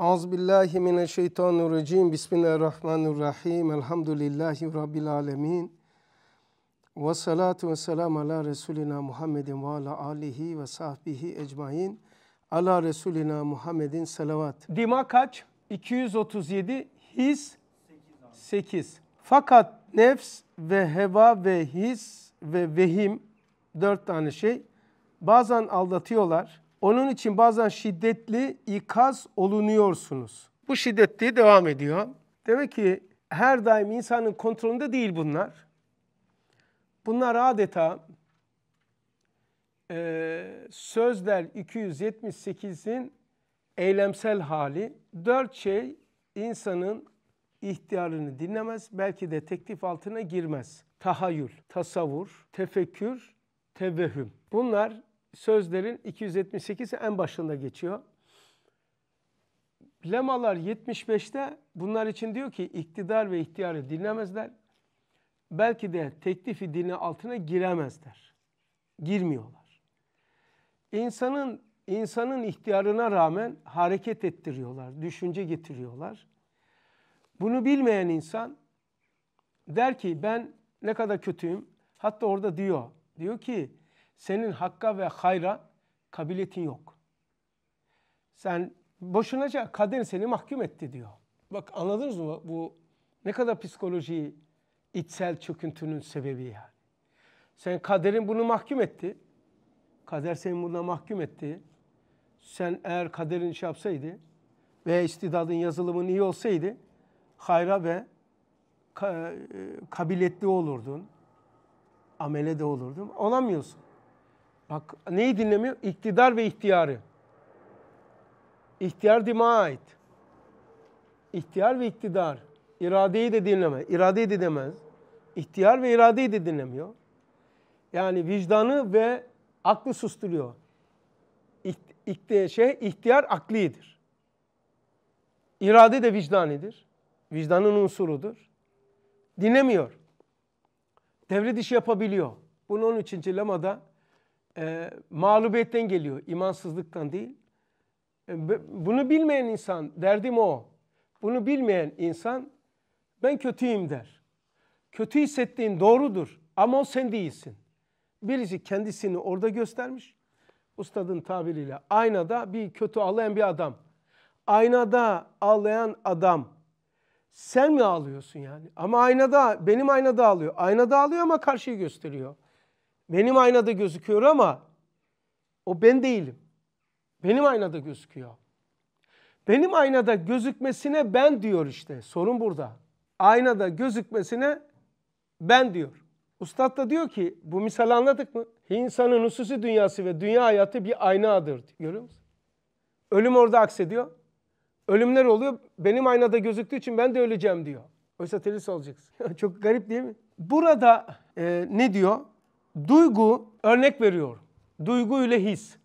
Euzubillahimineşşeytanirracim. Bismillahirrahmanirrahim. Elhamdülillahi Rabbil alemin. Ve salatu ve selamu ala Resulina Muhammedin ve ala alihi ve sahbihi ecmain. Ala Resulina Muhammedin salavat. Dima kaç? 237. His 8. Fakat nefs ve heva ve his ve vehim dört tane şey bazen aldatıyorlar onun için bazen şiddetli ikaz olunuyorsunuz. Bu şiddetli devam ediyor. Demek ki her daim insanın kontrolünde değil bunlar. Bunlar adeta e, Sözler 278'in eylemsel hali. Dört şey insanın ihtiyarını dinlemez, belki de teklif altına girmez. Tahayyül, tasavvur, tefekkür, tevehüm. Bunlar sözlerin 278'i en başında geçiyor. Lemalar 75'te bunlar için diyor ki iktidar ve ihtiyarı dinlemezler. Belki de teklifi dine altına giremezler. Girmiyorlar. İnsanın insanın ihtiyarına rağmen hareket ettiriyorlar, düşünce getiriyorlar. Bunu bilmeyen insan der ki ben ne kadar kötüyüm. Hatta orada diyor. Diyor ki senin hakka ve hayra kabiliyetin yok. Sen boşunaca kader seni mahkum etti diyor. Bak anladınız mı bu ne kadar psikoloji, içsel çöküntünün sebebi yani. Sen kaderin bunu mahkum etti. Kader seni buna mahkum etti. Sen eğer kaderin iş şey yapsaydı ve istidadın yazılımın iyi olsaydı hayra ve ka, e, kabiliyetli olurdun. Amele de olurdun. Olamıyorsun. Bak neyi dinlemiyor? İktidar ve ihtiyarı. İhtiyar dimağa ait. İhtiyar ve iktidar. İradeyi de dinleme. İradeyi de demez. İhtiyar ve iradeyi de dinlemiyor. Yani vicdanı ve aklı susturuyor. İkti, şey, ihtiyar aklidir. İrade de vicdanidir. Vicdanın unsurudur. Dinlemiyor. Devre dışı yapabiliyor. Bunu 13. lemada e, mağlubiyetten geliyor. imansızlıktan değil. E, bunu bilmeyen insan, derdim o. Bunu bilmeyen insan ben kötüyüm der. Kötü hissettiğin doğrudur ama o sen değilsin. Birisi kendisini orada göstermiş. Ustadın tabiriyle aynada bir kötü ağlayan bir adam. Aynada ağlayan adam sen mi ağlıyorsun yani? Ama aynada, benim aynada ağlıyor. Aynada ağlıyor ama karşıyı gösteriyor benim aynada gözüküyor ama o ben değilim. Benim aynada gözüküyor. Benim aynada gözükmesine ben diyor işte. Sorun burada. Aynada gözükmesine ben diyor. Ustad da diyor ki bu misal anladık mı? İnsanın hususi dünyası ve dünya hayatı bir aynadır. Görüyor musun? Ölüm orada aksediyor. Ölümler oluyor. Benim aynada gözüktüğü için ben de öleceğim diyor. Oysa telis olacaksın. Çok garip değil mi? Burada e, ne diyor? duygu örnek veriyor. Duygu ile his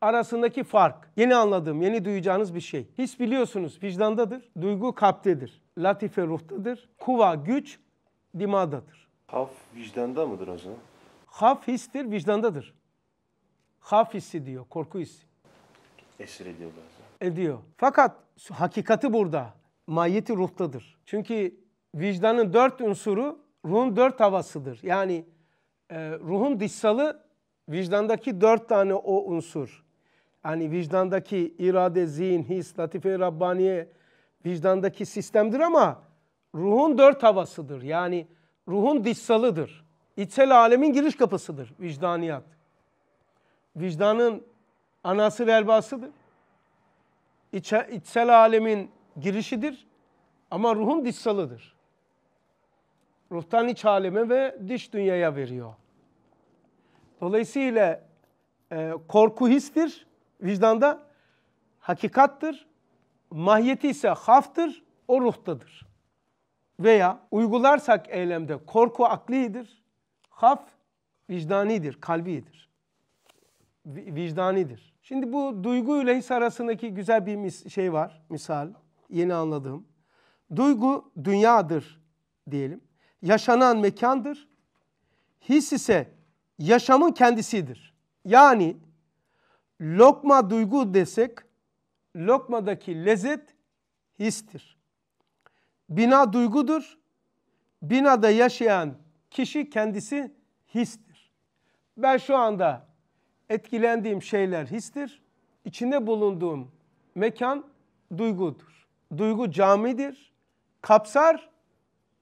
arasındaki fark. Yeni anladığım, yeni duyacağınız bir şey. His biliyorsunuz vicdandadır. Duygu kalptedir. Latife ruhtadır. Kuva güç dimadadır. Haf vicdanda mıdır o zaman? Haf histir, vicdandadır. Haf hissi diyor, korku hissi. Esir ediyor bazen. Ediyor. Fakat hakikati burada. Mahiyeti ruhtadır. Çünkü vicdanın dört unsuru ruhun dört havasıdır. Yani ee, ruhun dışsalı vicdandaki dört tane o unsur. Yani vicdandaki irade, zihin, his, latife-i Rabbaniye vicdandaki sistemdir ama ruhun dört havasıdır. Yani ruhun dışsalıdır. İçsel alemin giriş kapısıdır vicdaniyat. Vicdanın anası ve elbasıdır. İç, içsel alemin girişidir ama ruhun dışsalıdır. Ruhtan iç aleme ve dış dünyaya veriyor. Dolayısıyla e, korku histir vicdanda, hakikattır. Mahiyeti ise haftır, o ruhtadır. Veya uygularsak eylemde korku aklidir, haf vicdanidir, kalbidir. Vicdanidir. Şimdi bu duygu ile his arasındaki güzel bir şey var, misal, yeni anladığım. Duygu dünyadır diyelim. Yaşanan mekandır. His ise yaşamın kendisidir. Yani lokma duygu desek lokmadaki lezzet histir. Bina duygudur. Binada yaşayan kişi kendisi histir. Ben şu anda etkilendiğim şeyler histir. İçinde bulunduğum mekan duygudur. Duygu camidir. Kapsar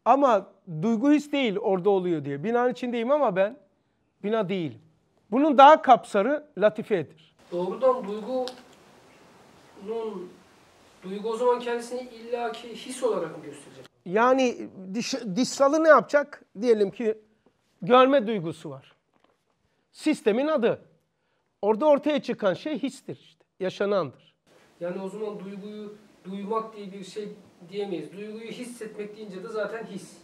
ama duygu his değil orada oluyor diye. Binanın içindeyim ama ben bina değil. Bunun daha kapsarı latifedir. Doğrudan duygunun, duygu o zaman kendisini illaki his olarak mı gösterecek? Yani diş, ne yapacak? Diyelim ki görme duygusu var. Sistemin adı. Orada ortaya çıkan şey histir işte. Yaşanandır. Yani o zaman duyguyu duymak diye bir şey diyemeyiz. Duyguyu hissetmek deyince de zaten his.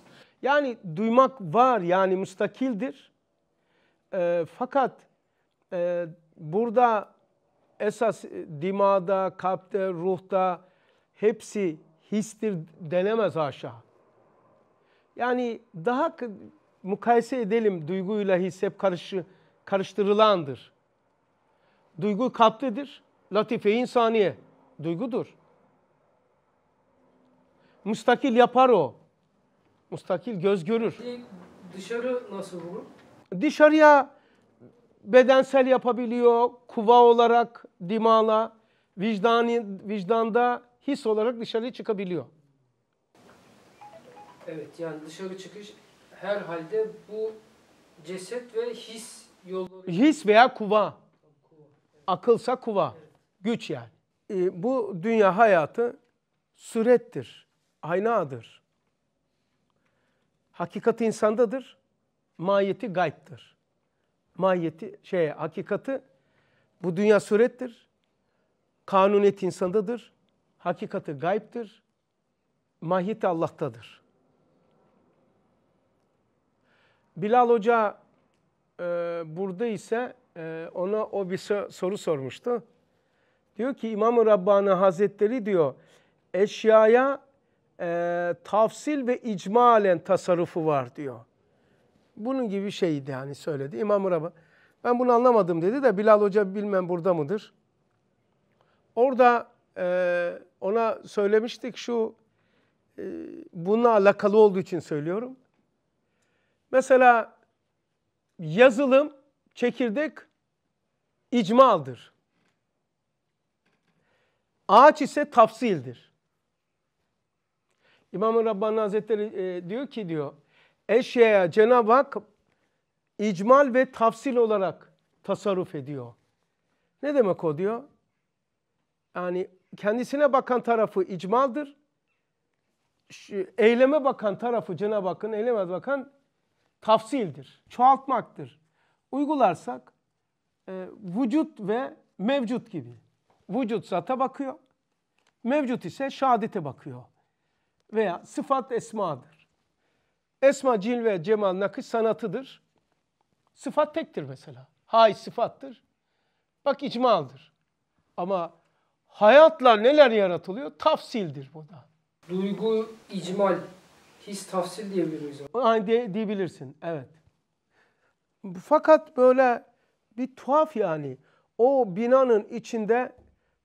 Yani duymak var yani müstakildir. E, fakat e, burada esas dimada, kalpte, ruhta hepsi histir denemez aşağı. Yani daha mukayese edelim duyguyla his hep karışı, karıştırılandır. Duygu kalptedir. Latife insaniye duygudur. Mustakil yapar o. Mustakil göz görür. Dışarı nasıl olur? Dışarıya bedensel yapabiliyor, kuva olarak dimala, vicdani, vicdanda his olarak dışarıya çıkabiliyor. Evet yani dışarı çıkış herhalde bu ceset ve his yolları... His veya kuva. Akılsa kuva. Güç yani. E, bu dünya hayatı surettir, aynadır. Hakikat insandadır mahiyeti gayptır. Mahiyeti, şey hakikati bu dünya surettir. Kanuniyet insandadır. Hakikati gayptir. Mahiyeti Allah'tadır. Bilal Hoca e, burada ise e, ona o bir soru sormuştu. Diyor ki İmam-ı Rabbani Hazretleri diyor eşyaya e, tafsil ve icmalen tasarrufu var diyor. Bunun gibi şeydi hani söyledi. i̇mam Rabı. Ben bunu anlamadım dedi de Bilal Hoca bilmem burada mıdır? Orada e, ona söylemiştik şu e, bununla alakalı olduğu için söylüyorum. Mesela yazılım, çekirdek icmaldır. Ağaç ise tafsildir. İmam-ı Rabbani Hazretleri e, diyor ki diyor eşyaya Cenab-ı Hak icmal ve tafsil olarak tasarruf ediyor. Ne demek o diyor? Yani kendisine bakan tarafı icmaldır. Şu, eyleme bakan tarafı Cenab-ı Hakk'ın eyleme bakan tafsildir. Çoğaltmaktır. Uygularsak e, vücut ve mevcut gibi. Vücut zata bakıyor. Mevcut ise şadite bakıyor. Veya sıfat esmadır. Esma, cilve, cemal, nakış sanatıdır. Sıfat tektir mesela. Hay sıfattır. Bak icmaldır. Ama hayatla neler yaratılıyor? Tafsildir bu da. Duygu, icmal, his tafsil diyebilir miyiz? Aynı de, diyebilirsin, evet. Fakat böyle bir tuhaf yani. O binanın içinde,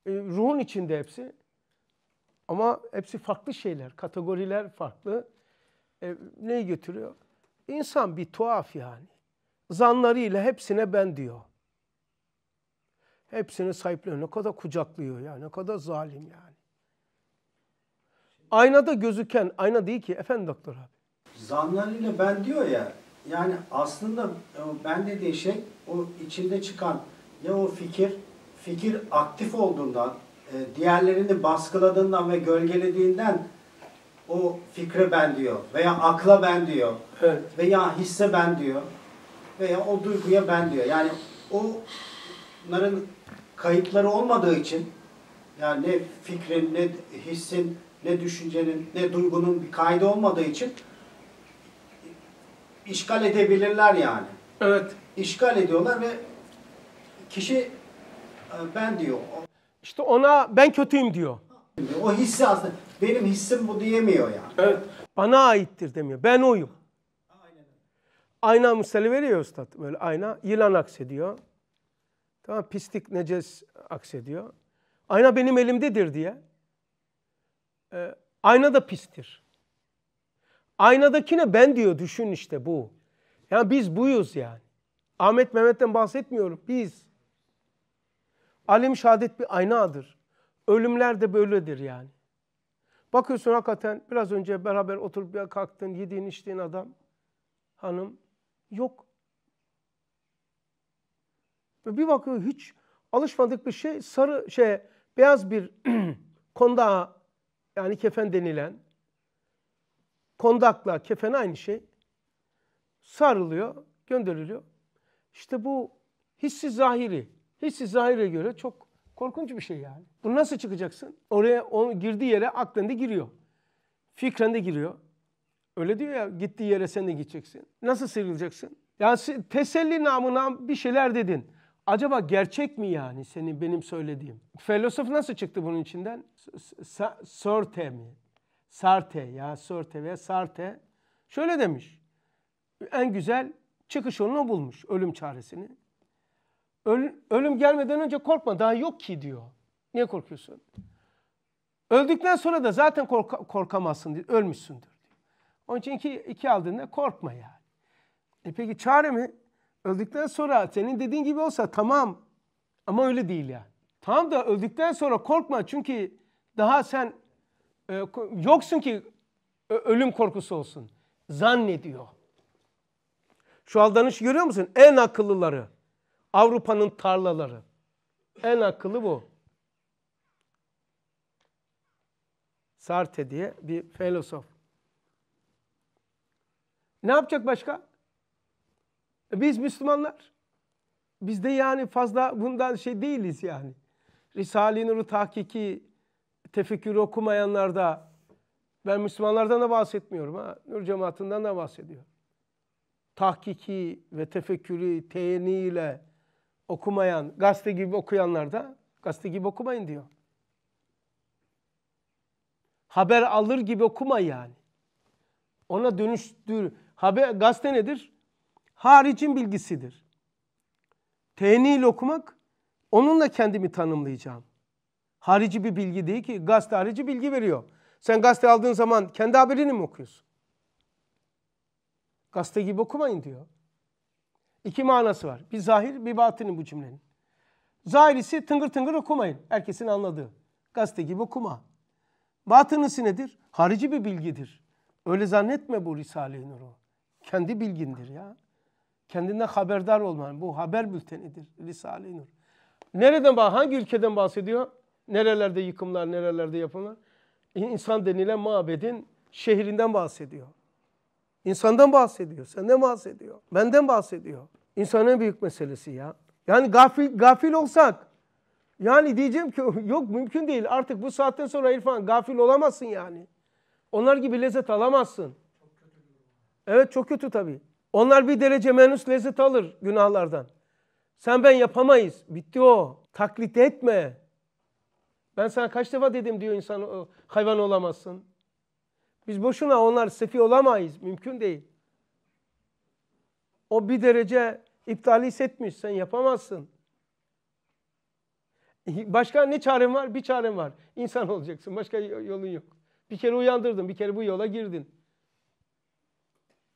e, ruhun içinde hepsi. Ama hepsi farklı şeyler, kategoriler farklı e, neyi getiriyor? İnsan bir tuhaf yani. Zanlarıyla hepsine ben diyor. Hepsini sahipliyor. Ne kadar kucaklıyor ya. Ne kadar zalim yani. Aynada gözüken ayna değil ki. Efendim doktor abi. Zanlarıyla ben diyor ya. Yani aslında e, ben dediği şey o içinde çıkan ya o fikir fikir aktif olduğundan e, diğerlerini baskıladığından ve gölgelediğinden o fikre ben diyor veya akla ben diyor evet. veya hisse ben diyor veya o duyguya ben diyor. Yani o bunların kayıtları olmadığı için yani ne fikrin, ne hissin, ne düşüncenin, ne duygunun bir kaydı olmadığı için işgal edebilirler yani. Evet. İşgal ediyorlar ve kişi e, ben diyor. İşte ona ben kötüyüm diyor. O hissi aslında benim hissim bu diyemiyor yani. Evet. Bana aittir demiyor. Ben oyum. Aynen. Ayna misali veriyor üstad. Böyle ayna yılan aksediyor. Tamam pislik neces aksediyor. Ayna benim elimdedir diye. Ee, ayna da pistir. Aynadakine ben diyor düşün işte bu. Yani biz buyuz yani. Ahmet Mehmet'ten bahsetmiyorum. Biz. Alim şadet bir aynadır. Ölümler de böyledir yani. Bakıyorsun hakikaten biraz önce beraber oturup bir kalktın, yediğin içtiğin adam, hanım yok. ve Bir bakıyor hiç alışmadık bir şey sarı şey beyaz bir konda yani kefen denilen kondakla kefen aynı şey sarılıyor, gönderiliyor. İşte bu hissi zahiri. Hissi zahire göre çok Korkunç bir şey yani. Bu nasıl çıkacaksın? Oraya onu girdiği yere aklında giriyor. Fikren de giriyor. Öyle diyor ya gittiği yere sen de gideceksin. Nasıl sıyrılacaksın? Yani teselli namına bir şeyler dedin. Acaba gerçek mi yani senin benim söylediğim? Filozof nasıl çıktı bunun içinden? S Sörte mi? Sarte ya Sörte veya Sarte. Şöyle demiş. En güzel çıkış yolunu bulmuş ölüm çaresini ölüm gelmeden önce korkma daha yok ki diyor. Niye korkuyorsun? Öldükten sonra da zaten korka, korkamazsın diyor. Ölmüşsündür diyor. Onun için iki, iki aldığında korkma yani. E peki çare mi? Öldükten sonra senin dediğin gibi olsa tamam. Ama öyle değil yani. Tamam da öldükten sonra korkma çünkü daha sen e, yoksun ki ölüm korkusu olsun. Zannediyor. Şu aldanış görüyor musun? En akıllıları. Avrupa'nın tarlaları. En akıllı bu. Sartre diye bir filozof. Ne yapacak başka? E, biz Müslümanlar. Biz de yani fazla bundan şey değiliz yani. Risale-i Nur'u tahkiki, tefekkürü okumayanlarda ben Müslümanlardan da bahsetmiyorum ha. Nur cemaatinden de bahsediyor. Tahkiki ve tefekkürü, teyeniyle, okumayan, gazete gibi okuyanlar da gazete gibi okumayın diyor. Haber alır gibi okuma yani. Ona dönüştür. Haber, gazete nedir? Haricin bilgisidir. Teniyle okumak, onunla kendimi tanımlayacağım. Harici bir bilgi değil ki. Gazete harici bilgi veriyor. Sen gazete aldığın zaman kendi haberini mi okuyorsun? Gazete gibi okumayın diyor. İki manası var. Bir zahir, bir batini bu cümlenin. Zahirisi tıngır tıngır okumayın. Herkesin anladığı. Gazete gibi okuma. Batınısı nedir? Harici bir bilgidir. Öyle zannetme bu Risale-i Nur'u. Kendi bilgindir ya. Kendinden haberdar olman. Bu haber bültenidir Risale-i Nur. Nereden bahsediyor? Hangi ülkeden bahsediyor? Nerelerde yıkımlar, nerelerde yapımlar? İnsan denilen mabedin şehrinden bahsediyor. İnsandan bahsediyor. Senden bahsediyor. Benden bahsediyor. İnsanın büyük meselesi ya. Yani gafil, gafil olsak yani diyeceğim ki yok mümkün değil. Artık bu saatten sonra İrfan gafil olamazsın yani. Onlar gibi lezzet alamazsın. evet çok kötü tabii. Onlar bir derece menüs lezzet alır günahlardan. Sen ben yapamayız. Bitti o. Taklit etme. Ben sana kaç defa dedim diyor insan hayvan olamazsın. Biz boşuna onlar sefi olamayız. Mümkün değil. O bir derece iptal hissetmiş. Sen yapamazsın. Başka ne çarem var? Bir çarem var. İnsan olacaksın. Başka yolun yok. Bir kere uyandırdın. Bir kere bu yola girdin.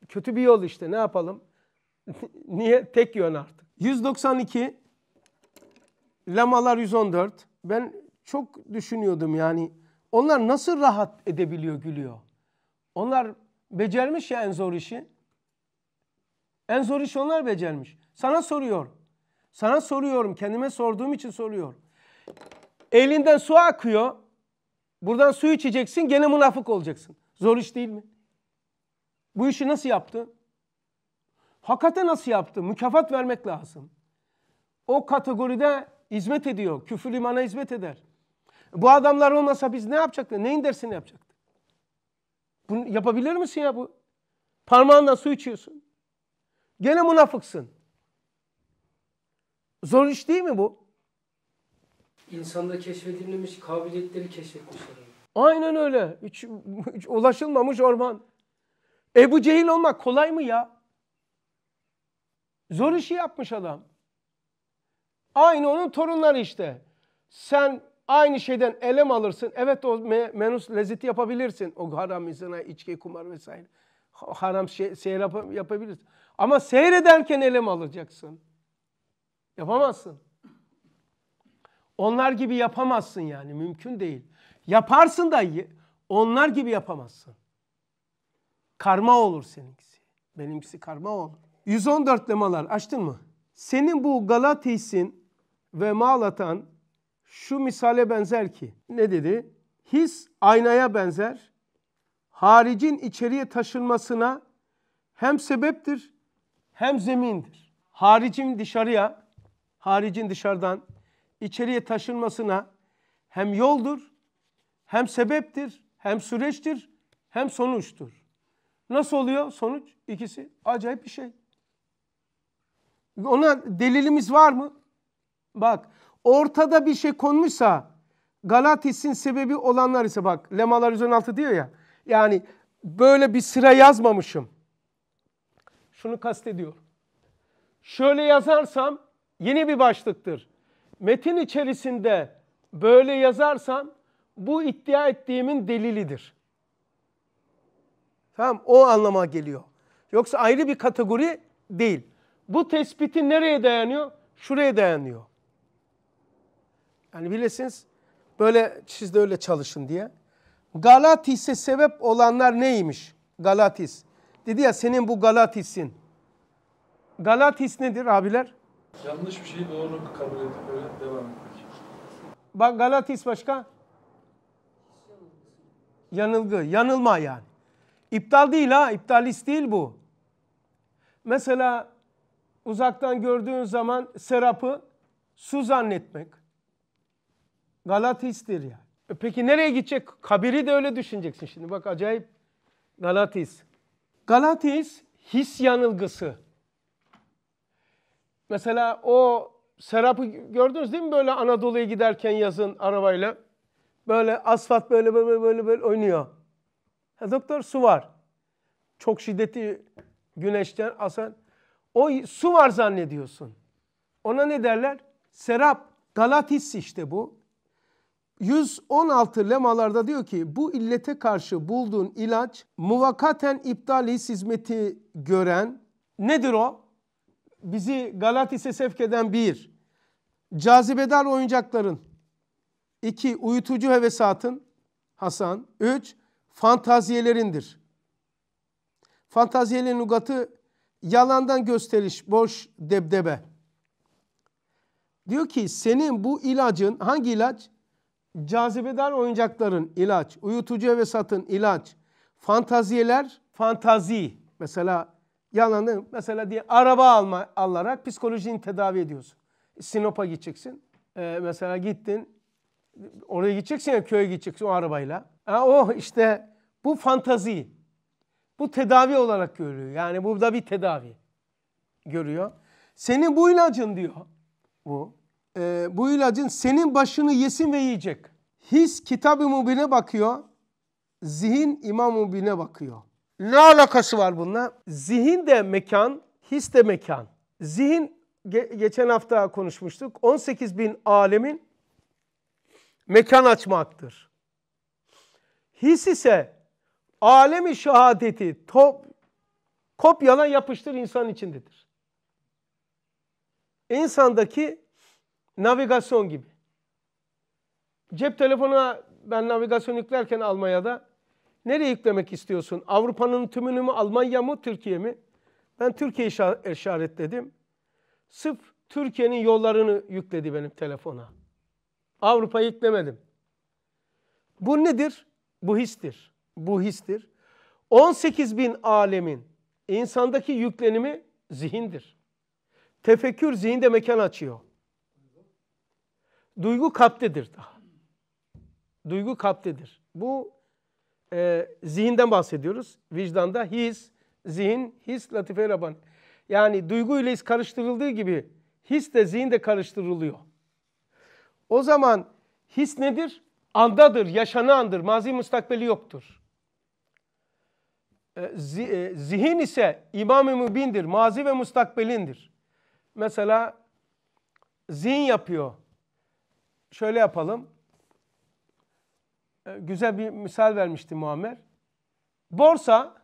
Kötü bir yol işte. Ne yapalım? Niye? Tek yön artık. 192 Lamalar 114. Ben çok düşünüyordum yani. Onlar nasıl rahat edebiliyor gülüyor? Onlar becermiş ya en zor işi. En zor işi onlar becermiş. Sana soruyor. Sana soruyorum. Kendime sorduğum için soruyor. Elinden su akıyor. Buradan su içeceksin gene münafık olacaksın. Zor iş değil mi? Bu işi nasıl yaptı? Hakate nasıl yaptı? Mükafat vermek lazım. O kategoride hizmet ediyor. Küfür imana hizmet eder. Bu adamlar olmasa biz ne yapacaktık? Neyin dersini yapacaktık? Bunu yapabilir misin ya bu? Parmağından su içiyorsun. Gene münafıksın. Zor iş değil mi bu? İnsanda keşfedilmemiş kabiliyetleri keşfetmişler. Aynen öyle. Hiç, hiç ulaşılmamış orman. Ebu Cehil olmak kolay mı ya? Zor işi yapmış adam. Aynı onun torunları işte. Sen Aynı şeyden elem alırsın. Evet o menüs lezzeti yapabilirsin. O haram insana içki, kumar vesaire. Haram şey, seyir yap yapabilirsin. Ama seyrederken elem alacaksın. Yapamazsın. Onlar gibi yapamazsın yani. Mümkün değil. Yaparsın da onlar gibi yapamazsın. Karma olur seninkisi. Benimkisi karma olur. 114 lemalar açtın mı? Senin bu Galatis'in ve Malat'an şu misale benzer ki ne dedi? His aynaya benzer. Haricin içeriye taşınmasına hem sebeptir hem zemindir. Haricin dışarıya, haricin dışarıdan içeriye taşınmasına hem yoldur, hem sebeptir, hem süreçtir, hem sonuçtur. Nasıl oluyor sonuç? ikisi? acayip bir şey. Ona delilimiz var mı? Bak ortada bir şey konmuşsa Galatis'in sebebi olanlar ise bak Lemalar 116 diyor ya. Yani böyle bir sıra yazmamışım. Şunu kastediyor. Şöyle yazarsam yeni bir başlıktır. Metin içerisinde böyle yazarsam bu iddia ettiğimin delilidir. Tamam o anlama geliyor. Yoksa ayrı bir kategori değil. Bu tespiti nereye dayanıyor? Şuraya dayanıyor. Yani bilesiniz böyle siz de öyle çalışın diye. Galatis'e sebep olanlar neymiş? Galatis. Dedi ya senin bu Galatis'in. Galatis nedir abiler? Yanlış bir şeyi doğru kabul edip öyle devam etmek. Bak Galatis başka? Yanılgı, yanılma yani. İptal değil ha, iptalist değil bu. Mesela uzaktan gördüğün zaman Serap'ı su zannetmek. Galatis'tir yani. E peki nereye gidecek? Kabiri de öyle düşüneceksin şimdi. Bak acayip Galatis. Galatis his yanılgısı. Mesela o Serap'ı gördünüz değil mi böyle Anadolu'ya giderken yazın arabayla? Böyle asfalt böyle böyle böyle böyle oynuyor. Ha, doktor su var. Çok şiddetli güneşten asan. O su var zannediyorsun. Ona ne derler? Serap. Galatis işte bu. 116 lemalarda diyor ki bu illete karşı bulduğun ilaç muvakaten iptali hizmeti gören nedir o? Bizi Galatis'e sevk eden bir, cazibedar oyuncakların, iki uyutucu hevesatın, Hasan, üç fantaziyelerindir. Fantaziyelerin lugatı yalandan gösteriş, boş debdebe. Diyor ki senin bu ilacın hangi ilaç? cazibedar oyuncakların ilaç, uyutucu eve satın ilaç, fantaziyeler fantazi. Mesela yalanı mesela diye araba alma, alarak psikolojini tedavi ediyorsun. Sinop'a gideceksin. Ee, mesela gittin oraya gideceksin ya köye gideceksin o arabayla. Ha, oh işte bu fantazi. Bu tedavi olarak görüyor. Yani burada bir tedavi görüyor. Senin bu ilacın diyor bu e, bu ilacın senin başını yesin ve yiyecek. His kitab-ı mubine bakıyor. Zihin imam mubine bakıyor. Ne alakası var bununla? Zihin de mekan, his de mekan. Zihin ge geçen hafta konuşmuştuk. 18 bin alemin mekan açmaktır. His ise alemi şehadeti top, kopyala yapıştır insan içindedir. İnsandaki Navigasyon gibi. Cep telefonuna ben navigasyon yüklerken Almanya'da nereye yüklemek istiyorsun? Avrupa'nın tümünü mü, Almanya mı, Türkiye mi? Ben Türkiye işaretledim. Sırf Türkiye'nin yollarını yükledi benim telefona. Avrupa yüklemedim. Bu nedir? Bu histir. Bu histir. 18 bin alemin insandaki yüklenimi zihindir. Tefekkür zihinde mekan açıyor. Duygu kalptedir daha. Duygu kalptedir. Bu e, zihinden bahsediyoruz. Vicdanda his, zihin, his, latife raban. Yani duygu ile his karıştırıldığı gibi his de zihin de karıştırılıyor. O zaman his nedir? Andadır, yaşanandır. Mazi müstakbeli yoktur. E, e, zihin ise imam-ı mübindir. Mazi ve müstakbelindir. Mesela zihin yapıyor şöyle yapalım. Ee, güzel bir misal vermişti Muammer. Borsa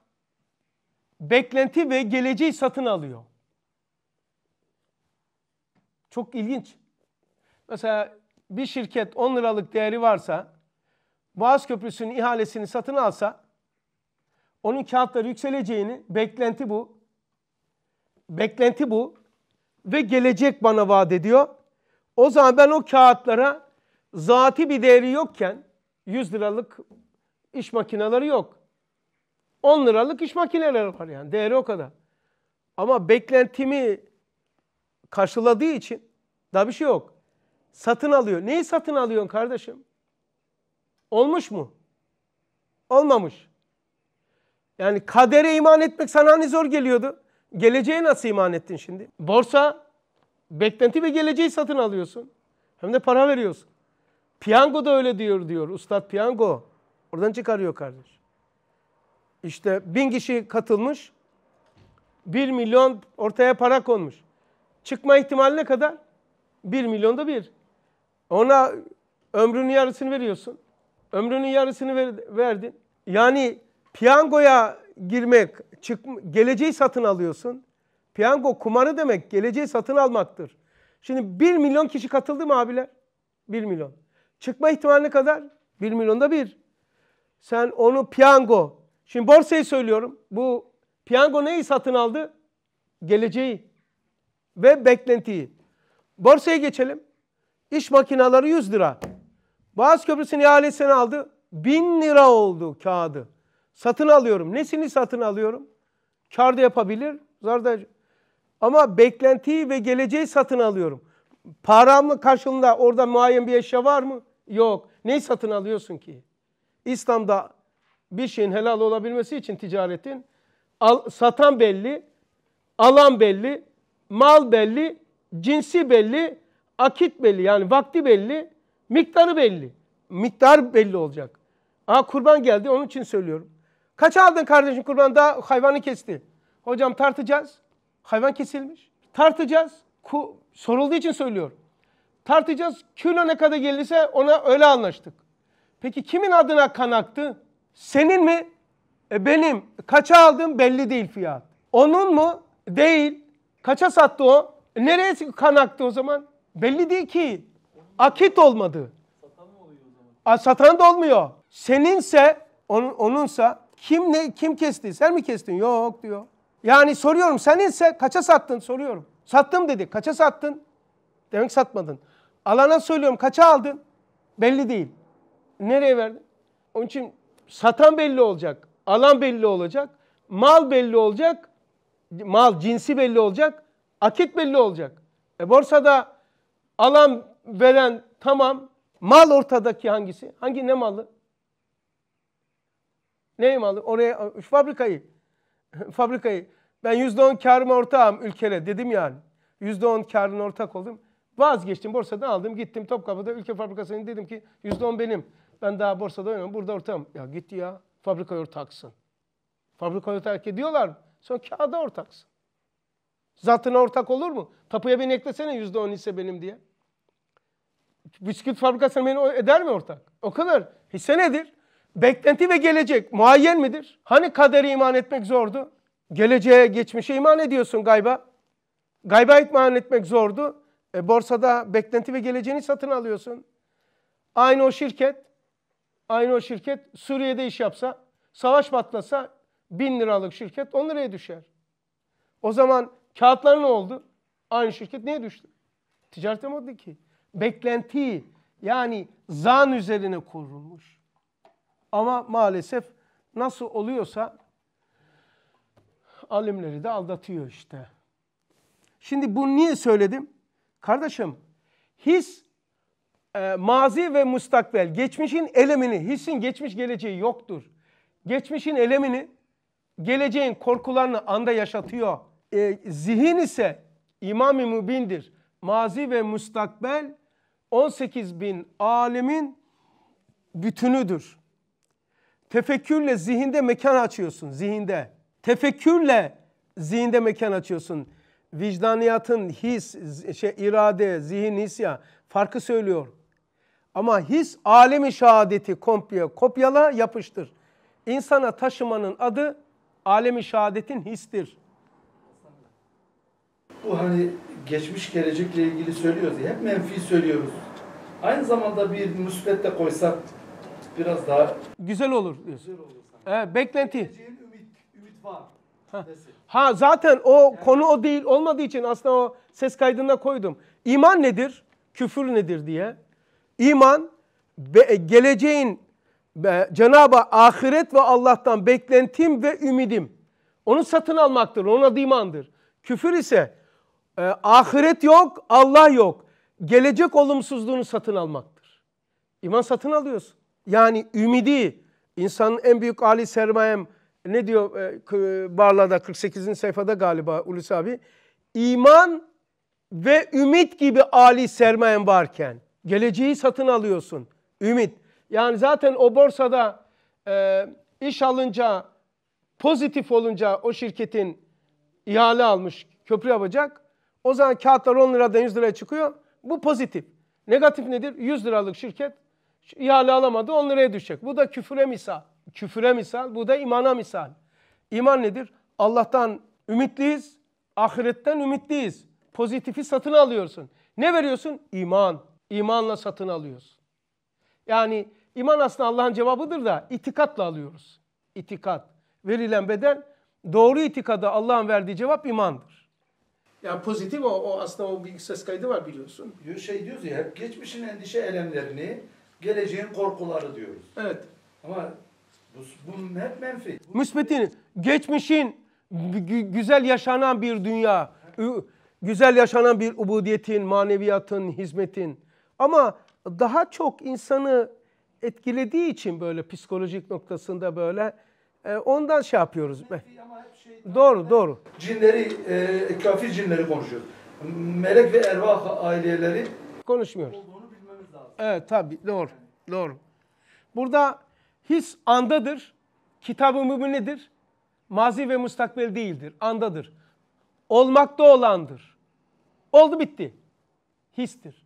beklenti ve geleceği satın alıyor. Çok ilginç. Mesela bir şirket 10 liralık değeri varsa Boğaz Köprüsü'nün ihalesini satın alsa onun kağıtları yükseleceğini beklenti bu. Beklenti bu ve gelecek bana vaat ediyor. O zaman ben o kağıtlara zati bir değeri yokken 100 liralık iş makineleri yok. 10 liralık iş makineleri var yani değeri o kadar. Ama beklentimi karşıladığı için daha bir şey yok. Satın alıyor. Neyi satın alıyorsun kardeşim? Olmuş mu? Olmamış. Yani kadere iman etmek sana hani zor geliyordu. Geleceğe nasıl iman ettin şimdi? Borsa beklenti ve geleceği satın alıyorsun. Hem de para veriyorsun. Piyango da öyle diyor diyor. Ustad piyango. Oradan çıkarıyor kardeş. İşte bin kişi katılmış. bir milyon ortaya para konmuş. Çıkma ihtimali ne kadar? Bir milyonda bir. Ona ömrünün yarısını veriyorsun. Ömrünün yarısını ver, verdin. Yani piyangoya girmek, çık, geleceği satın alıyorsun. Piyango kumarı demek geleceği satın almaktır. Şimdi 1 milyon kişi katıldı mı abiler? 1 milyon. Çıkma ihtimali kadar 1 milyonda 1. Sen onu piyango. Şimdi borsayı söylüyorum. Bu piyango neyi satın aldı? Geleceği ve beklentiyi. Borsaya geçelim. İş makinaları 100 lira. Boğaz Köprüsü'nün ihalesini aldı. 1000 lira oldu kağıdı. Satın alıyorum. Nesini satın alıyorum? Kar da yapabilir, zar da ama beklentiyi ve geleceği satın alıyorum. Paramla karşılığında orada muayyen bir eşya var mı? Yok. Neyi satın alıyorsun ki? İslam'da bir şeyin helal olabilmesi için ticaretin al, satan belli, alan belli, mal belli, cinsi belli, akit belli yani vakti belli, miktarı belli. Miktar belli olacak. Aa kurban geldi onun için söylüyorum. Kaç aldın kardeşim kurban daha hayvanı kesti. Hocam tartacağız. Hayvan kesilmiş. Tartacağız. Ku, sorulduğu için söylüyorum. Tartacağız. Kilo ne kadar gelirse ona öyle anlaştık. Peki kimin adına kan aktı? Senin mi? E benim. Kaça aldım belli değil fiyat. Onun mu? Değil. Kaça sattı o? E nereye kan aktı o zaman? Belli değil ki. Akit olmadı. Satan mı oluyor o A, satan da olmuyor. Seninse, onun, onunsa kim ne kim kesti? Sen mi kestin? Yok diyor. Yani soruyorum seninse kaça sattın soruyorum. Sattım dedi. Kaça sattın? Demek satmadın. Alana söylüyorum kaça aldın? Belli değil. Nereye verdin? Onun için satan belli olacak. Alan belli olacak. Mal belli olacak. Mal cinsi belli olacak. Akit belli olacak. E borsada alan veren tamam. Mal ortadaki hangisi? Hangi ne malı? Ne malı? Oraya şu fabrikayı fabrikayı ben yüzde on karım ortağım ülkele dedim yani. yüzde on karın ortak oldum. Vazgeçtim borsadan aldım gittim Topkapı'da ülke fabrikasını dedim ki yüzde on benim. Ben daha borsada oynamam burada ortağım. Ya gitti ya fabrika ortaksın. Fabrika ortak ediyorlar mı? Sen kağıda ortaksın. Zatına ortak olur mu? Tapuya beni eklesene yüzde on hisse benim diye. Bisküvit fabrikasına beni eder mi ortak? O kadar. Hisse nedir? Beklenti ve gelecek muayyen midir? Hani kadere iman etmek zordu? Geleceğe, geçmişe iman ediyorsun gayba. Gayba iman etmek zordu. E, borsada beklenti ve geleceğini satın alıyorsun. Aynı o şirket, aynı o şirket Suriye'de iş yapsa, savaş patlasa bin liralık şirket 10 liraya düşer. O zaman kağıtlar ne oldu? Aynı şirket niye düştü? Ticarete mi oldu ki? Beklenti yani zan üzerine kurulmuş. Ama maalesef nasıl oluyorsa alimleri de aldatıyor işte. Şimdi bunu niye söyledim? Kardeşim his e, mazi ve mustakbel geçmişin elemini, hissin geçmiş geleceği yoktur. Geçmişin elemini geleceğin korkularını anda yaşatıyor. E, zihin ise imam-ı mübindir. Mazi ve mustakbel 18 bin alimin bütünüdür. Tefekkürle zihinde mekan açıyorsun zihinde. Tefekkürle zihinde mekan açıyorsun. Vicdaniyatın his, şey, irade, zihin, his ya farkı söylüyor. Ama his alemi şehadeti kopya, kopyala yapıştır. İnsana taşımanın adı alemi şehadetin histir. Bu hani geçmiş gelecekle ilgili söylüyoruz ya, hep menfi söylüyoruz. Aynı zamanda bir müsbet de koysak biraz daha güzel olur diyorsun. Güzel olur sanki. Ee, beklenti. Ümit, ümit var. Ha. ha zaten o yani, konu o değil olmadığı için aslında o ses kaydına koydum. İman nedir? Küfür nedir diye. İman be, geleceğin be, Cenab-ı ahiret ve Allah'tan beklentim ve ümidim. Onu satın almaktır. Ona adı imandır. Küfür ise e, ahiret yok, Allah yok. Gelecek olumsuzluğunu satın almaktır. İman satın alıyorsun yani ümidi insanın en büyük ali sermayem ne diyor e, Barla'da 48. sayfada galiba Ulus abi iman ve ümit gibi ali sermayen varken geleceği satın alıyorsun. Ümit. Yani zaten o borsada e, iş alınca pozitif olunca o şirketin ihale almış köprü yapacak. O zaman kağıtlar 10 liradan 100 liraya çıkıyor. Bu pozitif. Negatif nedir? 100 liralık şirket ihale alamadı onlara düşecek. Bu da küfüre misal. Küfüre misal. Bu da imana misal. İman nedir? Allah'tan ümitliyiz. Ahiretten ümitliyiz. Pozitifi satın alıyorsun. Ne veriyorsun? İman. İmanla satın alıyorsun. Yani iman aslında Allah'ın cevabıdır da itikatla alıyoruz. İtikat. Verilen bedel doğru itikada Allah'ın verdiği cevap imandır. Yani pozitif o, o aslında o bir ses kaydı var biliyorsun. Diyor şey diyoruz ya hep geçmişin endişe elemlerini geleceğin korkuları diyoruz. Evet. Ama bu, bu hep menfi. Müsbetin, geçmişin güzel yaşanan bir dünya, güzel yaşanan bir ubudiyetin, maneviyatın, hizmetin. Ama daha çok insanı etkilediği için böyle psikolojik noktasında böyle e, ondan şey yapıyoruz. Şey, doğru, de, doğru. Cinleri, e, kafir cinleri konuşuyoruz. Melek ve ervah aileleri konuşmuyoruz. Evet tabi doğru. Doğru. Burada his andadır. Kitabı nedir Mazi ve mustakbel değildir. Andadır. Olmakta olandır. Oldu bitti. Histir.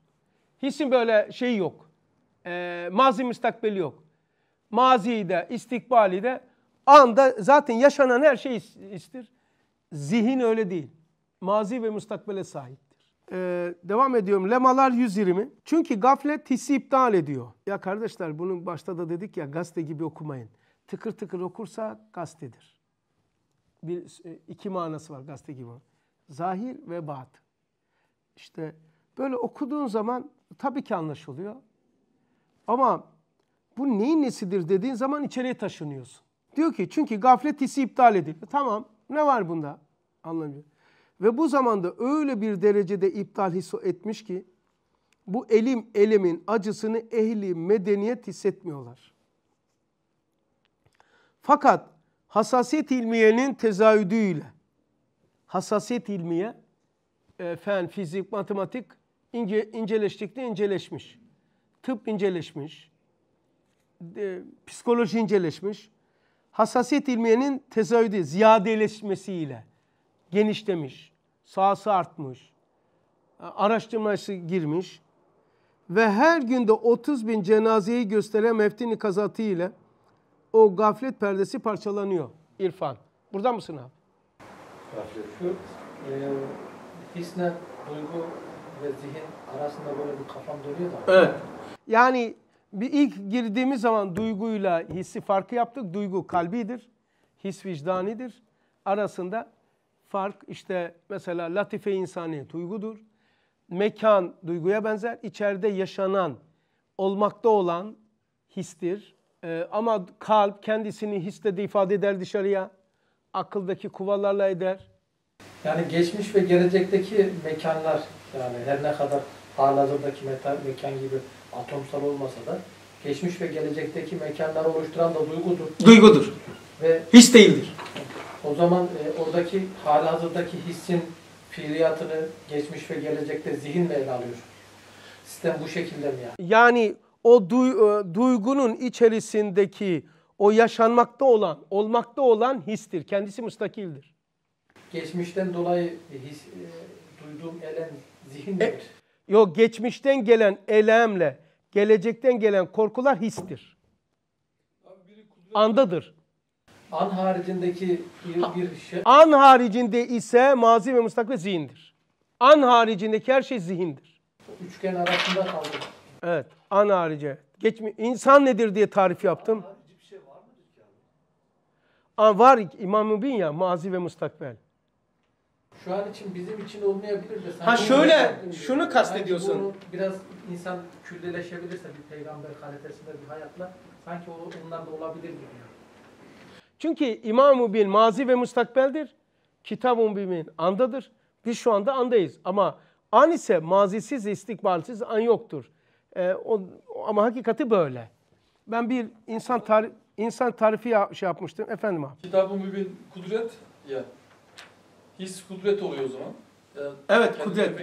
Hisin böyle şeyi yok. Ee, mazi müstakbeli yok. Maziyi de istikbali de anda zaten yaşanan her şey istir. Zihin öyle değil. Mazi ve mustakbele sahip. Ee, devam ediyorum. Lemalar 120. Çünkü gaflet hissi iptal ediyor. Ya kardeşler bunun başta da dedik ya gazete gibi okumayın. Tıkır tıkır okursa gazetedir. Bir, e, iki manası var gazete gibi. Zahir ve bat. İşte böyle okuduğun zaman tabii ki anlaşılıyor. Ama bu neyin nesidir dediğin zaman içeriye taşınıyorsun. Diyor ki çünkü gaflet hissi iptal edildi. Tamam ne var bunda? Anlamıyor. Ve bu zamanda öyle bir derecede iptal hissi etmiş ki bu elim elimin acısını ehli medeniyet hissetmiyorlar. Fakat hassasiyet ilmiyenin tezahüdüyle hassasiyet ilmiye e, fen, fizik, matematik ince, inceleştikçe inceleşmiş. Tıp inceleşmiş. E, psikoloji inceleşmiş. Hassasiyet ilmiyenin tezahüdü ziyadeleşmesiyle genişlemiş, sahası artmış, araştırması girmiş ve her günde 30 bin cenazeyi gösteren meftini kazatı ile o gaflet perdesi parçalanıyor İrfan. Burada mısın abi? Gaflet. E, hisne, duygu ve zihin arasında böyle bir kafam dönüyor da. Evet. Yani bir ilk girdiğimiz zaman duyguyla hissi farkı yaptık. Duygu kalbidir, his vicdanidir. Arasında fark işte mesela latife insani duygudur. Mekan duyguya benzer. İçeride yaşanan, olmakta olan histir. Ee, ama kalp kendisini histe de ifade eder dışarıya. Akıldaki kuvalarla eder. Yani geçmiş ve gelecekteki mekanlar yani her ne kadar halihazırdaki mekan gibi atomsal olmasa da geçmiş ve gelecekteki mekanları oluşturan da duygudur. Duygudur. Ve hiç değildir. O zaman e, oradaki hali hazırdaki hissin fiiliyatını geçmiş ve gelecekte zihinle ele alıyor. Sistem bu şekilde mi yani? Yani o du e, duygunun içerisindeki o yaşanmakta olan, olmakta olan histir. Kendisi müstakildir. Geçmişten dolayı his, e, duyduğum elem zihin e, midir? E, yok geçmişten gelen elemle gelecekten gelen korkular histir. Andadır. An haricindeki bir şey. An haricinde ise mazi ve mustakbel zihindir. An haricindeki her şey zihindir. Üçgen arasında kaldı. Evet. An harici. Geçmi insan nedir diye tarif yaptım. An şey var mıdır ki var İmam Mübin ya mazi ve mustakbel. Şu an için bizim için olmayabilir de. Ha şöyle şunu kastediyorsun. Bunu biraz insan külleleşebilirse bir peygamber kalitesinde bir hayatla sanki onlar da olabilir gibi. Yani. Çünkü imamı bil mazi ve mustakbeldir. Kitabun bimin andadır. Biz şu anda andayız ama an ise mazisiz, istikbalsiz an yoktur. Ee, o, ama hakikati böyle. Ben bir insan tarif insan tarifi ya, şey yapmıştım. Efendim abi. Kitab-ı Mübin kudret ya. His kudret oluyor o zaman. Yani evet kudret.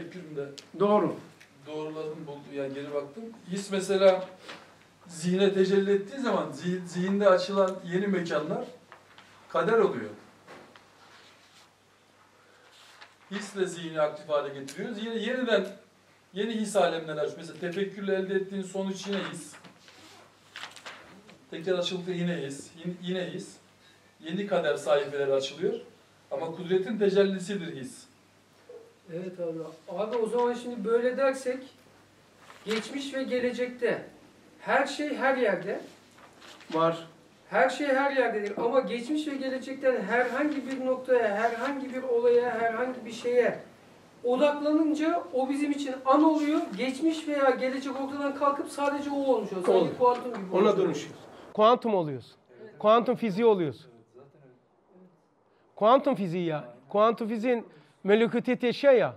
Doğru. Doğruladım buldum yani geri baktım. His mesela zihne tecelli ettiği zaman zihinde açılan yeni mekanlar kader oluyor. Hisle zihni aktif hale getiriyoruz. Yine yeniden yeni his alemler açıyor. Mesela tefekkürle elde ettiğin sonuç yine his. Tekrar açıldı yine his. Yine his. Yeni kader sayfeleri açılıyor. Ama kudretin tecellisidir his. Evet abi. Abi o zaman şimdi böyle dersek geçmiş ve gelecekte her şey her yerde var. Her şey her yerdedir ama geçmiş ve gelecekten herhangi bir noktaya, herhangi bir olaya, herhangi bir şeye odaklanınca o bizim için an oluyor. Geçmiş veya gelecek ortadan kalkıp sadece o olmuş oluyor. Sanki kuantum gibi Ona dönüşüyoruz. Kuantum oluyoruz. Kuantum fiziği oluyoruz. kuantum fiziği ya. Kuantum fiziğin melekutiyet yaşa ya.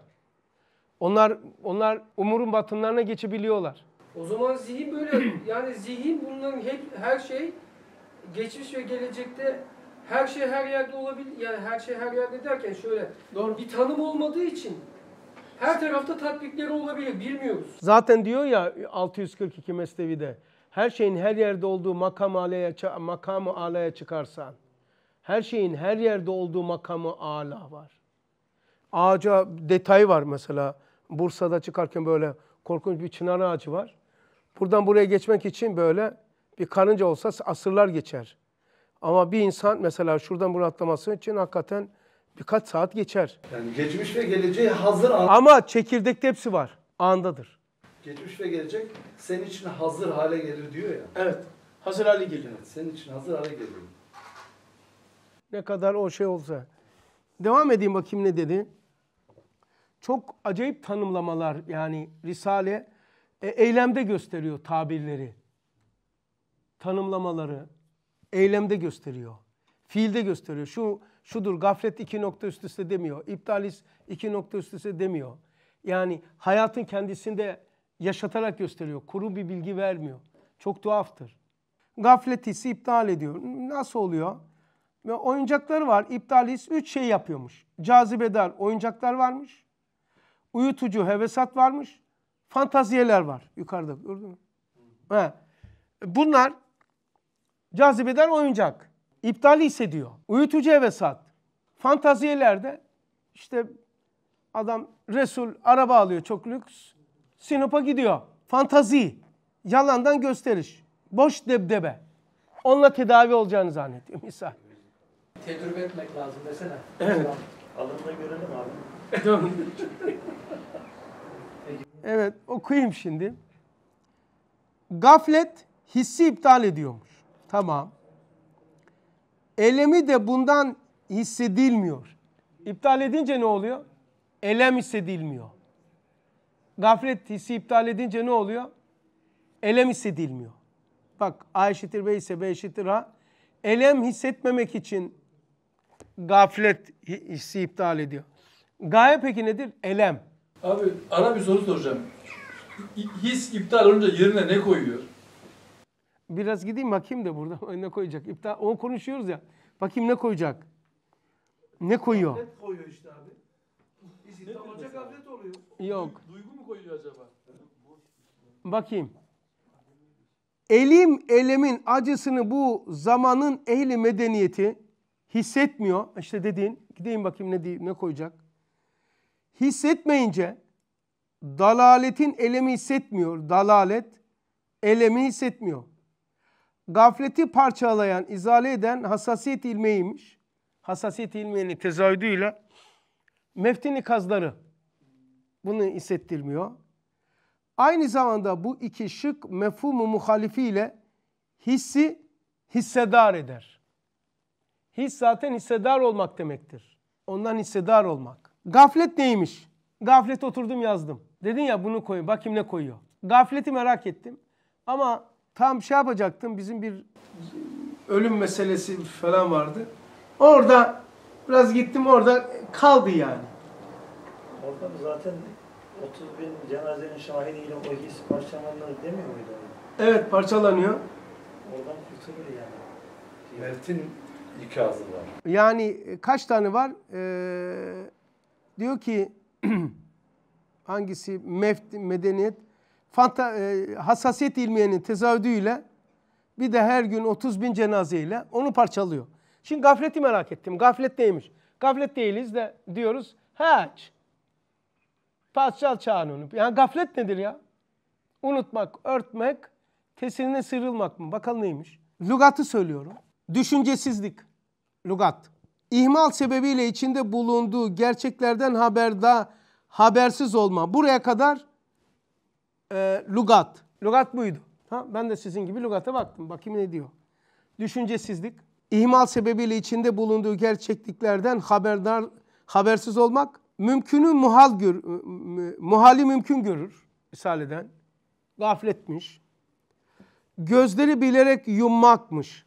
Onlar onlar umurun batınlarına geçebiliyorlar. O zaman zihin böyle yani zihin bunların hep her şey geçmiş ve gelecekte her şey her yerde olabilir. Yani her şey her yerde derken şöyle Doğru. bir tanım olmadığı için her tarafta tatbikleri olabilir bilmiyoruz. Zaten diyor ya 642 Mesnevi'de her şeyin her yerde olduğu makam alaya makamı alaya çıkarsan her şeyin her yerde olduğu makamı ala var. Ağaca detay var mesela. Bursa'da çıkarken böyle korkunç bir çınar ağacı var. Buradan buraya geçmek için böyle bir karınca olsa asırlar geçer. Ama bir insan mesela şuradan bunu atlaması için hakikaten birkaç saat geçer. Yani geçmiş ve geleceği hazır an... Ama çekirdekte hepsi var. Andadır. Geçmiş ve gelecek senin için hazır hale gelir diyor ya. Evet. Hazır hale gelir. Evet, senin için hazır hale gelir. Ne kadar o şey olsa. Devam edeyim bakayım ne dedi. Çok acayip tanımlamalar yani Risale e, eylemde gösteriyor tabirleri tanımlamaları eylemde gösteriyor. Fiilde gösteriyor. Şu şudur gaflet iki nokta üst üste demiyor. İptalis iki nokta üst üste demiyor. Yani hayatın kendisinde yaşatarak gösteriyor. Kuru bir bilgi vermiyor. Çok tuhaftır. Gaflet hissi iptal ediyor. Nasıl oluyor? Ve oyuncakları var. İptal his üç şey yapıyormuş. Cazibedar oyuncaklar varmış. Uyutucu hevesat varmış. Fantaziyeler var. Yukarıda gördün mü? He. Bunlar Cazibeden oyuncak. İptali hissediyor. Uyutucu eve sat. Fantaziyelerde işte adam Resul araba alıyor çok lüks. Sinop'a gidiyor. Fantazi. Yalandan gösteriş. Boş debdebe. Onunla tedavi olacağını zannediyor misal. Tecrübe etmek lazım desene. Evet. Alında görelim abi. evet okuyayım şimdi. Gaflet hissi iptal ediyormuş. Tamam. Elemi de bundan hissedilmiyor. İptal edince ne oluyor? Elem hissedilmiyor. Gaflet hissi iptal edince ne oluyor? Elem hissedilmiyor. Bak A eşittir B ise B eşittir A. Elem hissetmemek için gaflet hissi iptal ediyor. Gaye peki nedir? Elem. Abi ara bir soru soracağım. His iptal olunca yerine ne koyuyor? Biraz gideyim bakayım da burada ne koyacak. İptal, o konuşuyoruz ya. Bakayım ne koyacak. Ne koyuyor? Atlet koyuyor işte abi. İzin alacak atlet oluyor. Yok. Duygu mu koyuyor acaba? Bakayım. Elim elemin acısını bu zamanın ehli medeniyeti hissetmiyor. İşte dediğin gideyim bakayım ne diye, ne koyacak. Hissetmeyince dalaletin elemi hissetmiyor. Dalalet elemi hissetmiyor gafleti parçalayan, izale eden hassasiyet ilmeğiymiş. Hassasiyet ilmeğinin tezahüdüyle meftini kazları bunu hissettirmiyor. Aynı zamanda bu iki şık mefhumu muhalifiyle hissi hissedar eder. His zaten hissedar olmak demektir. Ondan hissedar olmak. Gaflet neymiş? Gaflet oturdum yazdım. Dedin ya bunu koy. Bakayım ne koyuyor. Gafleti merak ettim. Ama Tam şey yapacaktım bizim bir ölüm meselesi falan vardı. Orada biraz gittim orada kaldı yani. Orada zaten 30 bin cenazenin şahidiyle o his parçalanır demiyor muydu? Evet parçalanıyor. Oradan kurtulur yani. Mevtin ikazı var. Yani e, kaç tane var? Ee, diyor ki hangisi? Meft, medeniyet fanta, e, hassasiyet ilmiyenin tezahüdüyle bir de her gün 30 bin cenazeyle onu parçalıyor. Şimdi gafleti merak ettim. Gaflet neymiş? Gaflet değiliz de diyoruz. Haç. Paschal çağının. Yani gaflet nedir ya? Unutmak, örtmek, tesirine sırılmak mı? Bakalım neymiş? Lugatı söylüyorum. Düşüncesizlik. Lugat. İhmal sebebiyle içinde bulunduğu gerçeklerden haberda habersiz olma. Buraya kadar e, lugat. Lugat buydu. Ha, ben de sizin gibi lugata baktım. Bakayım ne diyor. Düşüncesizlik, ihmal sebebiyle içinde bulunduğu gerçekliklerden haberdar, habersiz olmak, mümkünü muhal gör, muhali mümkün görür risaleden. Gafletmiş. Gözleri bilerek yummakmış.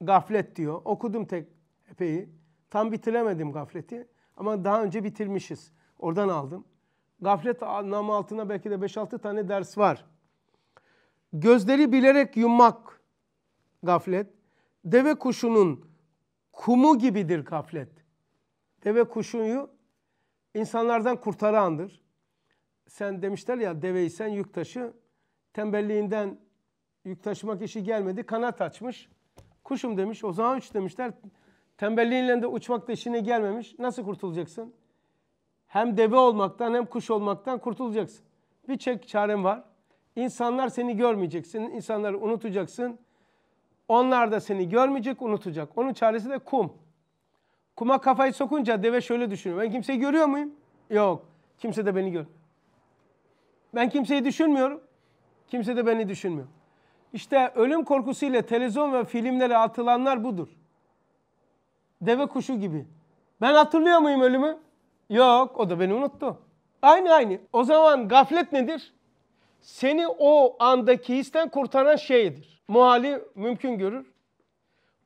Gaflet diyor. Okudum tek epeyi. Tam bitiremedim gafleti. Ama daha önce bitirmişiz. Oradan aldım. Gaflet anlamı altına belki de 5-6 tane ders var. Gözleri bilerek yummak gaflet. Deve kuşunun kumu gibidir gaflet. Deve kuşunu insanlardan kurtarandır. Sen demişler ya deveysen yük taşı. Tembelliğinden yük taşımak işi gelmedi. Kanat açmış. Kuşum demiş. O zaman üç demişler. Tembelliğinle de uçmak da işine gelmemiş. Nasıl kurtulacaksın? hem deve olmaktan hem kuş olmaktan kurtulacaksın. Bir çek çarem var. İnsanlar seni görmeyeceksin. İnsanları unutacaksın. Onlar da seni görmeyecek, unutacak. Onun çaresi de kum. Kuma kafayı sokunca deve şöyle düşünüyor. Ben kimseyi görüyor muyum? Yok. Kimse de beni gör. Ben kimseyi düşünmüyorum. Kimse de beni düşünmüyor. İşte ölüm korkusuyla televizyon ve filmlere atılanlar budur. Deve kuşu gibi. Ben hatırlıyor muyum ölümü? Yok o da beni unuttu. Aynı aynı. O zaman gaflet nedir? Seni o andaki histen kurtaran şeydir. Muhali mümkün görür.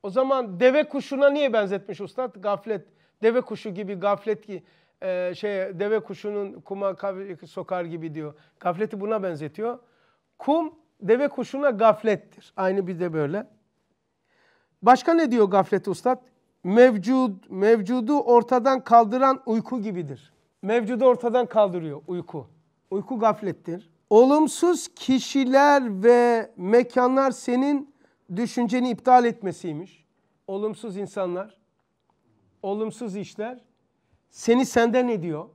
O zaman deve kuşuna niye benzetmiş ustad? Gaflet. Deve kuşu gibi gaflet ki e, şey deve kuşunun kuma sokar gibi diyor. Gafleti buna benzetiyor. Kum deve kuşuna gaflettir. Aynı bir de böyle. Başka ne diyor gaflet ustad? mevcud, mevcudu ortadan kaldıran uyku gibidir. Mevcudu ortadan kaldırıyor uyku. Uyku gaflettir. Olumsuz kişiler ve mekanlar senin düşünceni iptal etmesiymiş. Olumsuz insanlar, olumsuz işler seni senden ediyor.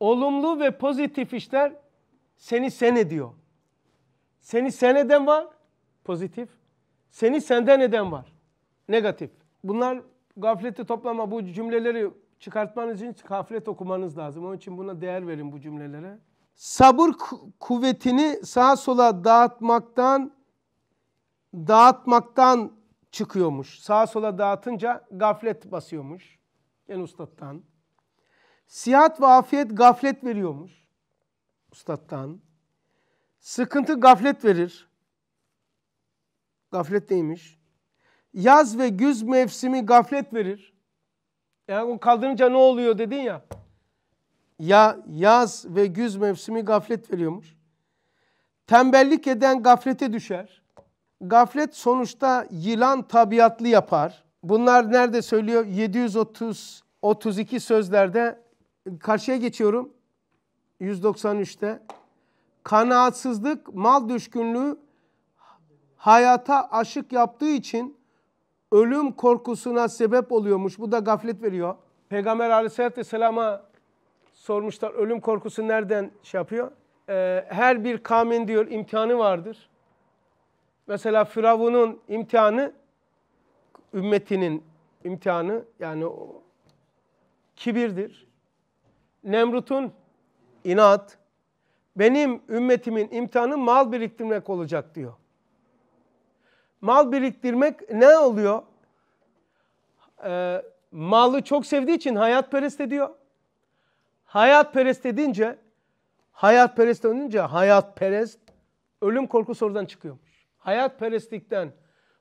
Olumlu ve pozitif işler seni sen ediyor. Seni sen eden var, pozitif. Seni senden eden var, negatif bunlar gafleti toplama bu cümleleri çıkartmanız için gaflet okumanız lazım. Onun için buna değer verin bu cümlelere. Sabır kuvvetini sağa sola dağıtmaktan dağıtmaktan çıkıyormuş. Sağa sola dağıtınca gaflet basıyormuş. En ustattan. Sihat ve afiyet gaflet veriyormuş. Ustattan. Sıkıntı gaflet verir. Gaflet neymiş? yaz ve güz mevsimi gaflet verir. Yani o kaldırınca ne oluyor dedin ya. Ya yaz ve güz mevsimi gaflet veriyormuş. Tembellik eden gaflete düşer. Gaflet sonuçta yılan tabiatlı yapar. Bunlar nerede söylüyor? 730 32 sözlerde karşıya geçiyorum. 193'te kanaatsızlık, mal düşkünlüğü hayata aşık yaptığı için ölüm korkusuna sebep oluyormuş. Bu da gaflet veriyor. Peygamber aleyhissalatü vesselama sormuşlar ölüm korkusu nereden şey yapıyor? Ee, her bir kamin diyor imtihanı vardır. Mesela Firavun'un imtihanı ümmetinin imtihanı yani kibirdir. Nemrut'un inat. Benim ümmetimin imtihanı mal biriktirmek olacak diyor mal biriktirmek ne oluyor? Ee, malı çok sevdiği için hayat perest ediyor. Hayat perest edince, hayat hayatperest olunca hayatperest ölüm korkusu oradan çıkıyormuş. Hayat Hayatperestlikten.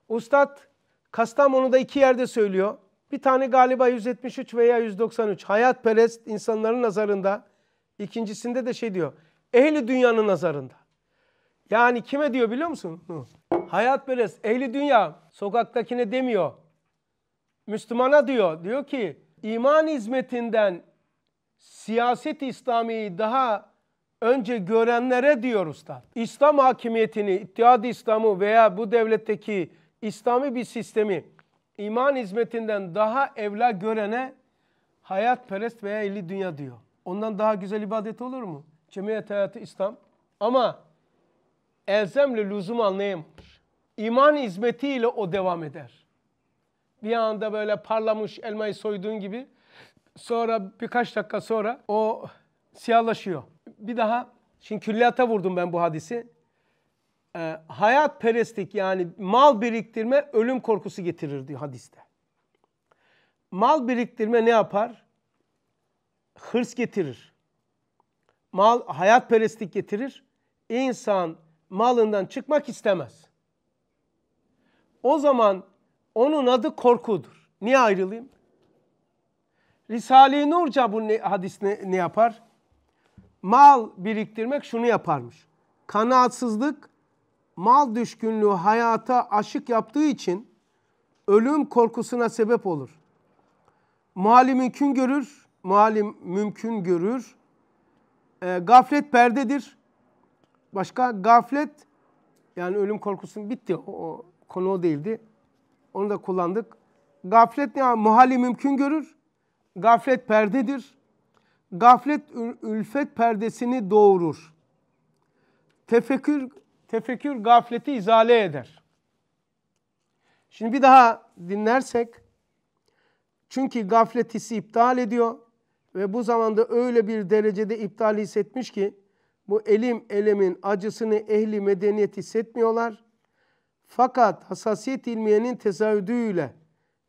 Ustad Kastamonu'da iki yerde söylüyor. Bir tane galiba 173 veya 193. Hayat Hayatperest insanların nazarında. İkincisinde de şey diyor. Ehli dünyanın nazarında. Yani kime diyor biliyor musun? Hayat Hayatperest, ehli dünya sokaktakine demiyor. Müslümana diyor. Diyor ki iman hizmetinden siyaset İslami'yi daha önce görenlere diyor usta. İslam hakimiyetini, İttihad-ı İslam'ı veya bu devletteki İslami bir sistemi iman hizmetinden daha evla görene Hayat Perest veya ehli dünya diyor. Ondan daha güzel ibadet olur mu? Cemiyet hayatı İslam. Ama elzemle lüzum anlayamamış. İman hizmetiyle o devam eder. Bir anda böyle parlamış elmayı soyduğun gibi sonra birkaç dakika sonra o siyahlaşıyor. Bir daha şimdi külliyata vurdum ben bu hadisi. Ee, hayat perestlik yani mal biriktirme ölüm korkusu getirir diyor hadiste. Mal biriktirme ne yapar? Hırs getirir. Mal hayat perestlik getirir. İnsan malından çıkmak istemez. O zaman onun adı korkudur. Niye ayrılayım? Risale-i Nurca bu hadis ne, ne yapar? Mal biriktirmek şunu yaparmış. Kanaatsızlık, mal düşkünlüğü hayata aşık yaptığı için ölüm korkusuna sebep olur. Muhalim mümkün görür, muhalim mümkün görür. E, gaflet perdedir. Başka gaflet yani ölüm korkusun bitti. O, o konu o değildi. Onu da kullandık. Gaflet ne? Muhali mümkün görür. Gaflet perdedir. Gaflet ülfet perdesini doğurur. Tefekkür tefekkür gafleti izale eder. Şimdi bir daha dinlersek çünkü gaflet hissi iptal ediyor ve bu zamanda öyle bir derecede iptal hissetmiş ki bu elim elemin acısını ehli medeniyet hissetmiyorlar. Fakat hassasiyet ilmiyenin tezahüdüyle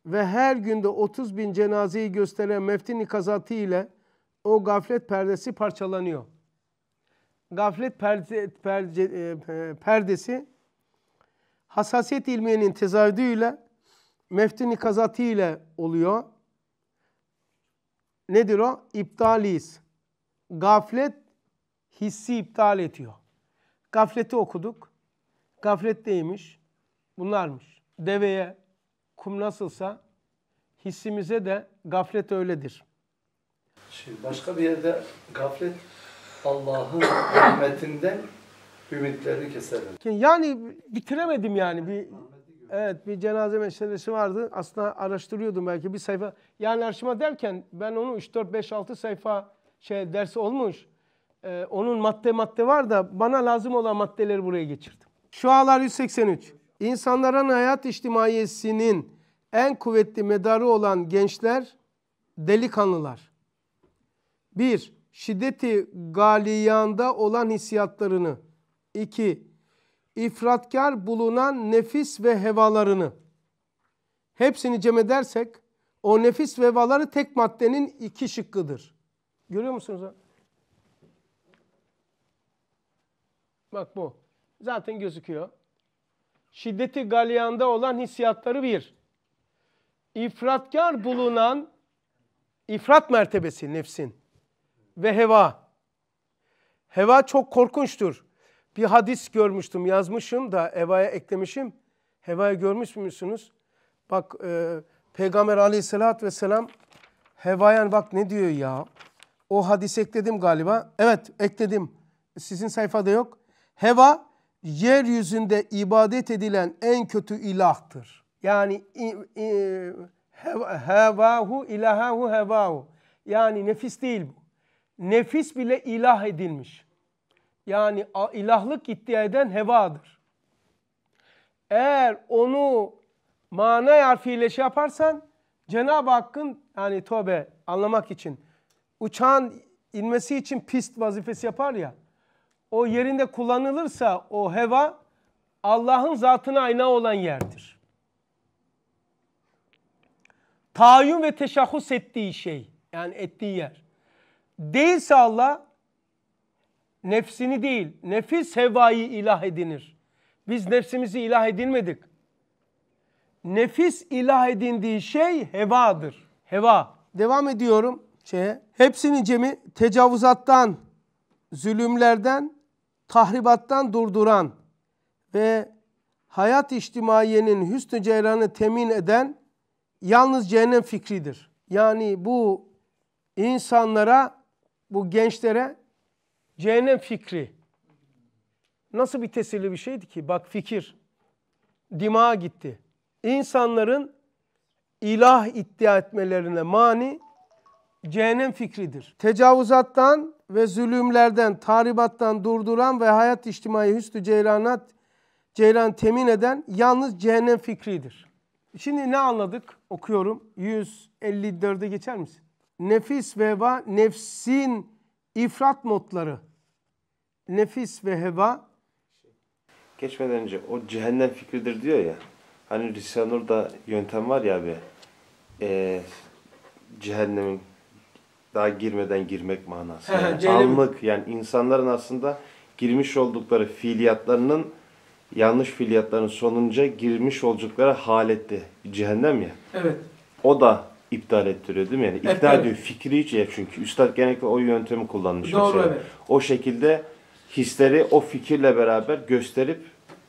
ve her günde 30 bin cenazeyi gösteren meftin ikazatı ile o gaflet perdesi parçalanıyor. Gaflet perde, perde, e, perdesi hassasiyet ilmiyenin tezahüdüyle meftin ikazatı ile oluyor. Nedir o? İptaliyiz. Gaflet hissi iptal ediyor. Gafleti okuduk. Gaflet neymiş? Bunlarmış. Deveye kum nasılsa hissimize de gaflet öyledir. Şimdi başka bir yerde gaflet Allah'ın rahmetinden ümitlerini keserim. Yani bitiremedim yani bir Evet bir cenaze meselesi vardı. Aslında araştırıyordum belki bir sayfa. Yani araştırma derken ben onu 3 4 5 6 sayfa şey dersi olmuş e, onun madde madde var da bana lazım olan maddeleri buraya geçirdim. Şualar 183. İnsanların hayat içtimaiyesinin en kuvvetli medarı olan gençler delikanlılar. 1. Şiddeti galiyanda olan hissiyatlarını. 2. İfratkar bulunan nefis ve hevalarını. Hepsini cem edersek o nefis ve hevaları tek maddenin iki şıkkıdır. Görüyor musunuz? Ha? Bak bu. Zaten gözüküyor. Şiddeti galyanda olan hissiyatları bir. İfratkar bulunan ifrat mertebesi nefsin ve heva. Heva çok korkunçtur. Bir hadis görmüştüm, yazmışım da hevaya eklemişim. Hevayı görmüş müsünüz? Bak e, Peygamber aleyhissalatü vesselam hevaya bak ne diyor ya. O hadis ekledim galiba. Evet ekledim. Sizin sayfada yok. Heva yeryüzünde ibadet edilen en kötü ilahtır. Yani i, i, hevahu ilahahu hevahu. Yani nefis değil bu. Nefis bile ilah edilmiş. Yani ilahlık iddia eden hevadır. Eğer onu mana harfiyle şey yaparsan Cenab-ı Hakk'ın yani tövbe anlamak için uçağın inmesi için pist vazifesi yapar ya o yerinde kullanılırsa o heva Allah'ın zatına ayna olan yerdir. Tayyun ve teşahhus ettiği şey yani ettiği yer. Değilse Allah nefsini değil nefis hevayı ilah edinir. Biz nefsimizi ilah edinmedik. Nefis ilah edindiği şey hevadır. Heva. Devam ediyorum şeye. Hepsinin cemi tecavüzattan, zulümlerden tahribattan durduran ve hayat içtimaiyenin hüsnü ceyranı temin eden yalnız cehennem fikridir. Yani bu insanlara, bu gençlere cehennem fikri nasıl bir tesirli bir şeydi ki? Bak fikir dimağa gitti. İnsanların ilah iddia etmelerine mani cehennem fikridir. Tecavüzattan ve zulümlerden, tahribattan durduran ve hayat içtimai hüsnü ceylanat, ceylan temin eden yalnız cehennem fikridir. Şimdi ne anladık? Okuyorum. 154'e geçer misin? Nefis ve heva, nefsin ifrat modları. Nefis ve heva. Geçmeden önce o cehennem fikridir diyor ya. Hani Risale Nur'da yöntem var ya abi. E, cehennemin daha girmeden girmek manası. Yani Anlık yani insanların aslında girmiş oldukları fiiliyatlarının yanlış fiiliyatların sonunca girmiş oldukları halette cehennem ya. Evet. O da iptal ettiriyor değil mi? Yani iptal evet, ediyor. Evet. Fikri hiç ya çünkü. Üstad genellikle o yöntemi kullanmış. Doğru mesela. Şey. evet. O şekilde hisleri o fikirle beraber gösterip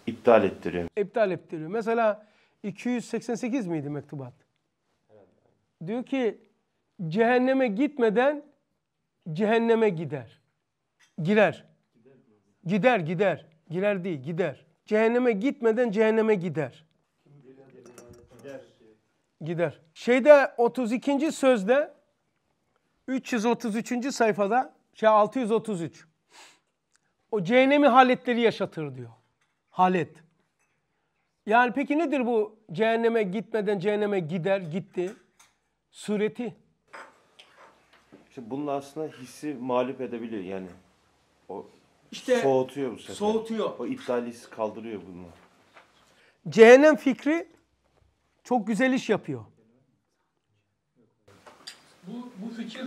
iptal ettiriyor. İptal ettiriyor. Mesela 288 miydi mektubat? Evet. Diyor ki cehenneme gitmeden cehenneme gider. Girer. Gider gider. Girer değil gider. Cehenneme gitmeden cehenneme gider. Gider. Şeyde 32. sözde 333. sayfada şey 633. O cehennemi haletleri yaşatır diyor. Halet. Yani peki nedir bu cehenneme gitmeden cehenneme gider gitti? Sureti. İşte bunun aslında hissi mağlup edebiliyor yani. O işte soğutuyor bu sefer. Soğutuyor. O iptal hissi kaldırıyor bunu. Cehennem fikri çok güzel iş yapıyor. Bu, bu fikir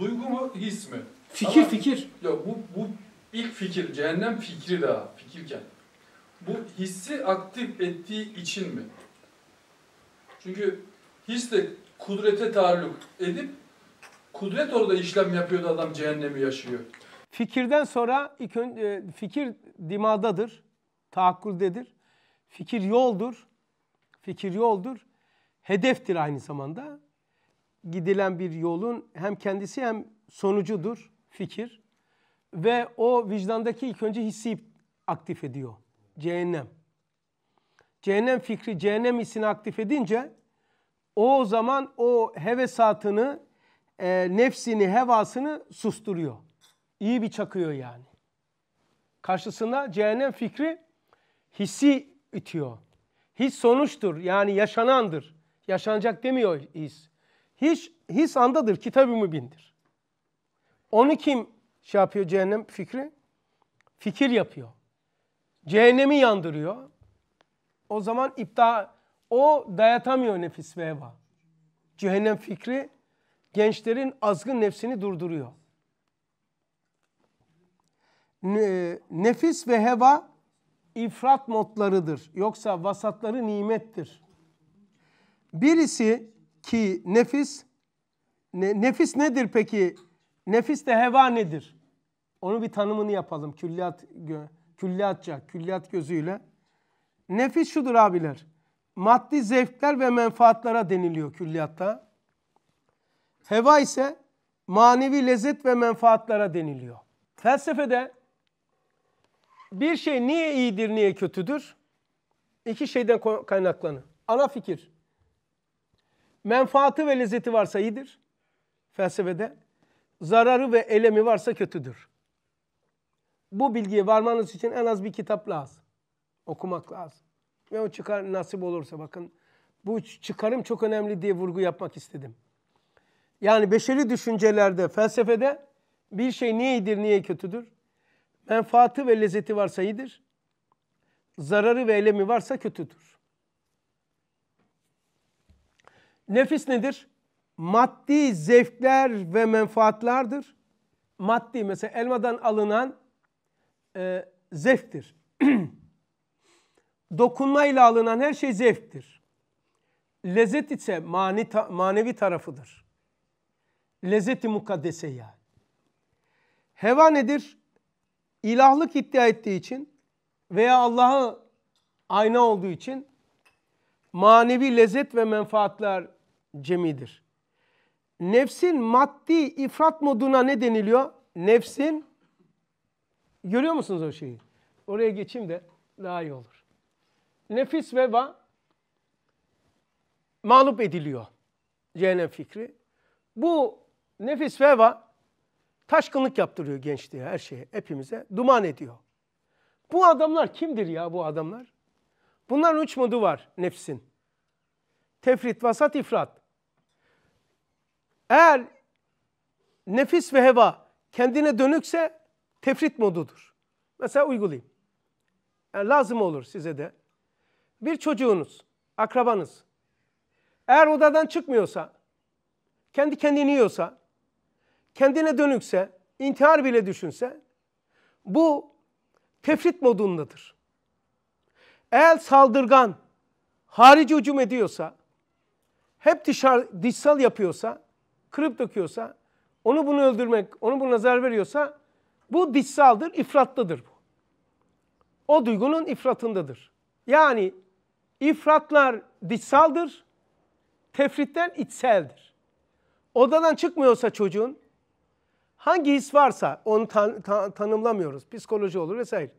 duygu mu his mi? Fikir Ama, fikir. Yok bu, bu ilk fikir cehennem fikri daha fikirken. Bu hissi aktif ettiği için mi? Çünkü his de kudrete taalluk edip Kudret orada işlem yapıyordu adam cehennemi yaşıyor. Fikirden sonra ilk önce, fikir dimadadır, taakkuldedir. Fikir yoldur, fikir yoldur, hedeftir aynı zamanda. Gidilen bir yolun hem kendisi hem sonucudur fikir. Ve o vicdandaki ilk önce hissi aktif ediyor. Cehennem. Cehennem fikri, cehennem hissini aktif edince o zaman o hevesatını e, nefsini, hevasını susturuyor. İyi bir çakıyor yani. Karşısında cehennem fikri hissi itiyor. His sonuçtur yani yaşanandır. Yaşanacak demiyor his. His, his andadır, kitab-ı mübindir. Onu kim şey yapıyor cehennem fikri? Fikir yapıyor. Cehennemi yandırıyor. O zaman iptal, o dayatamıyor nefis ve heva. Cehennem fikri gençlerin azgın nefsini durduruyor. Nefis ve heva ifrat modlarıdır. Yoksa vasatları nimettir. Birisi ki nefis nefis nedir peki? Nefis de heva nedir? Onu bir tanımını yapalım külliyat külliyatça, külliyat gözüyle. Nefis şudur abiler. Maddi zevkler ve menfaatlara deniliyor külliyatta. Heva ise manevi lezzet ve menfaatlara deniliyor. Felsefede bir şey niye iyidir, niye kötüdür? İki şeyden kaynaklanır. Ana fikir. menfaati ve lezzeti varsa iyidir felsefede. Zararı ve elemi varsa kötüdür. Bu bilgiye varmanız için en az bir kitap lazım. Okumak lazım. Ve o çıkar nasip olursa bakın bu çıkarım çok önemli diye vurgu yapmak istedim. Yani beşeri düşüncelerde, felsefede bir şey niye iyidir, niye kötüdür? Menfaati ve lezzeti varsa iyidir. Zararı ve elemi varsa kötüdür. Nefis nedir? Maddi zevkler ve menfaatlardır. Maddi mesela elmadan alınan e, zevktir. Dokunmayla alınan her şey zevktir. Lezzet ise mani, ta, manevi tarafıdır lezzeti mukaddese yani. Heva nedir? İlahlık iddia ettiği için veya Allah'ı ayna olduğu için manevi lezzet ve menfaatler cemidir. Nefsin maddi ifrat moduna ne deniliyor? Nefsin görüyor musunuz o şeyi? Oraya geçeyim de daha iyi olur. Nefis ve va mağlup ediliyor. Cehennem fikri. Bu nefis ve taşkınlık yaptırıyor gençliğe her şeye hepimize. Duman ediyor. Bu adamlar kimdir ya bu adamlar? Bunların üç modu var nefsin. Tefrit, vasat, ifrat. Eğer nefis ve heva kendine dönükse tefrit modudur. Mesela uygulayayım. Yani lazım olur size de. Bir çocuğunuz, akrabanız eğer odadan çıkmıyorsa, kendi kendini yiyorsa, kendine dönükse, intihar bile düşünse bu tefrit modundadır. Eğer saldırgan harici hücum ediyorsa, hep dışarı, dışsal yapıyorsa, kırıp döküyorsa, onu bunu öldürmek, onu bunu zarar veriyorsa bu dışsaldır, ifratlıdır bu. O duygunun ifratındadır. Yani ifratlar dışsaldır, tefritler içseldir. Odadan çıkmıyorsa çocuğun Hangi his varsa onu tan tan tanımlamıyoruz. Psikoloji olur vesaire.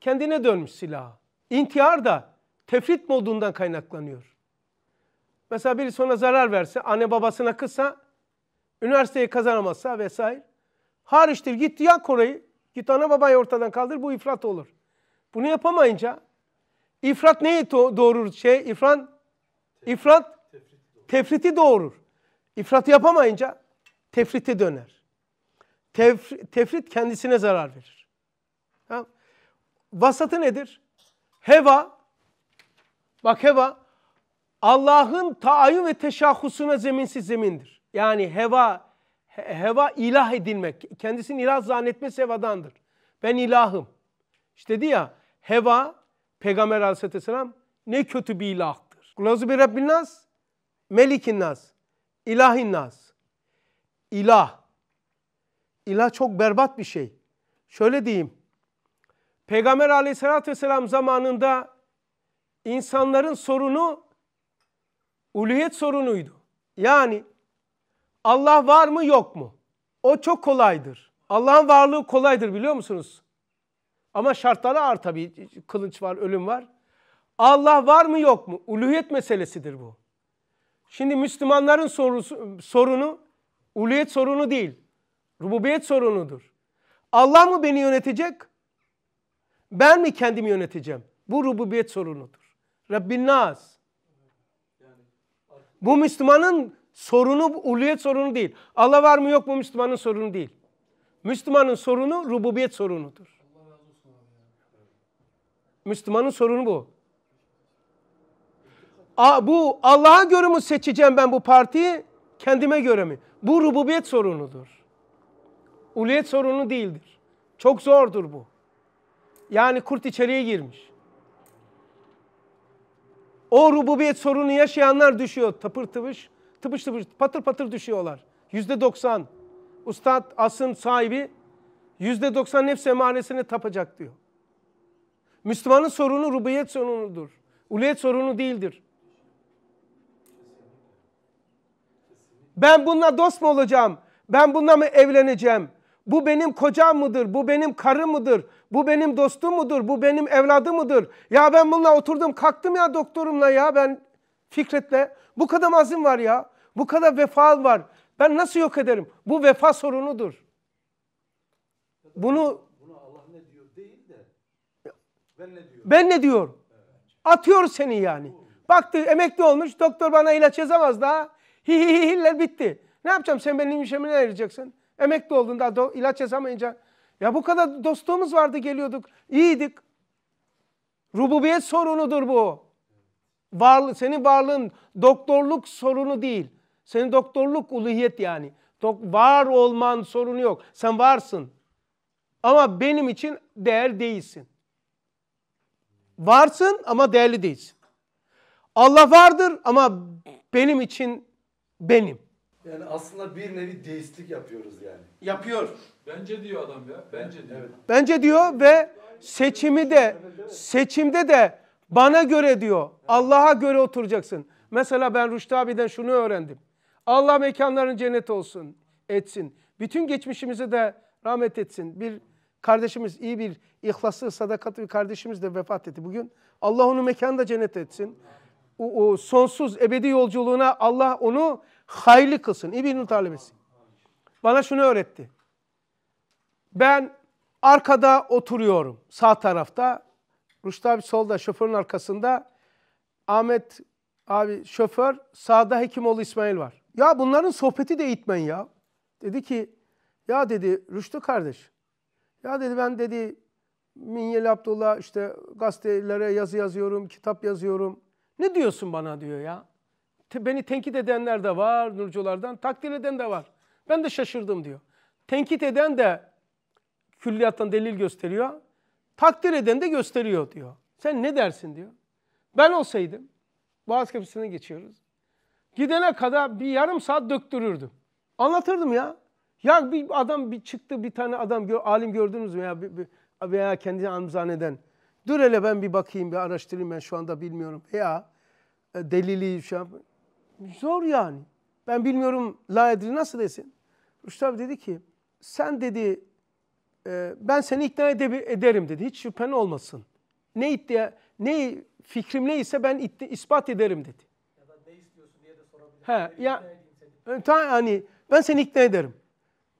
Kendine dönmüş silaha. İntihar da tefrit modundan kaynaklanıyor. Mesela biri sonra zarar verse, anne babasına kısa, üniversiteyi kazanamazsa vesaire. Hariçtir gitti ya orayı, git ana babayı ortadan kaldır bu ifrat olur. Bunu yapamayınca ifrat neyi doğurur şey? İfran, ifrat tefriti doğurur. İfrat yapamayınca tefriti döner. Tef, tefrit kendisine zarar verir. Tamam. Vasatı nedir? Heva, bak heva, Allah'ın taayyün ve teşahhusuna zeminsiz zemindir. Yani heva, heva ilah edilmek, kendisini ilah zannetmesi hevadandır. Ben ilahım. İşte dedi ya, heva, Peygamber aleyhisselam ne kötü bir ilahtır. Kulazu bir Rabbin nas, melikin nas, ilahin nas. İlah, İlah çok berbat bir şey. Şöyle diyeyim. Peygamber aleyhissalatü vesselam zamanında insanların sorunu uluhiyet sorunuydu. Yani Allah var mı yok mu? O çok kolaydır. Allah'ın varlığı kolaydır biliyor musunuz? Ama şartları ağır tabii. kılıç var, ölüm var. Allah var mı yok mu? Uluhiyet meselesidir bu. Şimdi Müslümanların sorusu, sorunu uluhiyet sorunu değil. Rububiyet sorunudur. Allah mı beni yönetecek? Ben mi kendimi yöneteceğim? Bu rububiyet sorunudur. Rabbin Nas. Bu Müslümanın sorunu, uluyet sorunu değil. Allah var mı yok mu Müslümanın sorunu değil. Müslümanın sorunu rububiyet sorunudur. Müslümanın sorunu bu. A, bu Allah'a göre mi seçeceğim ben bu partiyi? Kendime göre mi? Bu rububiyet sorunudur. Uluyet sorunu değildir. Çok zordur bu. Yani kurt içeriye girmiş. O rububiyet sorunu yaşayanlar düşüyor. Tapır tıvış, tıpış tıpış, patır patır düşüyorlar. Yüzde doksan. Ustad asın sahibi yüzde doksan nefs emanesine tapacak diyor. Müslümanın sorunu rububiyet sorunudur. Uluyet sorunu değildir. Ben bununla dost mu olacağım? Ben bununla mı evleneceğim? Bu benim kocam mıdır? Bu benim karım mıdır? Bu benim dostum mudur? Bu benim evladım mıdır? Ya ben bununla oturdum kalktım ya doktorumla ya ben Fikret'le. Bu kadar azim var ya. Bu kadar vefa var. Ben nasıl yok ederim? Bu vefa sorunudur. Bunu Allah ne diyor değil de ben ne diyor? Ben ne diyor? Atıyor seni yani. Baktı emekli olmuş doktor bana ilaç yazamaz daha. Hi bitti. Ne yapacağım sen benim işime ne ayıracaksın? Emekli olduğunda ilaç yazamayınca ya bu kadar dostluğumuz vardı geliyorduk. iyiydik. Rububiyet sorunudur bu. Varlı, senin varlığın doktorluk sorunu değil. Senin doktorluk uluhiyet yani. Dok, var olman sorunu yok. Sen varsın. Ama benim için değer değilsin. Varsın ama değerli değilsin. Allah vardır ama benim için benim. Yani aslında bir nevi deistlik yapıyoruz yani. Yapıyor. Bence diyor adam ya. Bence diyor. Evet. Bence diyor ve seçimi de seçimde de bana göre diyor. Allah'a göre oturacaksın. Mesela ben Rüştü abiden şunu öğrendim. Allah mekanların cennet olsun, etsin. Bütün geçmişimizi de rahmet etsin. Bir kardeşimiz iyi bir ihlaslı, sadakatli bir kardeşimiz de vefat etti bugün. Allah onu mekanda cennet etsin. O, o sonsuz ebedi yolculuğuna Allah onu hayli kılsın. İbn-i talebesi. Bana şunu öğretti. Ben arkada oturuyorum sağ tarafta. Rüştü abi solda şoförün arkasında. Ahmet abi şoför sağda Hekimoğlu İsmail var. Ya bunların sohbeti de itmen ya. Dedi ki ya dedi Rüştü kardeş. Ya dedi ben dedi Minyel Abdullah işte gazetelere yazı yazıyorum, kitap yazıyorum. Ne diyorsun bana diyor ya beni tenkit edenler de var nurculardan, takdir eden de var. Ben de şaşırdım diyor. Tenkit eden de külliyattan delil gösteriyor. Takdir eden de gösteriyor diyor. Sen ne dersin diyor. Ben olsaydım, Boğaz Köprüsü'ne geçiyoruz. Gidene kadar bir yarım saat döktürürdüm. Anlatırdım ya. Ya bir adam bir çıktı bir tane adam alim gördünüz mü ya bir, bir, veya kendini amzaneden. Dur hele ben bir bakayım bir araştırayım ben şu anda bilmiyorum. Ya e, delili şu şey an. Zor yani. Ben bilmiyorum la nasıl desin. Rüştü abi dedi ki sen dedi e, ben seni ikna ederim dedi. Hiç şüphen olmasın. Ne iddia, ne fikrim neyse ben iddi, ispat ederim dedi. Ya da ne istiyorsun diye de sorabilir. He, ya, e, ta, hani ben seni ikna ederim.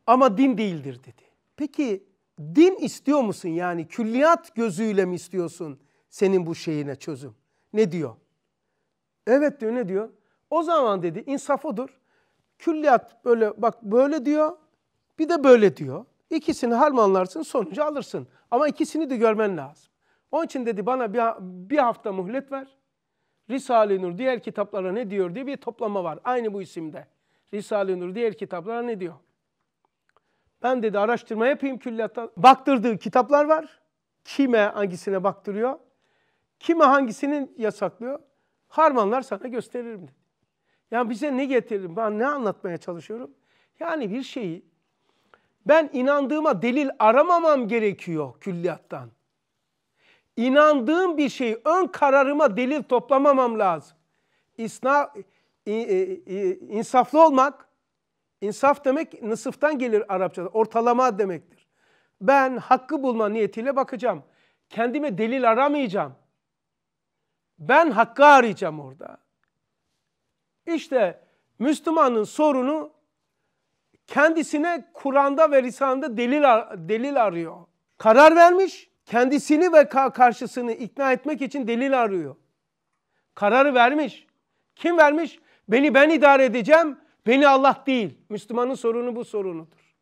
Ama din değildir dedi. Peki din istiyor musun yani külliyat gözüyle mi istiyorsun senin bu şeyine çözüm? Ne diyor? Evet diyor ne diyor? O zaman dedi insaf odur. Külliyat böyle bak böyle diyor bir de böyle diyor. İkisini harmanlarsın sonucu alırsın. Ama ikisini de görmen lazım. Onun için dedi bana bir, bir hafta muhlet ver. Risale-i Nur diğer kitaplara ne diyor diye bir toplama var. Aynı bu isimde. Risale-i Nur diğer kitaplara ne diyor? Ben dedi araştırma yapayım külliyatta. Baktırdığı kitaplar var. Kime hangisine baktırıyor? Kime hangisini yasaklıyor? Harmanlar sana gösteririm dedi. Yani bize ne getirdim? Ben ne anlatmaya çalışıyorum? Yani bir şeyi ben inandığıma delil aramamam gerekiyor külliyattan. İnandığım bir şeyi ön kararıma delil toplamamam lazım. İsna, insaflı olmak, insaf demek nısıftan gelir Arapçada, ortalama demektir. Ben hakkı bulma niyetiyle bakacağım. Kendime delil aramayacağım. Ben hakkı arayacağım orada. İşte Müslümanın sorunu kendisine Kur'an'da ve Risale'de delil, ar delil arıyor. Karar vermiş, kendisini ve karşısını ikna etmek için delil arıyor. Kararı vermiş. Kim vermiş? Beni ben idare edeceğim, beni Allah değil. Müslümanın sorunu bu sorunudur.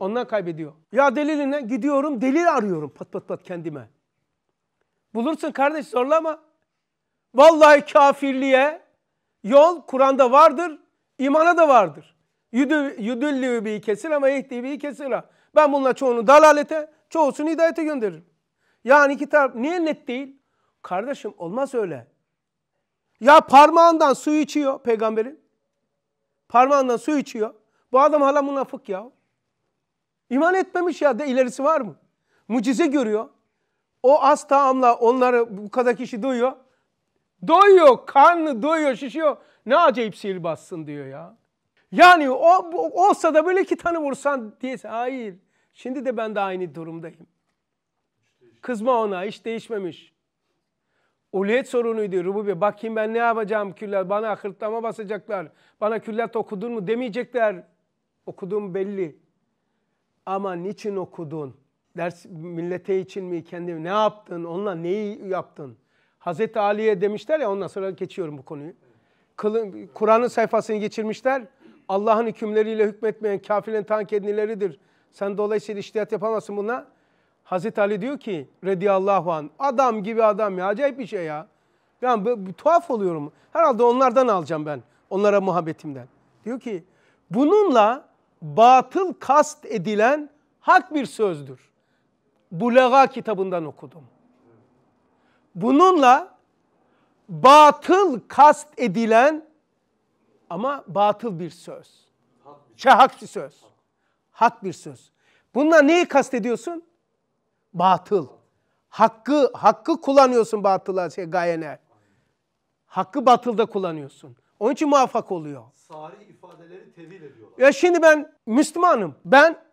Ondan kaybediyor. Ya deliline gidiyorum, delil arıyorum pat pat pat kendime. Bulursun kardeş zorlama. Vallahi kafirliğe Yol Kur'an'da vardır, imana da vardır. Yüdüllü bi kesira ve yehdi bi kesira. Ben bununla çoğunu dalalete, çoğusunu hidayete gönderirim. Yani iki taraf niye net değil? Kardeşim olmaz öyle. Ya parmağından su içiyor peygamberin. Parmağından su içiyor. Bu adam hala münafık ya. İman etmemiş ya de ilerisi var mı? Mucize görüyor. O az taamla onları bu kadar kişi duyuyor. Doyuyor, karnı doyuyor, şişiyor. Ne acayip sihirbazsın diyor ya. Yani o, olsa da böyle iki tane vursan diye hayır. Şimdi de ben de aynı durumdayım. Kızma ona hiç değişmemiş. Uliyet sorunuydu Rububi. Bakayım ben ne yapacağım küller. Bana hırtlama basacaklar. Bana küllat okudun mu demeyecekler. Okuduğum belli. Ama niçin okudun? Ders millete için mi kendi ne yaptın? Onunla neyi yaptın? Hazreti Ali'ye demişler ya ondan sonra geçiyorum bu konuyu. Kur'an'ın sayfasını geçirmişler. Allah'ın hükümleriyle hükmetmeyen kafirlerin tan kendileridir. Sen dolayısıyla iştihat yapamazsın buna. Hazreti Ali diyor ki radiyallahu an adam gibi adam ya acayip bir şey ya. Ben bu, bu, tuhaf oluyorum. Herhalde onlardan alacağım ben. Onlara muhabbetimden. Diyor ki bununla batıl kast edilen hak bir sözdür. Bulaga kitabından okudum. Bununla batıl kast edilen ama batıl bir söz. Şahak şey, bir söz. Hak bir söz. Bununla neyi kastediyorsun? Batıl. Hakkı hakkı kullanıyorsun batıla şey gayene. Hakkı batılda kullanıyorsun. Onun için muvaffak oluyor. Sari ifadeleri tevil ediyorlar. Ya şimdi ben Müslümanım. Ben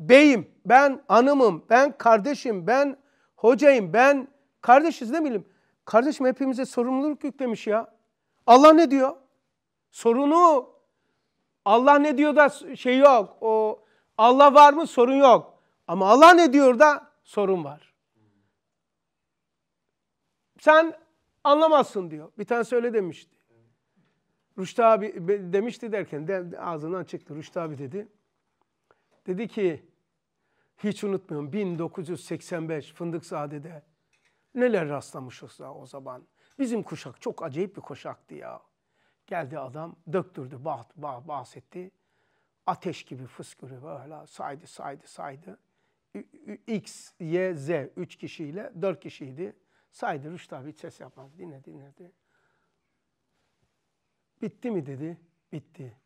beyim, ben anımım, ben kardeşim, ben hocayım, ben Kardeşiz ne bileyim. Kardeşim hepimize sorumluluk yüklemiş ya. Allah ne diyor? Sorunu. Allah ne diyor da şey yok. O Allah var mı? Sorun yok. Ama Allah ne diyor da sorun var. Sen anlamazsın diyor. Bir tane söyle demişti. Rüştü abi demişti derken de, ağzından çıktı. Rüştü abi dedi. Dedi ki hiç unutmuyorum 1985 Fındık Fındıkzade'de Neler rastlamışız ya o zaman. Bizim kuşak çok acayip bir kuşaktı ya. Geldi adam döktürdü, bah, bah, bahsetti. Ateş gibi fıskırı böyle saydı, saydı, saydı. X, Y, Z üç kişiyle dört kişiydi. Saydı Rüştü abi ses yapmaz. dinle dinledi. Bitti mi dedi. Bitti.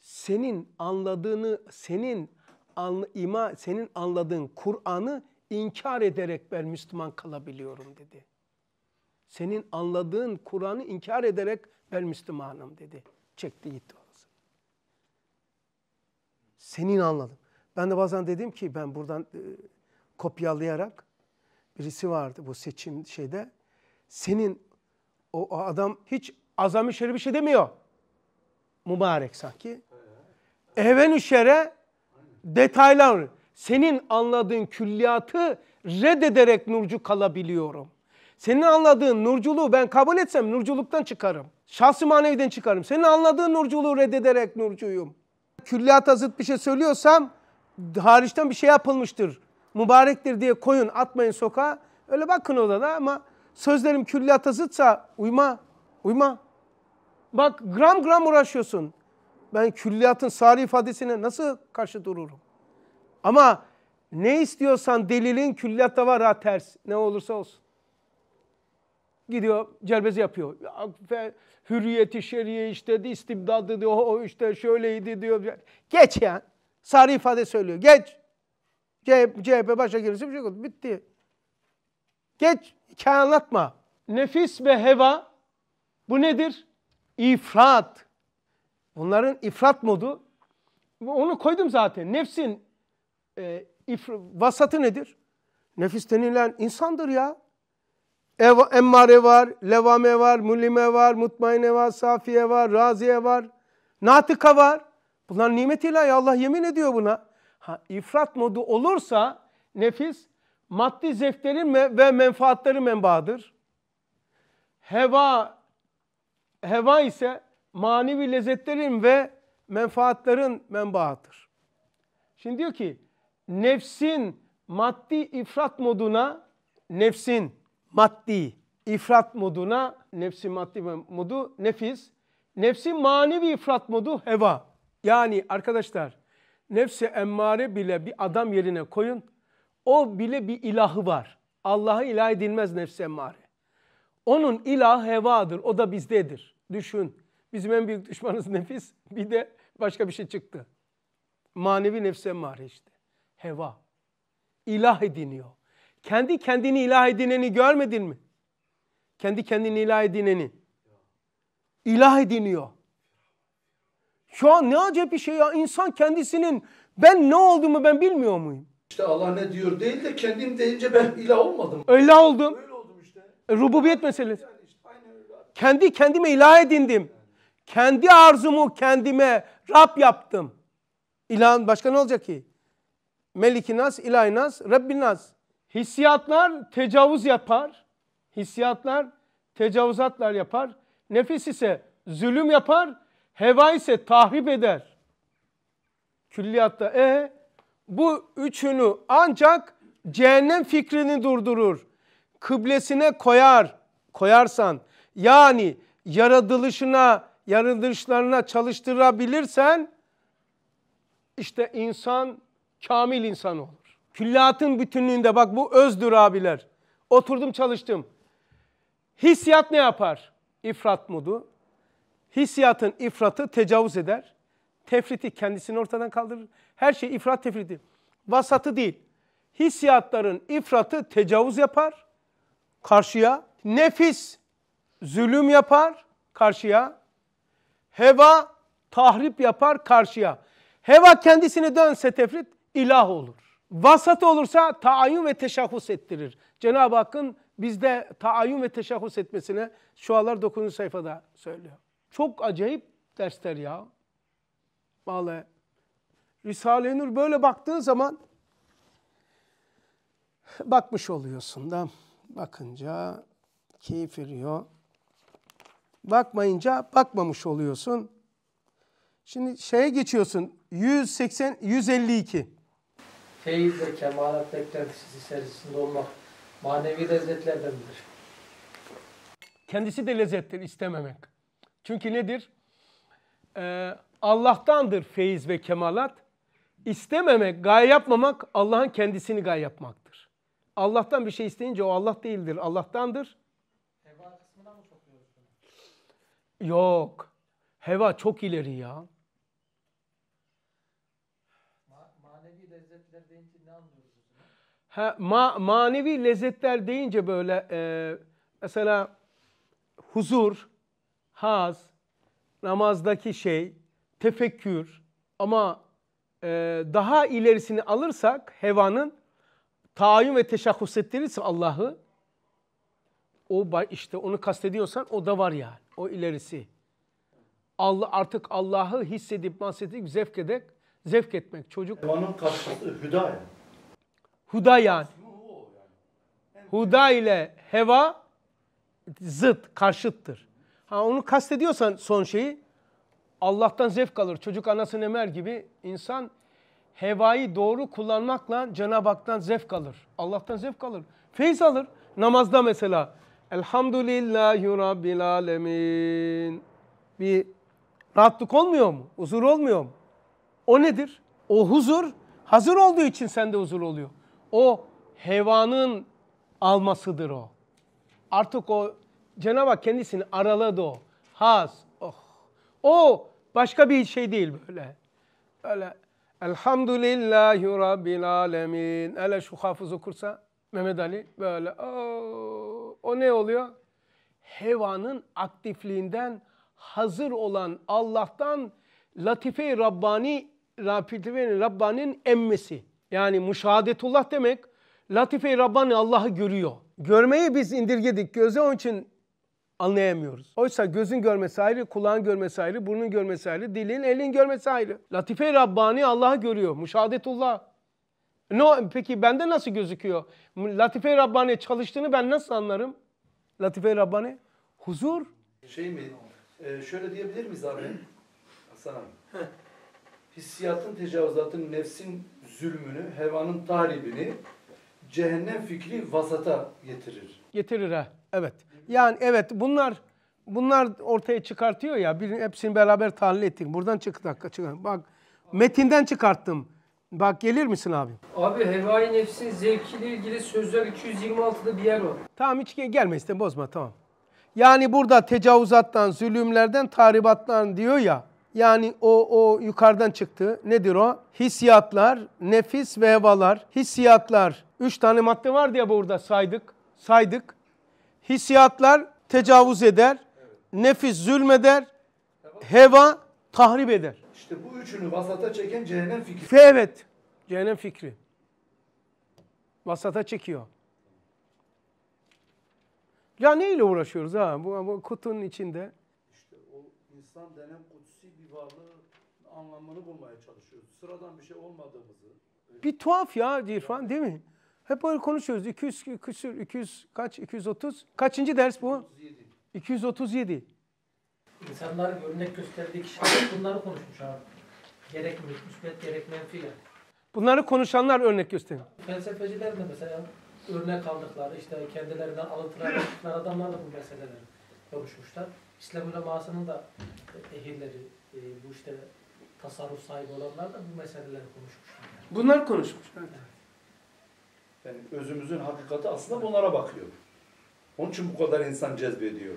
Senin anladığını, senin anla, ima, senin anladığın Kur'an'ı inkar ederek ben Müslüman kalabiliyorum dedi. Senin anladığın Kur'an'ı inkar ederek ben Müslümanım dedi. Çekti gitti olsun. Senin anladım. Ben de bazen dedim ki ben buradan e, kopyalayarak birisi vardı bu seçim şeyde. Senin o, o adam hiç azami şerif bir şey demiyor. Mübarek sanki. Evenüşere detaylar senin anladığın külliyatı reddederek nurcu kalabiliyorum. Senin anladığın nurculuğu ben kabul etsem nurculuktan çıkarım. Şahsi maneviden çıkarım. Senin anladığın nurculuğu reddederek nurcuyum. Külliyata zıt bir şey söylüyorsam hariçten bir şey yapılmıştır. Mübarektir diye koyun atmayın sokağa. Öyle bakın odada ama sözlerim külliyata zıtsa uyma, uyma. Bak gram gram uğraşıyorsun. Ben külliyatın sari ifadesine nasıl karşı dururum? Ama ne istiyorsan delilin külliyatta var ha ters. Ne olursa olsun. Gidiyor celbezi yapıyor. Hürriyeti şeriye işte istibdadı diyor. O işte şöyleydi diyor. Geç ya. Sarı ifade söylüyor. Geç. CHP, CHP başa girmesi bir şey yok. Bitti. Geç. Hikaye anlatma. Nefis ve heva bu nedir? İfrat. bunların ifrat modu. Onu koydum zaten. Nefsin e, ee, ifri, vasatı nedir? Nefis denilen insandır ya. Ev, emmare var, levame var, mulime var, mutmaine var, safiye var, raziye var, natika var. Bunlar nimet ilahi Allah yemin ediyor buna. Ha, ifrat modu olursa nefis maddi zevklerin ve menfaatleri menbaadır. Heva, heva ise manevi lezzetlerin ve menfaatlerin menbaadır. Şimdi diyor ki nefsin maddi ifrat moduna nefsin maddi ifrat moduna nefsi maddi modu nefis nefsi manevi ifrat modu heva yani arkadaşlar nefsi emmare bile bir adam yerine koyun o bile bir ilahı var Allah'a ilah edilmez nefsi emmare onun ilahı hevadır o da bizdedir düşün bizim en büyük düşmanımız nefis bir de başka bir şey çıktı manevi nefsi emmare işte Heva. İlah ediniyor. Kendi kendini ilah edineni görmedin mi? Kendi kendini ilah edineni. İlah ediniyor. Şu an ne acayip bir şey ya. İnsan kendisinin ben ne olduğumu ben bilmiyor muyum? İşte Allah ne diyor değil de kendim deyince ben ilah olmadım. Öyle oldum. Öyle oldum işte. E, rububiyet meselesi. Yani işte, Kendi kendime ilah edindim. Yani. Kendi arzumu kendime Rab yaptım. İlahın başka ne olacak ki? Melikinas, İlahinas, Rabbinas. Hissiyatlar tecavüz yapar. Hissiyatlar tecavüzatlar yapar. Nefis ise zulüm yapar. Heva ise tahrip eder. Külliyatta e bu üçünü ancak cehennem fikrini durdurur. Kıblesine koyar, koyarsan yani yaratılışına, yaratılışlarına çalıştırabilirsen işte insan Kamil insan olur. Külliatın bütünlüğünde bak bu özdür abiler. Oturdum çalıştım. Hissiyat ne yapar? İfrat modu. Hissiyatın ifratı tecavüz eder. Tefriti kendisini ortadan kaldırır. Her şey ifrat tefriti. Vasatı değil. Hissiyatların ifratı tecavüz yapar karşıya. Nefis zulüm yapar karşıya. Heva tahrip yapar karşıya. Heva kendisini dönse tefrit, ilah olur. Vasat olursa taayyün ve teşahhus ettirir. Cenab-ı Hakk'ın bizde taayyün ve teşahhus etmesine şualar 9. sayfada söylüyor. Çok acayip dersler ya. Vallahi Risale-i Nur böyle baktığın zaman bakmış oluyorsun da bakınca keyif veriyor. Bakmayınca bakmamış oluyorsun. Şimdi şeye geçiyorsun. 180 152 feyiz ve kemalat beklentisi içerisinde olmak manevi lezzetlerden biridir. Kendisi de lezzettir istememek. Çünkü nedir? Ee, Allah'tandır feyiz ve kemalat. İstememek, gay yapmamak Allah'ın kendisini gay yapmaktır. Allah'tan bir şey isteyince o Allah değildir, Allah'tandır. Heva kısmına mı sokuyorsun? Yok. Heva çok ileri ya. Ha, ma, manevi lezzetler deyince böyle e, mesela huzur, haz, namazdaki şey, tefekkür ama e, daha ilerisini alırsak hevanın tayin ve teşahhus ettirirse Allah'ı o işte onu kastediyorsan o da var yani. O ilerisi. Allah artık Allah'ı hissedip, bahsedip zevk edek, zevk etmek. Çocuk Hevanın karşılığı hüda yani. Huda yani. Huda ile heva zıt, karşıttır. Ha onu kastediyorsan son şeyi Allah'tan zevk alır. Çocuk anasını emer gibi insan hevayı doğru kullanmakla Cenab-ı Hak'tan zevk alır. Allah'tan zevk alır. Feyz alır. Namazda mesela Elhamdülillahi Rabbil Alemin. Bir rahatlık olmuyor mu? Huzur olmuyor mu? O nedir? O huzur hazır olduğu için sende huzur oluyor o hevanın almasıdır o. Artık o Cenab-ı Hak kendisini araladı o. Haz, oh. O başka bir şey değil böyle. Öyle Elhamdülillahi Rabbil Alemin. Hele şu hafız okursa Mehmet Ali böyle o, o ne oluyor? Hevanın aktifliğinden hazır olan Allah'tan Latife-i Rabbani, Latife-i Rabbani'nin emmesi. Yani müşahadetullah demek Latife-i Rabbani Allah'ı görüyor. Görmeyi biz indirgedik göze onun için anlayamıyoruz. Oysa gözün görmesi ayrı, kulağın görmesi ayrı, burnun görmesi ayrı, dilin, elin görmesi ayrı. Latife-i Rabbani Allah'ı görüyor. Müşahadetullah. No, peki bende nasıl gözüküyor? Latife-i Rabbani çalıştığını ben nasıl anlarım? Latife-i Rabbani huzur. Şey mi? E, şöyle diyebilir miyiz abi? Hasan abi. Hissiyatın, tecavüzatın, nefsin zulmünü, hevanın tahribini cehennem fikri vasata getirir. Getirir ha. Evet. Yani evet bunlar bunlar ortaya çıkartıyor ya. Bir, hepsini beraber tahlil ettik. Buradan çık dakika çıkar. Bak metinden çıkarttım. Bak gelir misin abi? Abi hevai nefsin zevkiyle ilgili sözler 226'da bir yer var. Tamam hiç gelme işte bozma tamam. Yani burada tecavüzattan, zulümlerden, tahribattan diyor ya. Yani o, o yukarıdan çıktı. Nedir o? Hissiyatlar, nefis ve hevalar. Hissiyatlar. Üç tane madde var diye burada saydık. Saydık. Hissiyatlar tecavüz eder. Nefis zulmeder. Heva tahrip eder. İşte bu üçünü vasata çeken cehennem fikri. Evet. Cehennem fikri. Vasata çekiyor. Ya neyle uğraşıyoruz ha? Bu, bu kutunun içinde. İslam denen kutsi bir varlığı anlamını bulmaya çalışıyoruz. Sıradan bir şey olmadığımızı. Bir tuhaf ya İrfan değil mi? Hep böyle konuşuyoruz. 200 küsür 200 kaç 230 kaçıncı ders bu? 237. 237. İnsanların örnek gösterdiği kişiler bunları konuşmuş abi. Gerek müsbet gerek menfi yani. Bunları konuşanlar örnek gösteriyor. Felsefeciler de mesela örnek aldıkları işte kendilerinden alıntılar adamlarla bu meseleleri konuşmuşlar. İslam ulemasının da ehilleri, e, bu işte tasarruf sahibi olanlar da bu meseleleri konuşmuşlar. Bunlar konuşmuş. Evet. Yani özümüzün hakikati aslında bunlara bakıyor. Onun için bu kadar insan cezbediyor.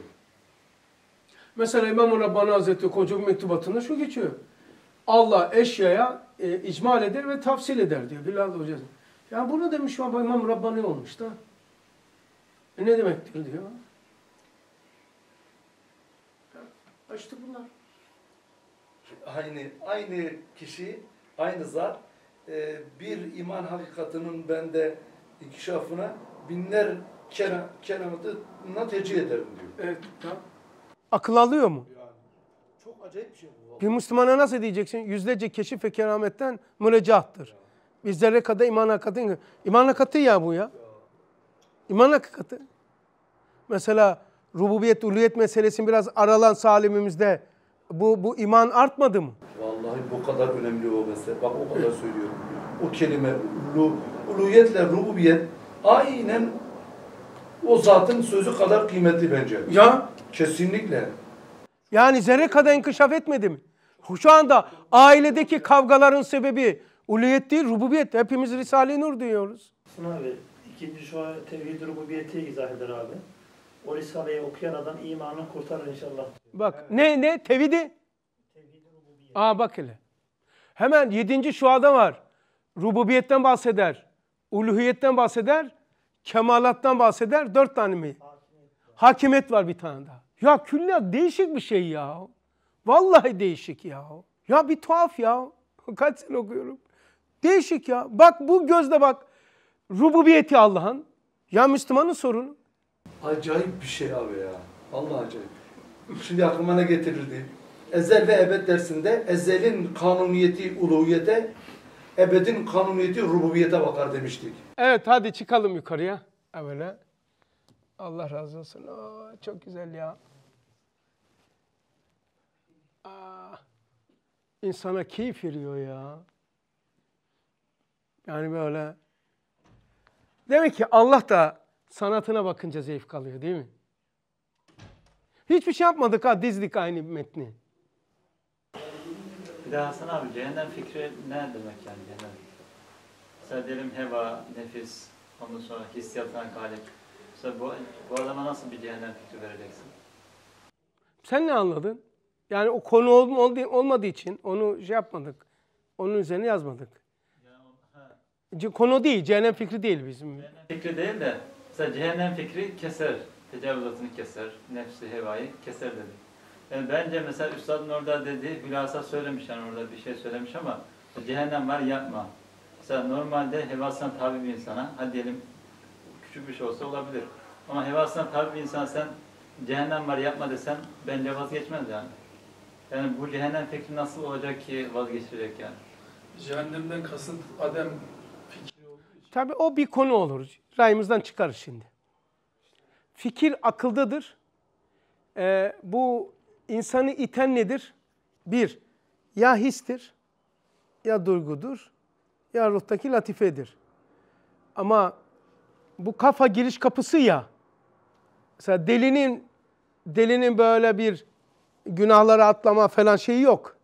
Mesela İmam-ı Rabbani Hazretleri koca mektubatında şu geçiyor. Allah eşyaya e, icmal eder ve tafsil eder diyor Bilal Hoca. Ya bunu demiş İmam Rabbani olmuş da. E ne demektir diyor. Açtı bunlar. Aynı, aynı kişi, aynı zat e, bir iman hakikatinin bende inkişafına binler kere, kerematına tercih ederim diyor. Evet, tamam. Akıl alıyor mu? Yani, çok acayip bir şey bu. Bir Müslümana nasıl diyeceksin? Yüzlerce keşif ve kerametten mürecahtır. Bir zerre kadar iman hakikati. İman hakikati ya bu ya. İman hakikati. Mesela rububiyet, uluyet meselesini biraz aralan salimimizde bu, bu iman artmadı mı? Vallahi bu kadar önemli o mesele. Bak o kadar söylüyorum. O kelime ulu, uluyetle rububiyet aynen o zatın sözü kadar kıymetli bence. Ya? Kesinlikle. Yani zerre kadar inkışaf etmedi mi? Şu anda ailedeki kavgaların sebebi uluyet değil, rububiyet. Hepimiz Risale-i Nur diyoruz. Sınav abi, ikinci şu tevhid-i rububiyeti izah eder abi. O Risale'yi okuyan adam imanını kurtarır inşallah. Bak evet. ne ne tevhidi? tevhid rububiyet. Aa bak hele. Hemen 7. şuada var. Rububiyetten bahseder. Uluhiyetten bahseder. Kemalattan bahseder. Dört tane mi? Hakimet var bir tane daha. Ya külliyat değişik bir şey ya. Vallahi değişik ya. Ya bir tuhaf ya. Kaç sene okuyorum. Değişik ya. Bak bu gözle bak. Rububiyeti Allah'ın. Ya Müslümanın sorunu. Acayip bir şey abi ya. Vallahi acayip. Şimdi aklıma ne getirirdi? Ezel ve ebed dersinde ezelin kanuniyeti uluhiyete, ebedin kanuniyeti rububiyete bakar demiştik. Evet hadi çıkalım yukarıya. Evvela. Allah razı olsun. Oo, çok güzel ya. Aa, ah. insana keyif veriyor ya. Yani böyle. Demek ki Allah da sanatına bakınca zevk kalıyor değil mi? Hiçbir şey yapmadık ha dizdik aynı metni. Bir de Hasan abi cehennem fikri ne demek yani cehennem fikri? Mesela diyelim heva, nefis, ondan sonra hissiyatına galip. Mesela bu, bu adama nasıl bir cehennem fikri vereceksin? Sen ne anladın? Yani o konu ol, olmadığı için onu şey yapmadık. Onun üzerine yazmadık. Ya, konu değil, cehennem fikri değil bizim. Cehennem fikri değil de Mesela cehennem fikri keser, tecavüzatını keser, nefsi hevayı keser dedi. Yani bence mesela üstadın orada dediği, hülasa söylemiş yani orada bir şey söylemiş ama cehennem var yapma. Mesela normalde hevasına tabi bir insana, hadi diyelim küçük bir şey olsa olabilir. Ama hevasına tabi bir insana sen cehennem var yapma desen bence vazgeçmez yani. Yani bu cehennem fikri nasıl olacak ki vazgeçilecek yani? Cehennemden kasıt Adem Tabii o bir konu olur. Rayımızdan çıkar şimdi. Fikir akıldadır. Ee, bu insanı iten nedir? Bir, ya histir, ya duygudur, ya ruhtaki latifedir. Ama bu kafa giriş kapısı ya. Mesela delinin delinin böyle bir günahlara atlama falan şeyi yok.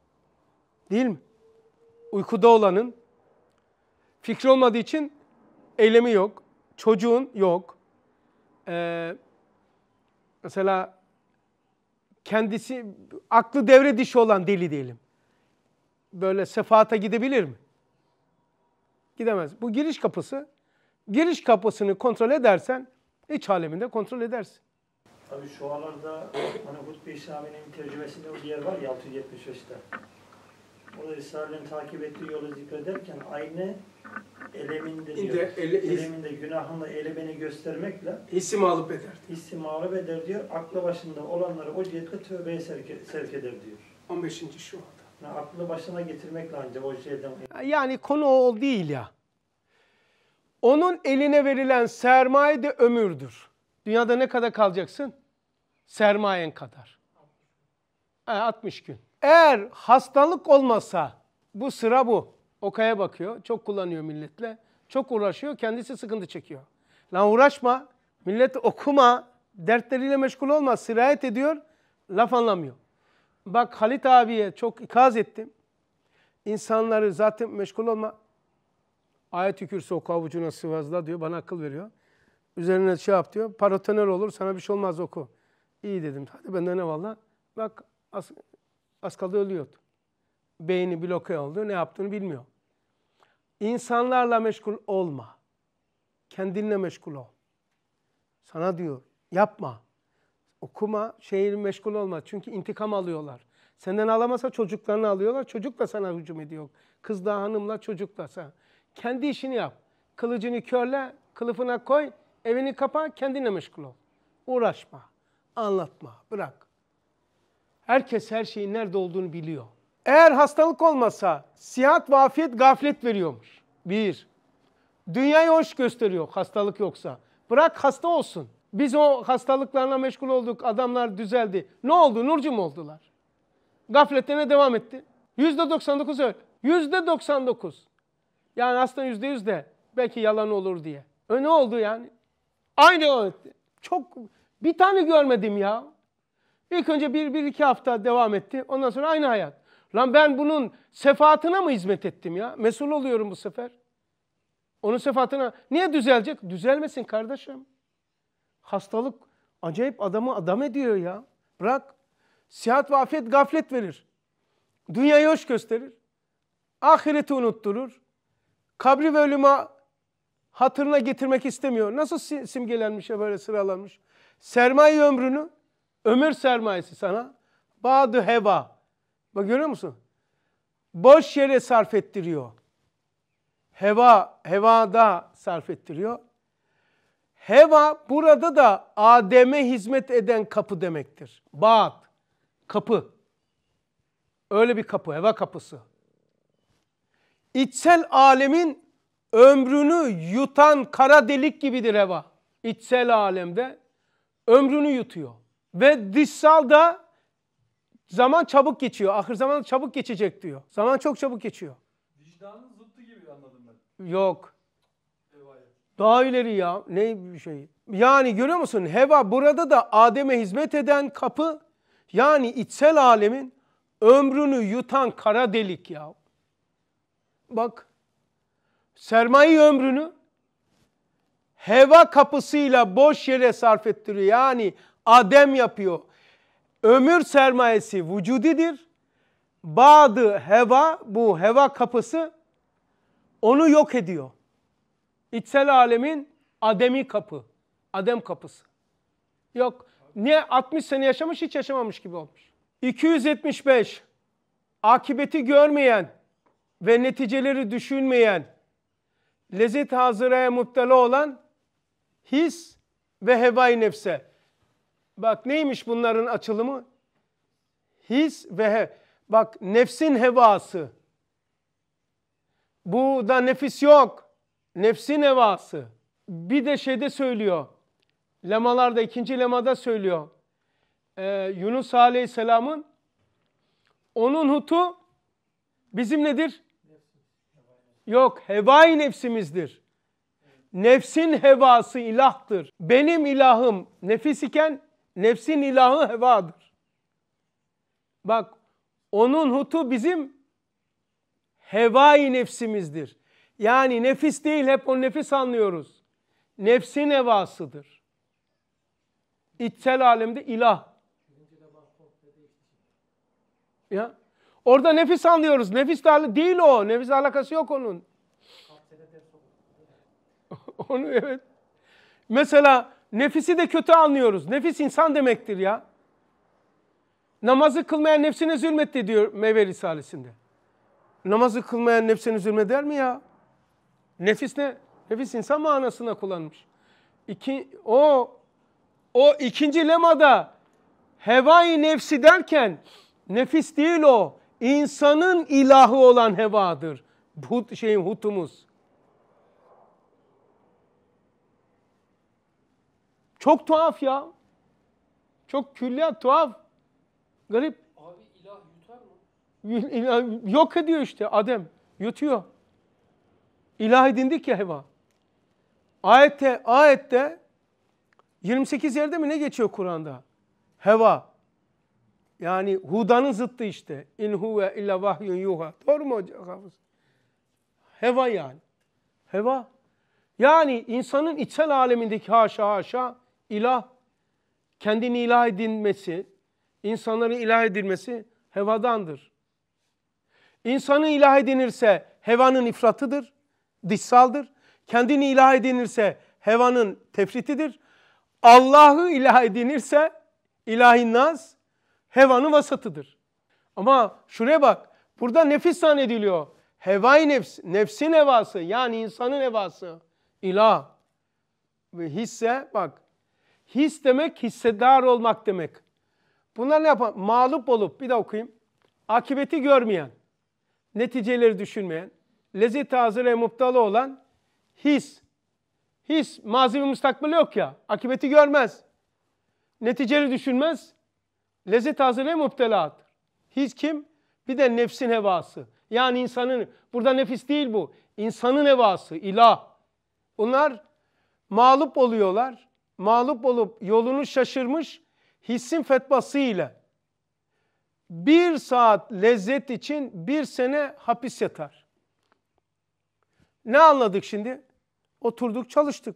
Değil mi? Uykuda olanın fikri olmadığı için eylemi yok. Çocuğun yok. Ee, mesela kendisi aklı devre dışı olan deli diyelim. Böyle sefahata gidebilir mi? Gidemez. Bu giriş kapısı. Giriş kapısını kontrol edersen iç aleminde kontrol edersin. Tabii şu anlarda hani hutbe İslami'nin tercümesinde bir yer var ya 675'te o Risale'nin takip ettiği yolu zikrederken aynı eleminde diyor. De, ele, eleminde günahında ele beni göstermekle hissi mağlup eder. Hissi mağlup eder diyor. Aklı başında olanları o cihetle tövbeye serk, e- sevk eder diyor. 15. şu anda. Yani aklı başına getirmekle ancak o şeyden. Yani konu o değil ya. Onun eline verilen sermaye de ömürdür. Dünyada ne kadar kalacaksın? Sermayen kadar. Ha, 60 gün. Eğer hastalık olmasa bu sıra bu. Okaya bakıyor. Çok kullanıyor milletle. Çok uğraşıyor. Kendisi sıkıntı çekiyor. Lan uğraşma. Millet okuma. Dertleriyle meşgul olma. Sirayet ediyor. Laf anlamıyor. Bak Halit abiye çok ikaz ettim. İnsanları zaten meşgul olma. Ayet yükürse oku avucuna sıvazla diyor. Bana akıl veriyor. Üzerine şey yap diyor. Paratoner olur sana bir şey olmaz oku. İyi dedim. Hadi benden ne valla. Bak Az kaldı ölüyordu. Beyni bloke oldu. Ne yaptığını bilmiyor. İnsanlarla meşgul olma. Kendinle meşgul ol. Sana diyor yapma. Okuma, şehir meşgul olma. Çünkü intikam alıyorlar. Senden alamasa çocuklarını alıyorlar. Çocuk da sana hücum ediyor. Kız da hanımla çocuk da sana. Kendi işini yap. Kılıcını körle, kılıfına koy, evini kapa, kendinle meşgul ol. Uğraşma, anlatma, bırak. Herkes her şeyin nerede olduğunu biliyor. Eğer hastalık olmasa sihat ve afiyet gaflet veriyormuş. Bir, dünyayı hoş gösteriyor hastalık yoksa. Bırak hasta olsun. Biz o hastalıklarla meşgul olduk, adamlar düzeldi. Ne oldu? Nurcum oldular. Gafletlerine devam etti. Yüzde 99 öyle. Yüzde 99. Yani aslında yüzde yüz de belki yalan olur diye. Öne e oldu yani? Aynı o Çok bir tane görmedim ya. İlk önce bir, bir iki hafta devam etti. Ondan sonra aynı hayat. Lan ben bunun sefatına mı hizmet ettim ya? Mesul oluyorum bu sefer. Onun sefatına niye düzelecek? Düzelmesin kardeşim. Hastalık acayip adamı adam ediyor ya. Bırak. Sihat ve afiyet gaflet verir. Dünyayı hoş gösterir. Ahireti unutturur. Kabri ve ölümü hatırına getirmek istemiyor. Nasıl simgelenmiş ya böyle sıralanmış? Sermaye ömrünü Ömür sermayesi sana. Badı heva. Bak görüyor musun? Boş yere sarf ettiriyor. Heva, hevada sarf ettiriyor. Heva burada da Adem'e hizmet eden kapı demektir. Baat, kapı. Öyle bir kapı, heva kapısı. İçsel alemin ömrünü yutan kara delik gibidir heva. İçsel alemde ömrünü yutuyor. Ve dışsal da zaman çabuk geçiyor. Ahir zaman çabuk geçecek diyor. Zaman çok çabuk geçiyor. Vicdanın zıttı gibi anladım ben. Yok. Hevaya. Daha ileri ya. Ne bir şey. Yani görüyor musun? Heva burada da Adem'e hizmet eden kapı yani içsel alemin ömrünü yutan kara delik ya. Bak sermaye ömrünü heva kapısıyla boş yere sarf ettiriyor. Yani Adem yapıyor. Ömür sermayesi vücudidir. Badı heva, bu heva kapısı onu yok ediyor. İçsel alemin ademi kapı. Adem kapısı. Yok. Niye 60 sene yaşamış hiç yaşamamış gibi olmuş. 275. Akibeti görmeyen ve neticeleri düşünmeyen, lezzet hazıraya muptala olan his ve hevai nefse. Bak neymiş bunların açılımı? His ve he. Bak nefsin hevası. Bu da nefis yok. Nefsin hevası. Bir de şeyde söylüyor. Lemalarda, ikinci lemada söylüyor. Ee, Yunus Aleyhisselam'ın onun hutu bizim nedir? Yok, hevai nefsimizdir. Nefsin hevası ilahtır. Benim ilahım nefis iken Nefsin ilahı hevadır. Bak onun hutu bizim hevai nefsimizdir. Yani nefis değil hep o nefis anlıyoruz. Nefsin hevasıdır. İçsel alemde ilah. Ya orada nefis anlıyoruz. Nefis de değil o. Nefis alakası yok onun. onu evet. Mesela Nefisi de kötü anlıyoruz. Nefis insan demektir ya. Namazı kılmayan nefsine zulmetti diyor Meve Risalesi'nde. Namazı kılmayan nefsine zulmeder mi ya? Nefis ne? Nefis insan manasına kullanmış. İki, o, o ikinci lemada hevai nefsi derken nefis değil o. İnsanın ilahı olan hevadır. Hut, şeyin hutumuz. Çok tuhaf ya. Çok külliyat tuhaf. Garip. Abi ilah yutar mı? İlah, yok ediyor işte Adem. Yutuyor. İlah edindik ya heva. Ayette, ayette 28 yerde mi ne geçiyor Kur'an'da? Heva. Yani Huda'nın zıttı işte. İn huve illa vahyun yuha. Doğru mu hocam? Heva yani. Heva. Yani insanın içsel alemindeki haşa haşa ilah kendini ilah edinmesi, insanları ilah edilmesi hevadandır. İnsanı ilah edinirse hevanın ifratıdır, dışsaldır. Kendini ilah edinirse hevanın tefritidir. Allah'ı ilah edinirse ilahi naz hevanın vasatıdır. Ama şuraya bak. Burada nefis zannediliyor. Hevai nefs, nefsin hevası yani insanın hevası. İlah. Ve hisse bak His demek hissedar olmak demek. Bunlar ne yapar? Mağlup olup bir de okuyayım. Akibeti görmeyen, neticeleri düşünmeyen, lezzet hazire muptalı olan his. His mazi ve müstakbel yok ya. Akibeti görmez. Neticeli düşünmez. Lezzet hazire mupteladır. His kim? Bir de nefsin hevası. Yani insanın, burada nefis değil bu. İnsanın hevası, ilah. Bunlar mağlup oluyorlar mağlup olup yolunu şaşırmış hissin fetvası ile bir saat lezzet için bir sene hapis yatar. Ne anladık şimdi? Oturduk çalıştık.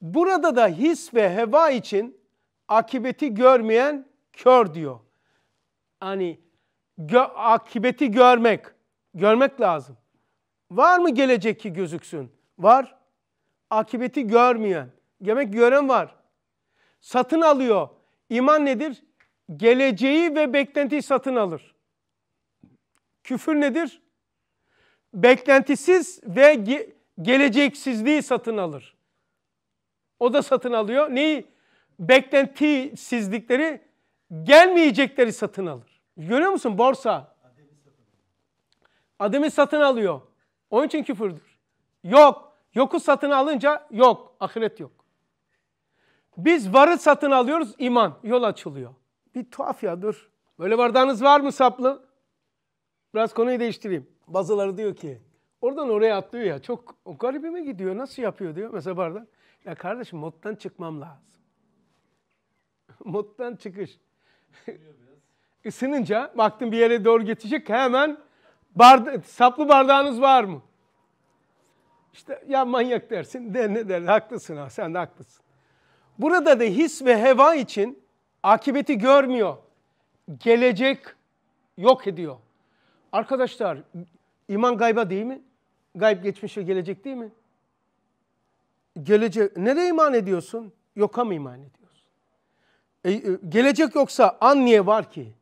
Burada da his ve heva için akibeti görmeyen kör diyor. Hani gö akibeti görmek, görmek lazım. Var mı gelecek ki gözüksün? Var. Akibeti görmeyen, Demek gören var. Satın alıyor. İman nedir? Geleceği ve beklentiyi satın alır. Küfür nedir? Beklentisiz ve ge geleceksizliği satın alır. O da satın alıyor. Neyi? Beklentisizlikleri, gelmeyecekleri satın alır. Görüyor musun? Borsa. Ademi satın alıyor. Onun için küfürdür. Yok. Yoku satın alınca yok. Ahiret yok. Biz varı satın alıyoruz iman. Yol açılıyor. Bir tuhaf ya dur. Böyle bardağınız var mı saplı? Biraz konuyu değiştireyim. Bazıları diyor ki oradan oraya atlıyor ya çok o garibime gidiyor nasıl yapıyor diyor. Mesela bardak ya kardeşim moddan çıkmam lazım. moddan çıkış. Isınınca baktım bir yere doğru geçecek hemen barda saplı bardağınız var mı? İşte ya manyak dersin de ne derler haklısın ha sen de haklısın. Burada da his ve heva için akibeti görmüyor. Gelecek yok ediyor. Arkadaşlar iman gayba değil mi? Gayb geçmiş ve gelecek değil mi? Gelecek nereye iman ediyorsun? Yoka mı iman ediyorsun? E, e, gelecek yoksa an niye var ki?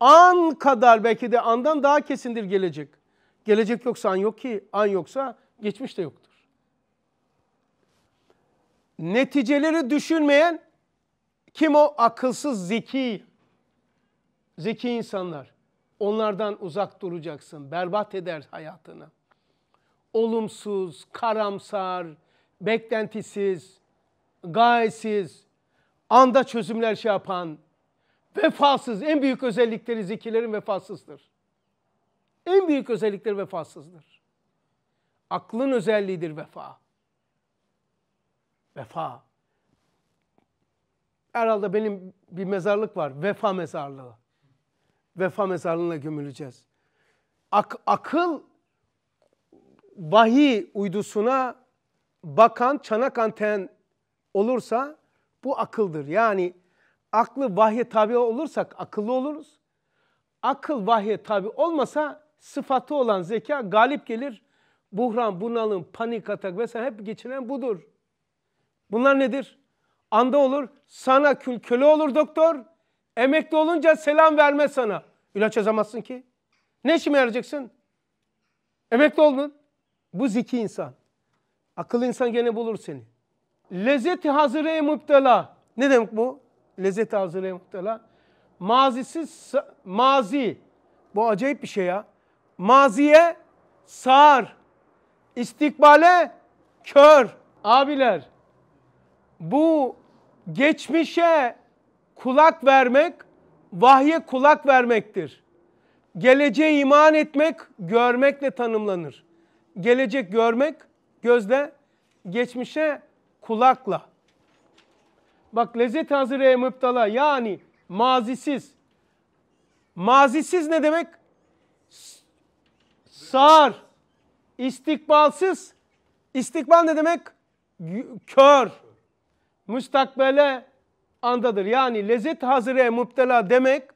An kadar belki de andan daha kesindir gelecek. Gelecek yoksa an yok ki, an yoksa geçmiş de yoktur. Neticeleri düşünmeyen kim o? Akılsız, zeki. Zeki insanlar. Onlardan uzak duracaksın. Berbat eder hayatını. Olumsuz, karamsar, beklentisiz, gayesiz, anda çözümler şey yapan, vefasız. En büyük özellikleri zekilerin vefasızdır. En büyük özellikleri vefasızdır. Aklın özelliğidir vefa. Vefa. Herhalde benim bir mezarlık var. Vefa mezarlığı. Vefa mezarlığına gömüleceğiz. Ak akıl vahiy uydusuna bakan çanak anten olursa bu akıldır. Yani aklı vahye tabi olursak akıllı oluruz. Akıl vahye tabi olmasa sıfatı olan zeka galip gelir. Buhran, bunalım, panik atak vesaire hep geçinen budur. Bunlar nedir? Anda olur, sana kül köle olur doktor. Emekli olunca selam verme sana. İlaç yazamazsın ki. Ne işime yarayacaksın? Emekli oldun. Bu zeki insan. Akıl insan gene bulur seni. Lezzeti hazire müptela. Ne demek bu? Lezzeti hazire müptela. Mazisiz, mazi. Bu acayip bir şey ya. Maziye sar. İstikbale kör. Abiler bu geçmişe kulak vermek vahye kulak vermektir. Geleceğe iman etmek görmekle tanımlanır. Gelecek görmek gözle, geçmişe kulakla. Bak lezzet hazire müptala yani mazisiz. Mazisiz ne demek? Sağır, istikbalsız. İstikbal ne demek? Kör müstakbele andadır. Yani lezzet hazire müptela demek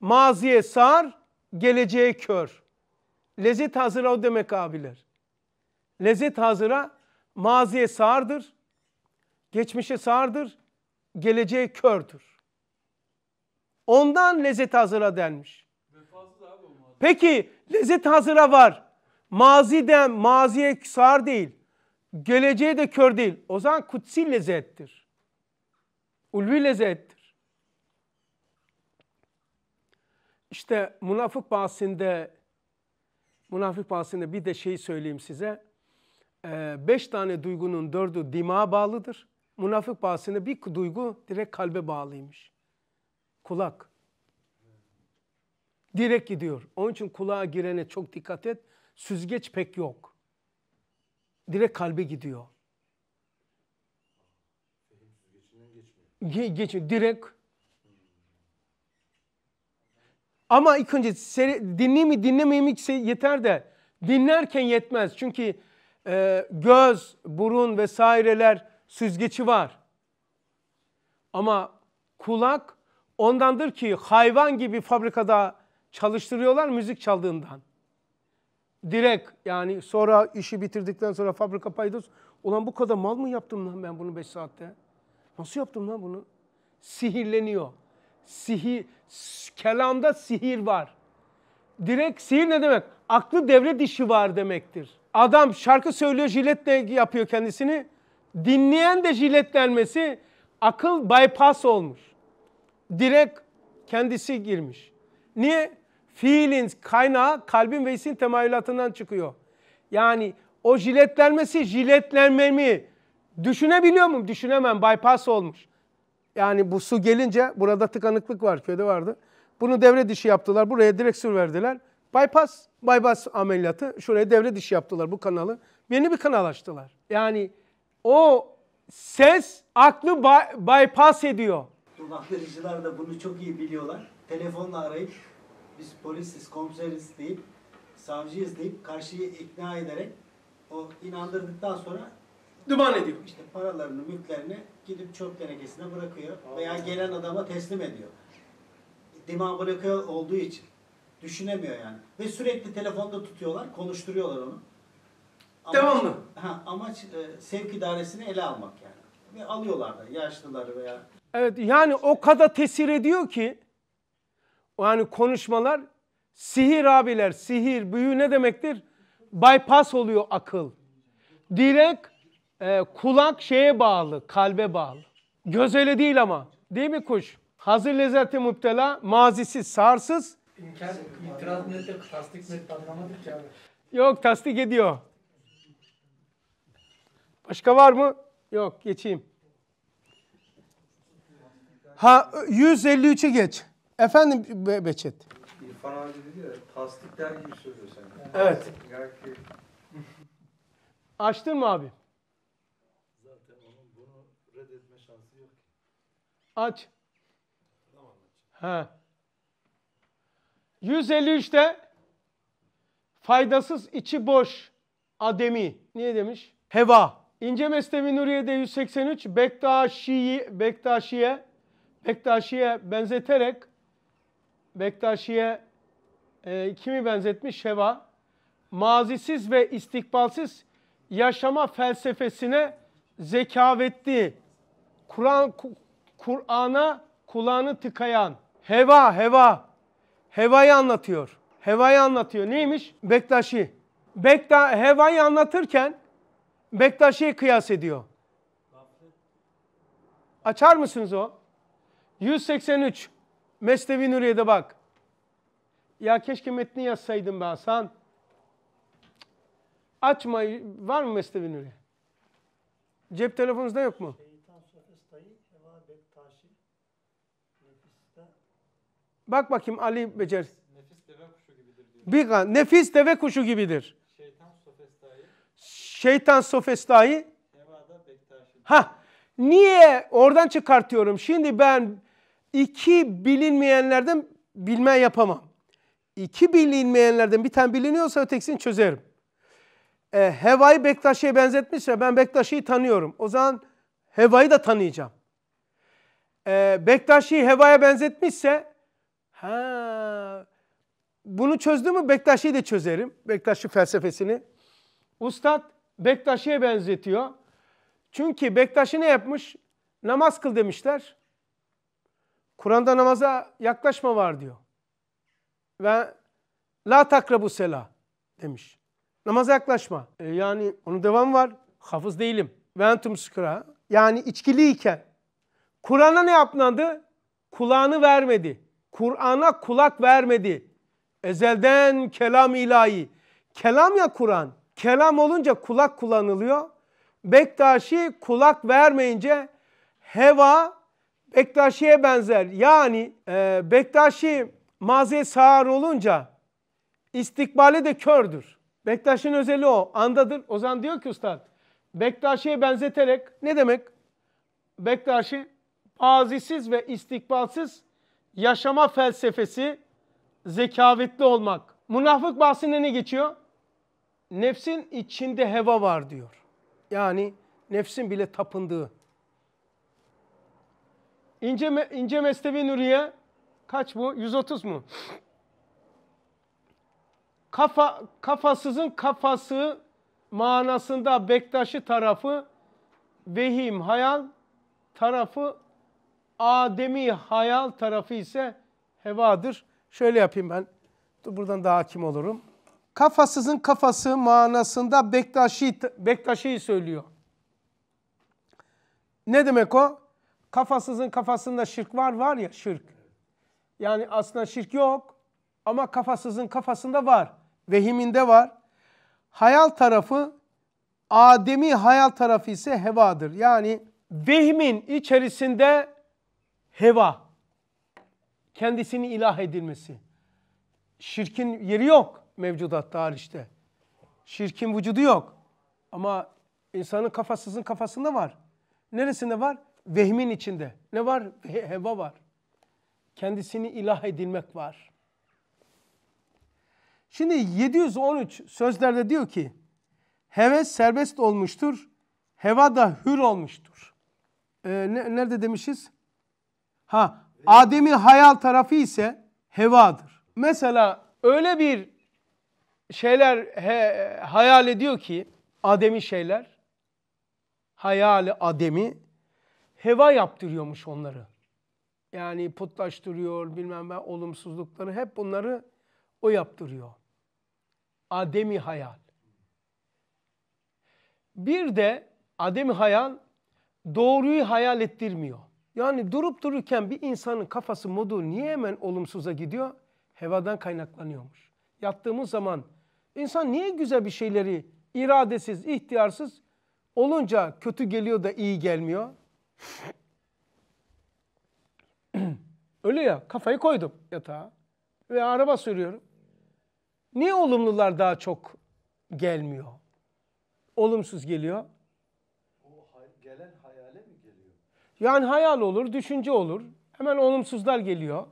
maziye sar, geleceğe kör. Lezzet hazıra o demek abiler. Lezzet hazıra maziye sağırdır, geçmişe sağırdır, geleceğe kördür. Ondan lezzet hazıra denmiş. Peki lezzet hazıra var. Maziden, maziye sağır değil geleceği de kör değil. O zaman kutsi lezzettir. Ulvi lezzettir. İşte münafık bahsinde münafık bahsinde bir de şey söyleyeyim size. Ee, beş tane duygunun dördü dima bağlıdır. Münafık bahsinde bir duygu direkt kalbe bağlıymış. Kulak. Direkt gidiyor. Onun için kulağa girene çok dikkat et. Süzgeç pek yok direkt kalbe gidiyor. Ge geçiyor direkt. Ama ilk önce dinleyeyim mi dinlemeyeyim mi şey yeter de dinlerken yetmez. Çünkü e, göz, burun vesaireler süzgeci var. Ama kulak ondandır ki hayvan gibi fabrikada çalıştırıyorlar müzik çaldığından direkt yani sonra işi bitirdikten sonra fabrika paydos. Ulan bu kadar mal mı yaptım lan ben bunu 5 saatte? Nasıl yaptım lan bunu? Sihirleniyor. Sihir, kelamda sihir var. Direkt sihir ne demek? Aklı devre dışı var demektir. Adam şarkı söylüyor jiletle yapıyor kendisini. Dinleyen de jiletlenmesi akıl bypass olmuş. Direkt kendisi girmiş. Niye? Fiilin kaynağı kalbin ve hisin temayülatından çıkıyor. Yani o jiletlenmesi jiletlenmemi düşünebiliyor muyum? Düşünemem. Bypass olmuş. Yani bu su gelince burada tıkanıklık var. Köyde vardı. Bunu devre dışı yaptılar. Buraya direksiyon verdiler. Bypass, bypass ameliyatı. Şuraya devre dışı yaptılar bu kanalı. Yeni bir kanal açtılar. Yani o ses aklı by bypass ediyor. Bu aktarıcılar de bunu çok iyi biliyorlar. Telefonla arayıp biz polisiz, komiseriz deyip, savcıyız deyip karşıyı ikna ederek o inandırdıktan sonra duman ediyor. İşte paralarını, mülklerini gidip çöp tenekesine bırakıyor veya gelen adama teslim ediyor. Dima bırakıyor olduğu için. Düşünemiyor yani. Ve sürekli telefonda tutuyorlar, konuşturuyorlar onu. Amaç, Devamlı. Ha, amaç e, sevk idaresini ele almak yani. Ve alıyorlar da yaşlıları veya... Evet yani o kadar tesir ediyor ki yani konuşmalar sihir abiler, sihir, büyü ne demektir? Bypass oluyor akıl. Direkt e, kulak şeye bağlı, kalbe bağlı. Göz öyle değil ama. Değil mi kuş? Hazır lezzeti müptela, mazisi sarsız. İmkan, itiraz nedir, tasdik nedir anlamadık ki abi. Yok, tasdik ediyor. Başka var mı? Yok, geçeyim. Ha, 153'e geç. Efendim Be Beçet. İrfan abi dedi ya tasdik der gibi söylüyor sen. Evet. Belki... Açtın mı abi? Zaten onun bunu reddetme şansı yok. Aç. Tamam aç. He. 153'te faydasız içi boş ademi. Niye demiş? Heva. İnce Mesnevi Nuriye'de 183 Bektaşi'yi Bektaşi'ye Bektaşi'ye benzeterek Bektaşi'ye e, kimi benzetmiş? Şeva. Mazisiz ve istikbalsiz yaşama felsefesine zekavetli, Kur'an Kur'an'a kulağını tıkayan, heva, heva, hevayı anlatıyor. Hevayı anlatıyor. Neymiş? Bektaşi. Bekta, hevayı anlatırken Bektaşi'ye kıyas ediyor. Açar mısınız o? 183. Mesnevi Nuriye'de bak. Ya keşke metni yazsaydım be Hasan. Açma. Var mı Mesnevi Nuriye? Cep telefonunuzda yok mu? Bak bakayım Ali Becer. Nefis deve kuşu gibidir diyor. Bir kan. Nefis deve kuşu gibidir. Şeytan sofestayı. Şeytan sofestayı. Ha. Niye oradan çıkartıyorum? Şimdi ben iki bilinmeyenlerden bilme yapamam. İki bilinmeyenlerden bir tane biliniyorsa ötekisini çözerim. E, Heva'yı Bektaşi'ye benzetmişse ben Bektaşi'yi tanıyorum. O zaman Heva'yı da tanıyacağım. E, Bektaşi'yi Heva'ya benzetmişse ha bunu çözdü mü Bektaşi'yi de çözerim. Bektaşi felsefesini. Ustad Bektaşi'ye benzetiyor. Çünkü Bektaşi ne yapmış? Namaz kıl demişler. Kur'an'da namaza yaklaşma var diyor. Ve la takrabu sela demiş. Namaza yaklaşma. E yani onun devamı var. Hafız değilim. ventum entum Yani içkiliyken Kur'an'a ne yapmadı? Kulağını vermedi. Kur'an'a kulak vermedi. Ezelden kelam ilahi. Kelam ya Kur'an. Kelam olunca kulak kullanılıyor. Bektaşi kulak vermeyince heva Bektaşi'ye benzer. Yani e, Bektaşi maziye sağır olunca istikbali de kördür. Bektaş'ın özelliği o. Andadır. O zaman diyor ki ustad Bektaşi'ye benzeterek ne demek? Bektaşi azisiz ve istikbalsiz yaşama felsefesi zekavetli olmak. Münafık bahsinde ne geçiyor? Nefsin içinde heva var diyor. Yani nefsin bile tapındığı. İnce, ince mesnevi nuriye kaç bu? 130 mu? Kafa, kafasızın kafası manasında bektaşı tarafı vehim hayal tarafı Ademi hayal tarafı ise hevadır. Şöyle yapayım ben. Dur buradan daha hakim olurum. Kafasızın kafası manasında Bektaşi, Bektaşi'yi söylüyor. Ne demek o? Kafasızın kafasında şirk var var ya şirk. Yani aslında şirk yok ama kafasızın kafasında var. Vehiminde var. Hayal tarafı Ademi hayal tarafı ise hevadır. Yani vehmin içerisinde heva kendisini ilah edilmesi. Şirkin yeri yok mevcudatta hariçte. Şirkin vücudu yok. Ama insanın kafasızın kafasında var. Neresinde var? vehmin içinde ne var? Heva var. Kendisini ilah edilmek var. Şimdi 713 sözlerde diyor ki heves serbest olmuştur, heva da hür olmuştur. Ee, ne, nerede demişiz? Ha, Adem'in hayal tarafı ise hevadır. Mesela öyle bir şeyler he, hayal ediyor ki Adem'i şeyler hayali Adem'i heva yaptırıyormuş onları. Yani putlaştırıyor bilmem ben olumsuzlukları hep bunları o yaptırıyor. Ademi hayal. Bir de ademi hayal doğruyu hayal ettirmiyor. Yani durup dururken bir insanın kafası modu niye hemen olumsuza gidiyor? Hevadan kaynaklanıyormuş. Yattığımız zaman insan niye güzel bir şeyleri iradesiz, ihtiyarsız olunca kötü geliyor da iyi gelmiyor? Öyle ya kafayı koydum yatağa ve araba sürüyorum. Niye olumlular daha çok gelmiyor? Olumsuz geliyor. O hay gelen hayale mi geliyor? Yani hayal olur, düşünce olur. Hemen olumsuzlar geliyor.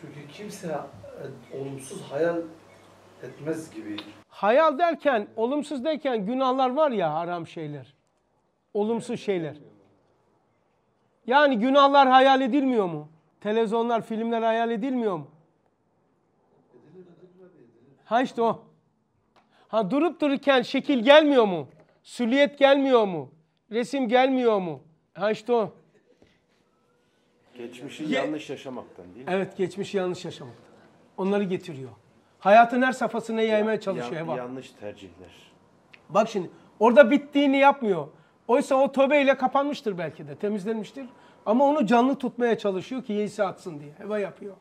Çünkü kimse e, olumsuz hayal etmez gibi. Hayal derken, olumsuz derken günahlar var ya haram şeyler. Olumsuz şeyler. Yani günahlar hayal edilmiyor mu? Televizyonlar, filmler hayal edilmiyor mu? Ha işte o. Ha durup dururken şekil gelmiyor mu? Süliyet gelmiyor mu? Resim gelmiyor mu? Ha işte o. Geçmişi Ye- yanlış yaşamaktan değil mi? Evet geçmişi yanlış yaşamaktan. Onları getiriyor. Hayatın her safhasına yaymaya çalışıyor. Ya, yanlış tercihler. Bak şimdi orada bittiğini yapmıyor. Oysa o tövbeyle kapanmıştır belki de, temizlenmiştir. Ama onu canlı tutmaya çalışıyor ki yeisi atsın diye. Heva yapıyor.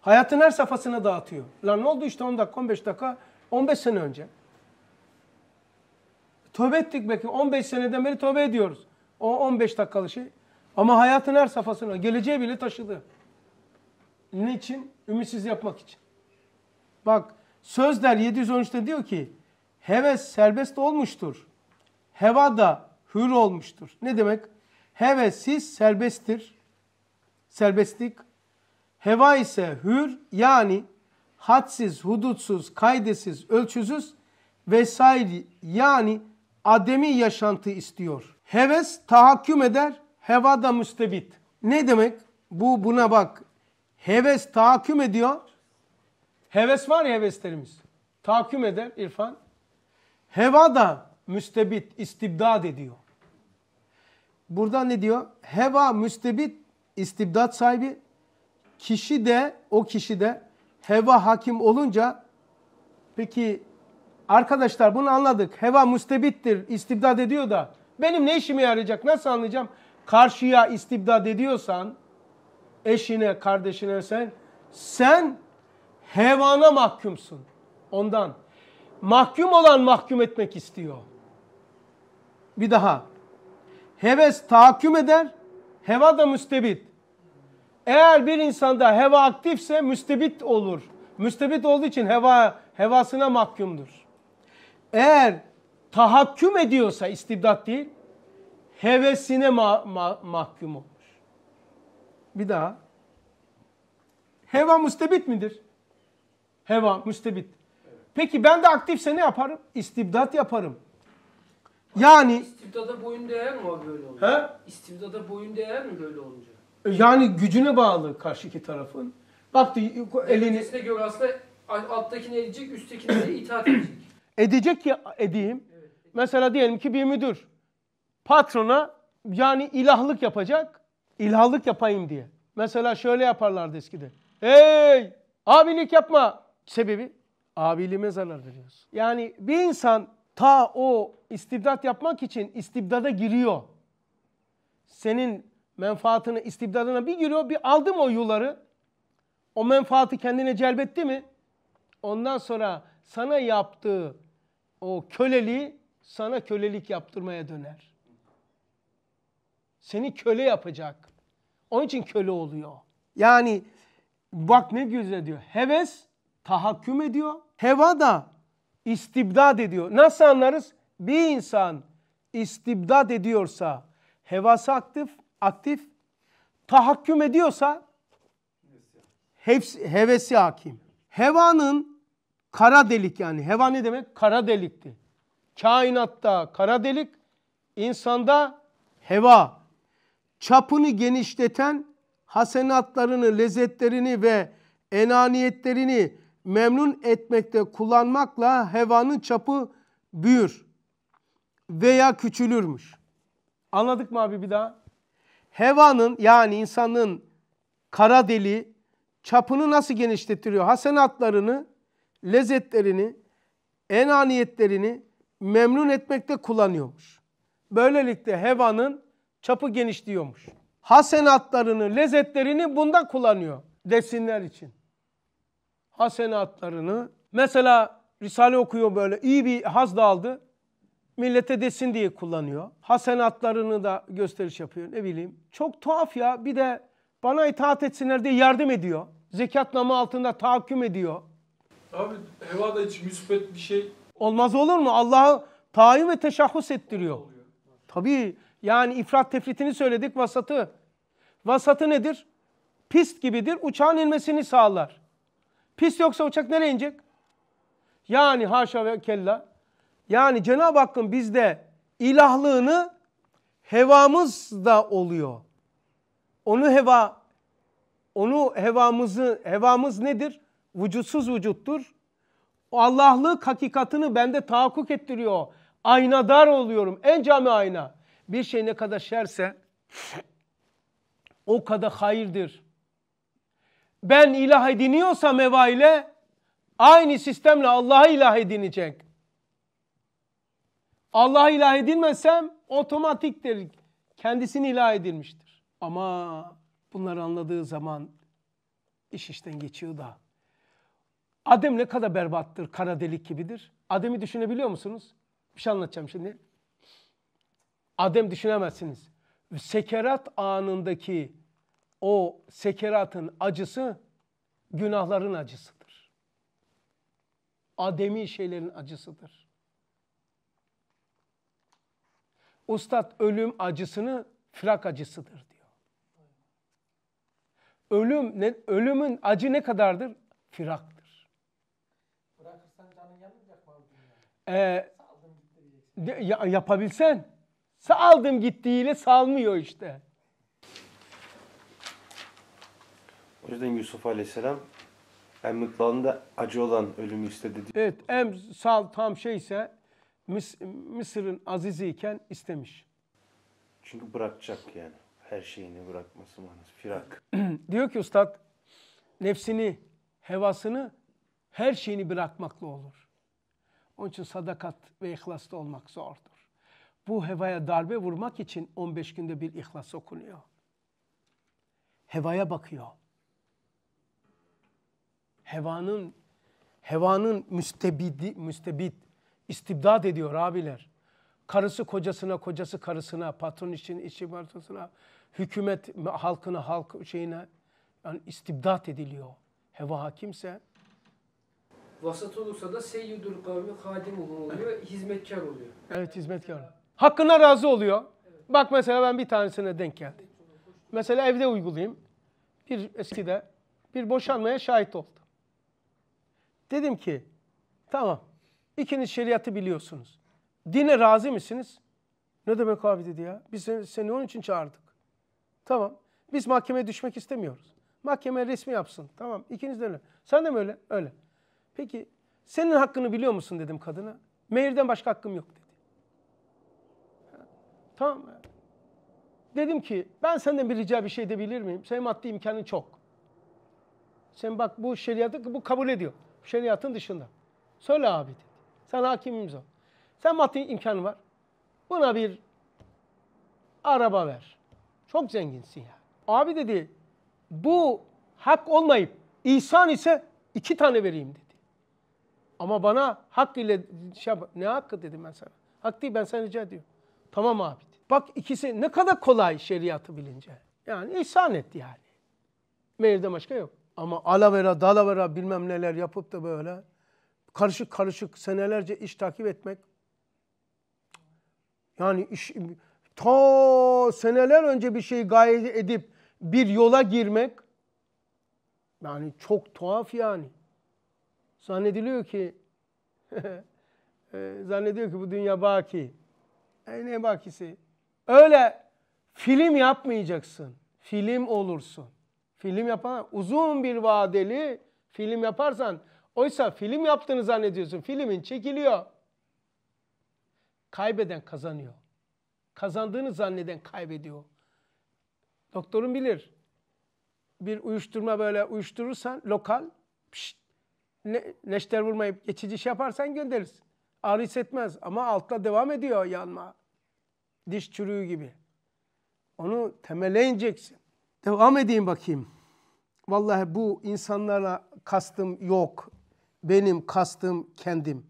Hayatın her safhasına dağıtıyor. Lan ne oldu işte 10 dakika, 15 dakika, 15 sene önce. Tövbe ettik belki 15 seneden beri tövbe ediyoruz. O 15 dakikalı şey. Ama hayatın her safhasına, geleceğe bile taşıdı. Niçin? Ümitsiz yapmak için. Bak Sözler 713'te diyor ki, heves serbest olmuştur heva da hür olmuştur. Ne demek? Hevesiz serbesttir. Serbestlik. Heva ise hür yani hadsiz, hudutsuz, kaydesiz, ölçüsüz vesaire yani ademi yaşantı istiyor. Heves tahakküm eder, heva da müstebit. Ne demek? Bu buna bak. Heves tahakküm ediyor. Heves var ya heveslerimiz. Tahakküm eder İrfan. Heva da müstebit, istibdad ediyor. Burada ne diyor? Heva müstebit, istibdat sahibi. Kişi de, o kişi de heva hakim olunca peki arkadaşlar bunu anladık. Heva müstebittir, istibdat ediyor da benim ne işime yarayacak? Nasıl anlayacağım? Karşıya istibdat ediyorsan eşine, kardeşine sen sen hevana mahkumsun. Ondan. Mahkum olan mahkum etmek istiyor. Bir daha. Heves tahakküm eder, heva da müstebit. Eğer bir insanda heva aktifse müstebit olur. Müstebit olduğu için heva hevasına mahkumdur. Eğer tahakküm ediyorsa istibdat değil, hevesine ma ma mahkum olur. Bir daha. Heva müstebit midir? Heva müstebit. Peki ben de aktifse ne yaparım? İstibdat yaparım. Yani İstibdada boyun değer mi böyle olunca? He? İstibdada boyun değer mi böyle olunca? yani gücüne bağlı karşıki tarafın. Baktı elini Ötesine göre aslında alttakini edecek, üsttekine de itaat edecek. edecek ki edeyim. Evet. Mesela diyelim ki bir müdür patrona yani ilahlık yapacak. İlahlık yapayım diye. Mesela şöyle yaparlardı eskide. Hey! Abilik yapma! Sebebi? Abiliğime zarar veriyorsun. Yani bir insan ta o istibdat yapmak için istibdada giriyor. Senin menfaatını istibdadına bir giriyor bir aldım o yuları. O menfaati kendine celbetti mi? Ondan sonra sana yaptığı o köleliği sana kölelik yaptırmaya döner. Seni köle yapacak. Onun için köle oluyor. Yani bak ne güzel diyor. Heves tahakküm ediyor. Heva da istibdad ediyor. Nasıl anlarız? Bir insan istibdad ediyorsa, hevası aktif, aktif tahakküm ediyorsa hepsi, hevesi hakim. Hevanın kara delik yani. Heva ne demek? Kara delikti. Kainatta kara delik, insanda heva. Çapını genişleten hasenatlarını, lezzetlerini ve enaniyetlerini memnun etmekte kullanmakla hevanın çapı büyür veya küçülürmüş. Anladık mı abi bir daha? Hevanın yani insanın kara deli çapını nasıl genişletiriyor? Hasenatlarını, lezzetlerini, enaniyetlerini memnun etmekte kullanıyormuş. Böylelikle hevanın çapı genişliyormuş. Hasenatlarını, lezzetlerini bunda kullanıyor desinler için hasenatlarını mesela Risale okuyor böyle iyi bir haz da aldı. Millete desin diye kullanıyor. Hasenatlarını da gösteriş yapıyor ne bileyim. Çok tuhaf ya bir de bana itaat etsinler diye yardım ediyor. Zekat namı altında tahakküm ediyor. Abi hevada hiç müspet bir şey. Olmaz olur mu? Allah'ı tayin ve teşahhus ettiriyor. Tabii yani ifrat tefritini söyledik vasatı. Vasatı nedir? Pist gibidir uçağın inmesini sağlar. Pis yoksa uçak nereye inecek? Yani haşa ve kella. Yani Cenab-ı Hakk'ın bizde ilahlığını hevamızda oluyor. Onu heva onu hevamızı hevamız nedir? Vücutsuz vücuttur. O Allah'lık hakikatini bende tahakkuk ettiriyor. Aynadar oluyorum. En cami ayna. Bir şey ne kadar şerse o kadar hayırdır ben ilah ediniyorsam Eva ile aynı sistemle Allah'a ilah edinecek. Allah'a ilah edilmezsem otomatiktir. Kendisini ilah edilmiştir. Ama bunları anladığı zaman iş işten geçiyor da. Adem ne kadar berbattır, kara delik gibidir. Adem'i düşünebiliyor musunuz? Bir şey anlatacağım şimdi. Adem düşünemezsiniz. Sekerat anındaki o sekeratın acısı günahların acısıdır. Ademi şeylerin acısıdır. Ustad ölüm acısını flak acısıdır diyor. Ölüm ne, ölümün acı ne kadardır? Firaktır. Bırakırsan canın yanmayacak mı? Ee, de, ya, yapabilsen. Saldım gittiğiyle salmıyor işte. O yüzden Yusuf Aleyhisselam en emmiklağında acı olan ölümü istedi. Evet, en sal tam şeyse Mıs Mısır'ın azizi iken istemiş. Çünkü bırakacak yani. Her şeyini bırakması manası. Firak. Diyor ki ustad, nefsini, hevasını, her şeyini bırakmakla olur. Onun için sadakat ve ihlaslı olmak zordur. Bu hevaya darbe vurmak için 15 günde bir ihlas okunuyor. Hevaya bakıyor hevanın hevanın müstebidi, müstebit istibdat ediyor abiler. Karısı kocasına, kocası karısına, patron için işi patronuna, hükümet halkına, halk şeyine yani istibdat ediliyor. Heva hakimse vasat olursa da seyyidül kavmi hadimuhum oluyor, hizmetkar oluyor. Evet hizmetkar. Hakkına razı oluyor. Bak mesela ben bir tanesine denk geldim. Mesela evde uygulayayım. Bir eskide bir boşanmaya şahit ol. Dedim ki tamam ikiniz şeriatı biliyorsunuz. Dine razı mısınız? Ne demek abi dedi ya. Biz seni, seni onun için çağırdık. Tamam. Biz mahkemeye düşmek istemiyoruz. Mahkeme resmi yapsın. Tamam. İkiniz de öyle. Sen de mi öyle? Öyle. Peki senin hakkını biliyor musun dedim kadına. Mehirden başka hakkım yok dedi. Tamam. Dedim ki ben senden bir rica bir şey edebilir miyim? Senin maddi imkanın çok. Sen bak bu şeriatı bu kabul ediyor. Şeriatın dışında. Söyle abi dedi. Sen hakimimiz ol. Sen maddi imkan var. Buna bir araba ver. Çok zenginsin ya. Abi dedi bu hak olmayıp ihsan ise iki tane vereyim dedi. Ama bana hak ile şey ne hakkı dedim ben sana. Hak değil ben sana rica ediyorum. Tamam abi. Dedi. Bak ikisi ne kadar kolay şeriatı bilince. Yani ihsan etti yani. Meyirde başka yok. Ama alavera dalavera bilmem neler yapıp da böyle karışık karışık senelerce iş takip etmek. Yani iş, ta seneler önce bir şey gayet edip bir yola girmek yani çok tuhaf yani. Zannediliyor ki e, zannediyor ki bu dünya baki. E ne bakisi? Öyle film yapmayacaksın. Film olursun. Film yapan uzun bir vadeli film yaparsan oysa film yaptığını zannediyorsun. Filmin çekiliyor. Kaybeden kazanıyor. Kazandığını zanneden kaybediyor. Doktorun bilir. Bir uyuşturma böyle uyuşturursan lokal pişt, ne, neşter vurmayıp geçici şey yaparsan gönderirsin. Ağrı hissetmez ama altta devam ediyor yanma. Diş çürüğü gibi. Onu temele ineceksin. Devam edeyim bakayım. Vallahi bu insanlara kastım yok. Benim kastım kendim.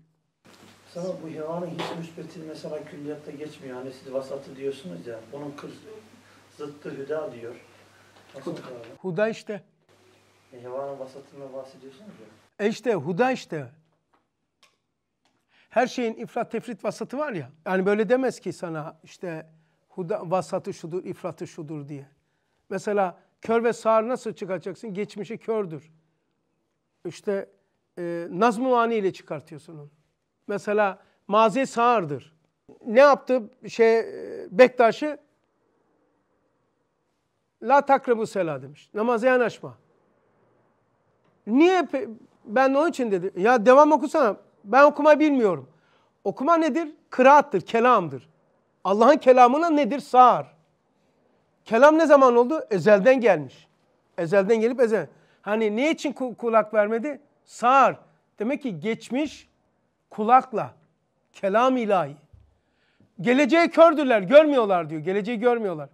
Sana bu hevanın his müsbeti mesela külliyatta geçmiyor. Hani siz vasatı diyorsunuz ya. Bunun kız zıttı hüda diyor. Huda, huda işte. E, hevanın vasatından bahsediyorsunuz ya. E işte huda işte. Her şeyin ifrat tefrit vasatı var ya. Yani böyle demez ki sana işte huda vasatı şudur, ifratı şudur diye. Mesela Kör ve sağır nasıl çıkartacaksın? Geçmişi kördür. İşte e, nazm ile çıkartıyorsun onu. Mesela mazi sağırdır. Ne yaptı şey e, Bektaş'ı? La takribu sela demiş. Namaza yanaşma. Niye? Ben onun için dedi. Ya devam okusana. Ben okuma bilmiyorum. Okuma nedir? Kıraattır, kelamdır. Allah'ın kelamına nedir? Sağır. Kelam ne zaman oldu? Ezelden gelmiş. Ezelden gelip ezel. Hani ne için kulak vermedi? Sağır. Demek ki geçmiş kulakla. Kelam ilahi. Geleceği kördüler, görmüyorlar diyor. Geleceği görmüyorlar.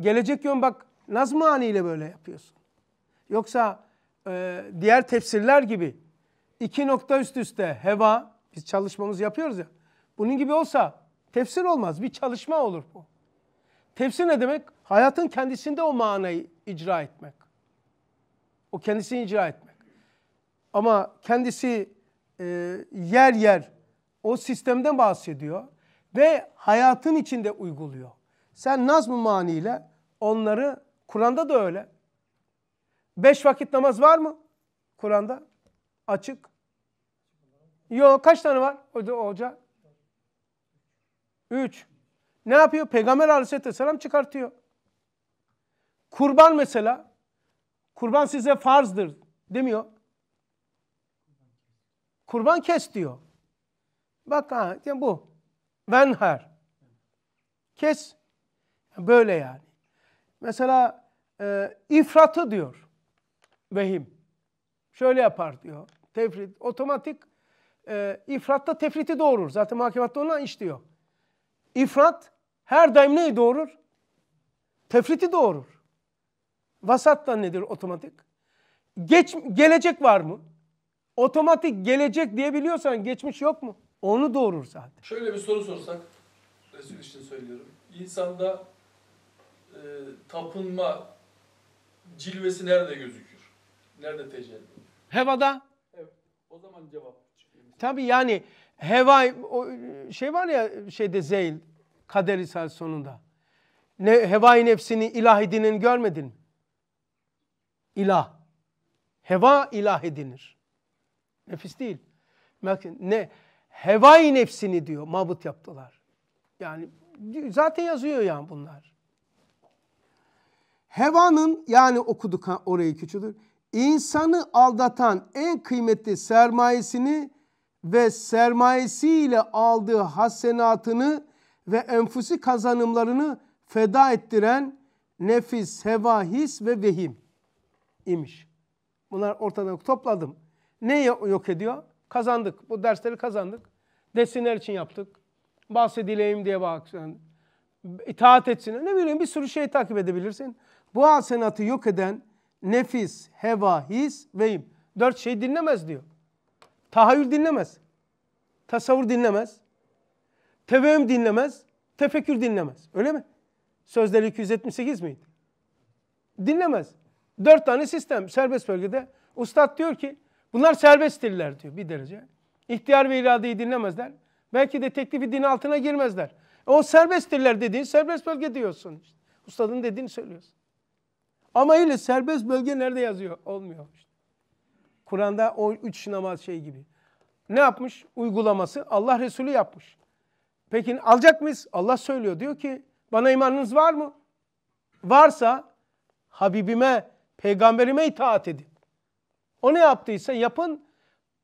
Gelecek yön bak Nazmani ile böyle yapıyorsun. Yoksa e, diğer tefsirler gibi iki nokta üst üste heva, biz çalışmamızı yapıyoruz ya. Bunun gibi olsa tefsir olmaz, bir çalışma olur bu. Tefsir ne demek? Hayatın kendisinde o manayı icra etmek. O kendisini icra etmek. Ama kendisi e, yer yer o sistemden bahsediyor ve hayatın içinde uyguluyor. Sen nazm-ı maniyle onları Kur'an'da da öyle. Beş vakit namaz var mı Kur'an'da? Açık. Yok kaç tane var hoca? Üç ne yapıyor? Peygamber aleyhisselatü vesselam çıkartıyor. Kurban mesela. Kurban size farzdır demiyor. Kurban kes diyor. Bak ha yani bu. Venher. Kes. Böyle yani. Mesela e, ifratı diyor. Vehim. Şöyle yapar diyor. Tefrit. Otomatik e, ifratta tefriti doğurur. Zaten mahkematta onunla iş diyor. İfrat her daim neyi doğurur? Tefriti doğurur. Vasat da nedir otomatik? Geç, gelecek var mı? Otomatik gelecek diyebiliyorsan geçmiş yok mu? Onu doğurur zaten. Şöyle bir soru sorsak, Resul için söylüyorum. İnsanda e, tapınma cilvesi nerede gözükür? Nerede tecelli ediyor? Hevada. Evet. O zaman cevap çıkıyor. Tabii yani heva şey var ya şeyde zeyl Kader ishal sonunda. Ne, hevai nefsini ilah edinin görmedin mi? İlah. Heva ilah edinir. Nefis değil. Ne? Hevai nefsini diyor mabut yaptılar. Yani zaten yazıyor yani bunlar. Hevanın yani okuduk orayı küçülür. İnsanı aldatan en kıymetli sermayesini ve sermayesiyle aldığı hasenatını ve enfusi kazanımlarını feda ettiren nefis, heva, his ve vehim imiş. Bunlar ortadan topladım. Ne yok ediyor? Kazandık. Bu dersleri kazandık. Desinler için yaptık. Bahsedileyim diye bak. İtaat etsin. Ne bileyim bir sürü şey takip edebilirsin. Bu asenatı yok eden nefis, heva, his, vehim. Dört şey dinlemez diyor. Tahayyül dinlemez. Tasavvur dinlemez. Tevehüm dinlemez, tefekkür dinlemez. Öyle mi? Sözleri 278 miydi? Dinlemez. Dört tane sistem serbest bölgede. Ustad diyor ki bunlar serbest diller diyor bir derece. İhtiyar ve iradeyi dinlemezler. Belki de teklifi din altına girmezler. E, o serbest diller dediğin serbest bölge diyorsun. işte, Ustadın dediğini söylüyorsun. Ama öyle serbest bölge nerede yazıyor? Olmuyor. işte. Kur'an'da o üç namaz şey gibi. Ne yapmış? Uygulaması Allah Resulü yapmış. Peki alacak mıyız? Allah söylüyor diyor ki bana imanınız var mı? Varsa Habibime, peygamberime itaat edin. O ne yaptıysa yapın.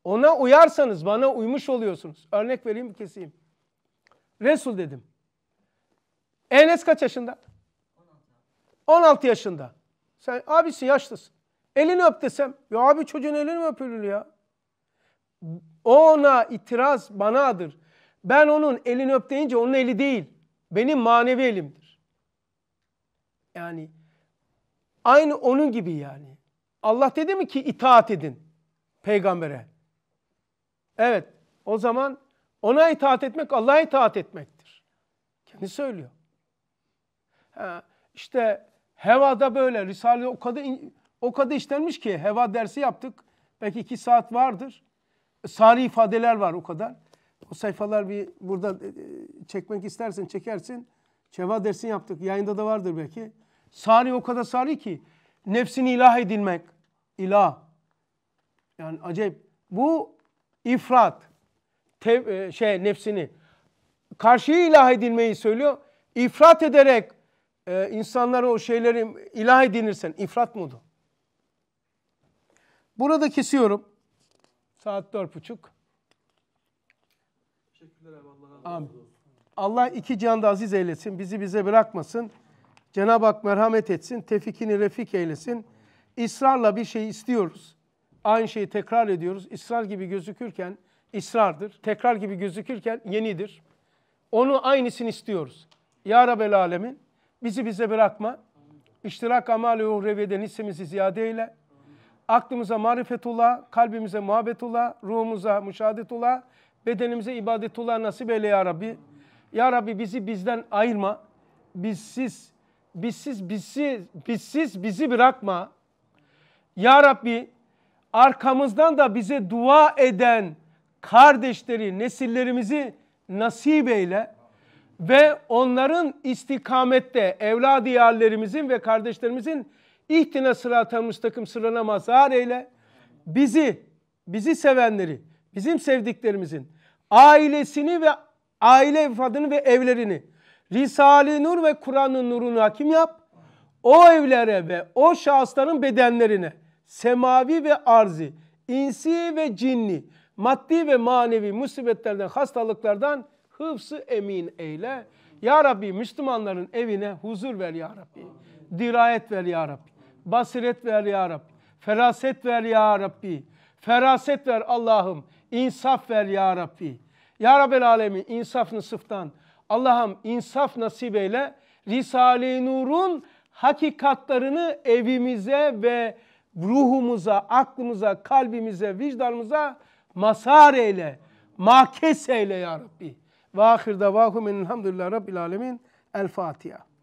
Ona uyarsanız bana uymuş oluyorsunuz. Örnek vereyim keseyim. Resul dedim. Enes kaç yaşında? 16 yaşında. Sen abisi yaşlısın. Elini öp desem. Ya abi çocuğun elini mi öpülür ya? Ona itiraz banadır. Ben onun elini öp deyince onun eli değil. Benim manevi elimdir. Yani aynı onun gibi yani. Allah dedi mi ki itaat edin peygambere. Evet o zaman ona itaat etmek Allah'a itaat etmektir. Kendi söylüyor. Ha, işte hevada böyle Risale o kadar o kadar işlenmiş ki heva dersi yaptık. Belki iki saat vardır. E, Sari ifadeler var o kadar. O sayfalar bir burada e, e, çekmek istersen çekersin. Şeva dersin yaptık. Yayında da vardır belki. Sari o kadar sari ki nefsini ilah edilmek. İlah. Yani acayip. Bu ifrat. Tev, e, şey nefsini. Karşıyı ilah edilmeyi söylüyor. İfrat ederek e, insanlara o şeyleri ilah edinirsen ifrat modu. Burada kesiyorum. Saat dört buçuk. Amin. Allah iki canda aziz eylesin. Bizi bize bırakmasın. Cenab-ı Hak merhamet etsin. Tefikini refik eylesin. İsrarla bir şey istiyoruz. Aynı şeyi tekrar ediyoruz. İsrar gibi gözükürken isrardır Tekrar gibi gözükürken yenidir. Onu aynısını istiyoruz. Ya Rabbel Alemin bizi bize bırakma. İştirak amali uhreviyeden hissemizi ziyade eyle. Aklımıza marifetullah, kalbimize muhabbetullah, ruhumuza müşahadetullah, Bedenimize ibadetullah nasip eyle ya Rabbi. Ya Rabbi bizi bizden ayırma. Bizsiz, bizsiz, bizsiz, bizsiz bizi bırakma. Ya Rabbi arkamızdan da bize dua eden kardeşleri, nesillerimizi nasip eyle ve onların istikamette evlad diyarlerimizin ve kardeşlerimizin ihtine sıratel müstakim sırana mazhar eyle. Bizi, bizi sevenleri, bizim sevdiklerimizin, ailesini ve aile ifadını ve evlerini Risale-i Nur ve Kur'an'ın nurunu hakim yap. O evlere ve o şahısların bedenlerine semavi ve arzi, insi ve cinni, maddi ve manevi musibetlerden, hastalıklardan hıfsı emin eyle. Ya Rabbi Müslümanların evine huzur ver Ya Rabbi. Dirayet ver Ya Rabbi. Basiret ver Ya Rabbi. Feraset ver Ya Rabbi. Feraset ver Allah'ım. İnsaf ver Ya Rabbi. Ya Rabbel Alemin insafını sıftan. Allah'ım insaf nasip eyle. Risale-i Nur'un hakikatlarını evimize ve ruhumuza, aklımıza, kalbimize, vicdanımıza masar eyle. Makes eyle ya Rabbi. Ve ahir davahumin elhamdülillah Rabbil Alemin. El Fatiha.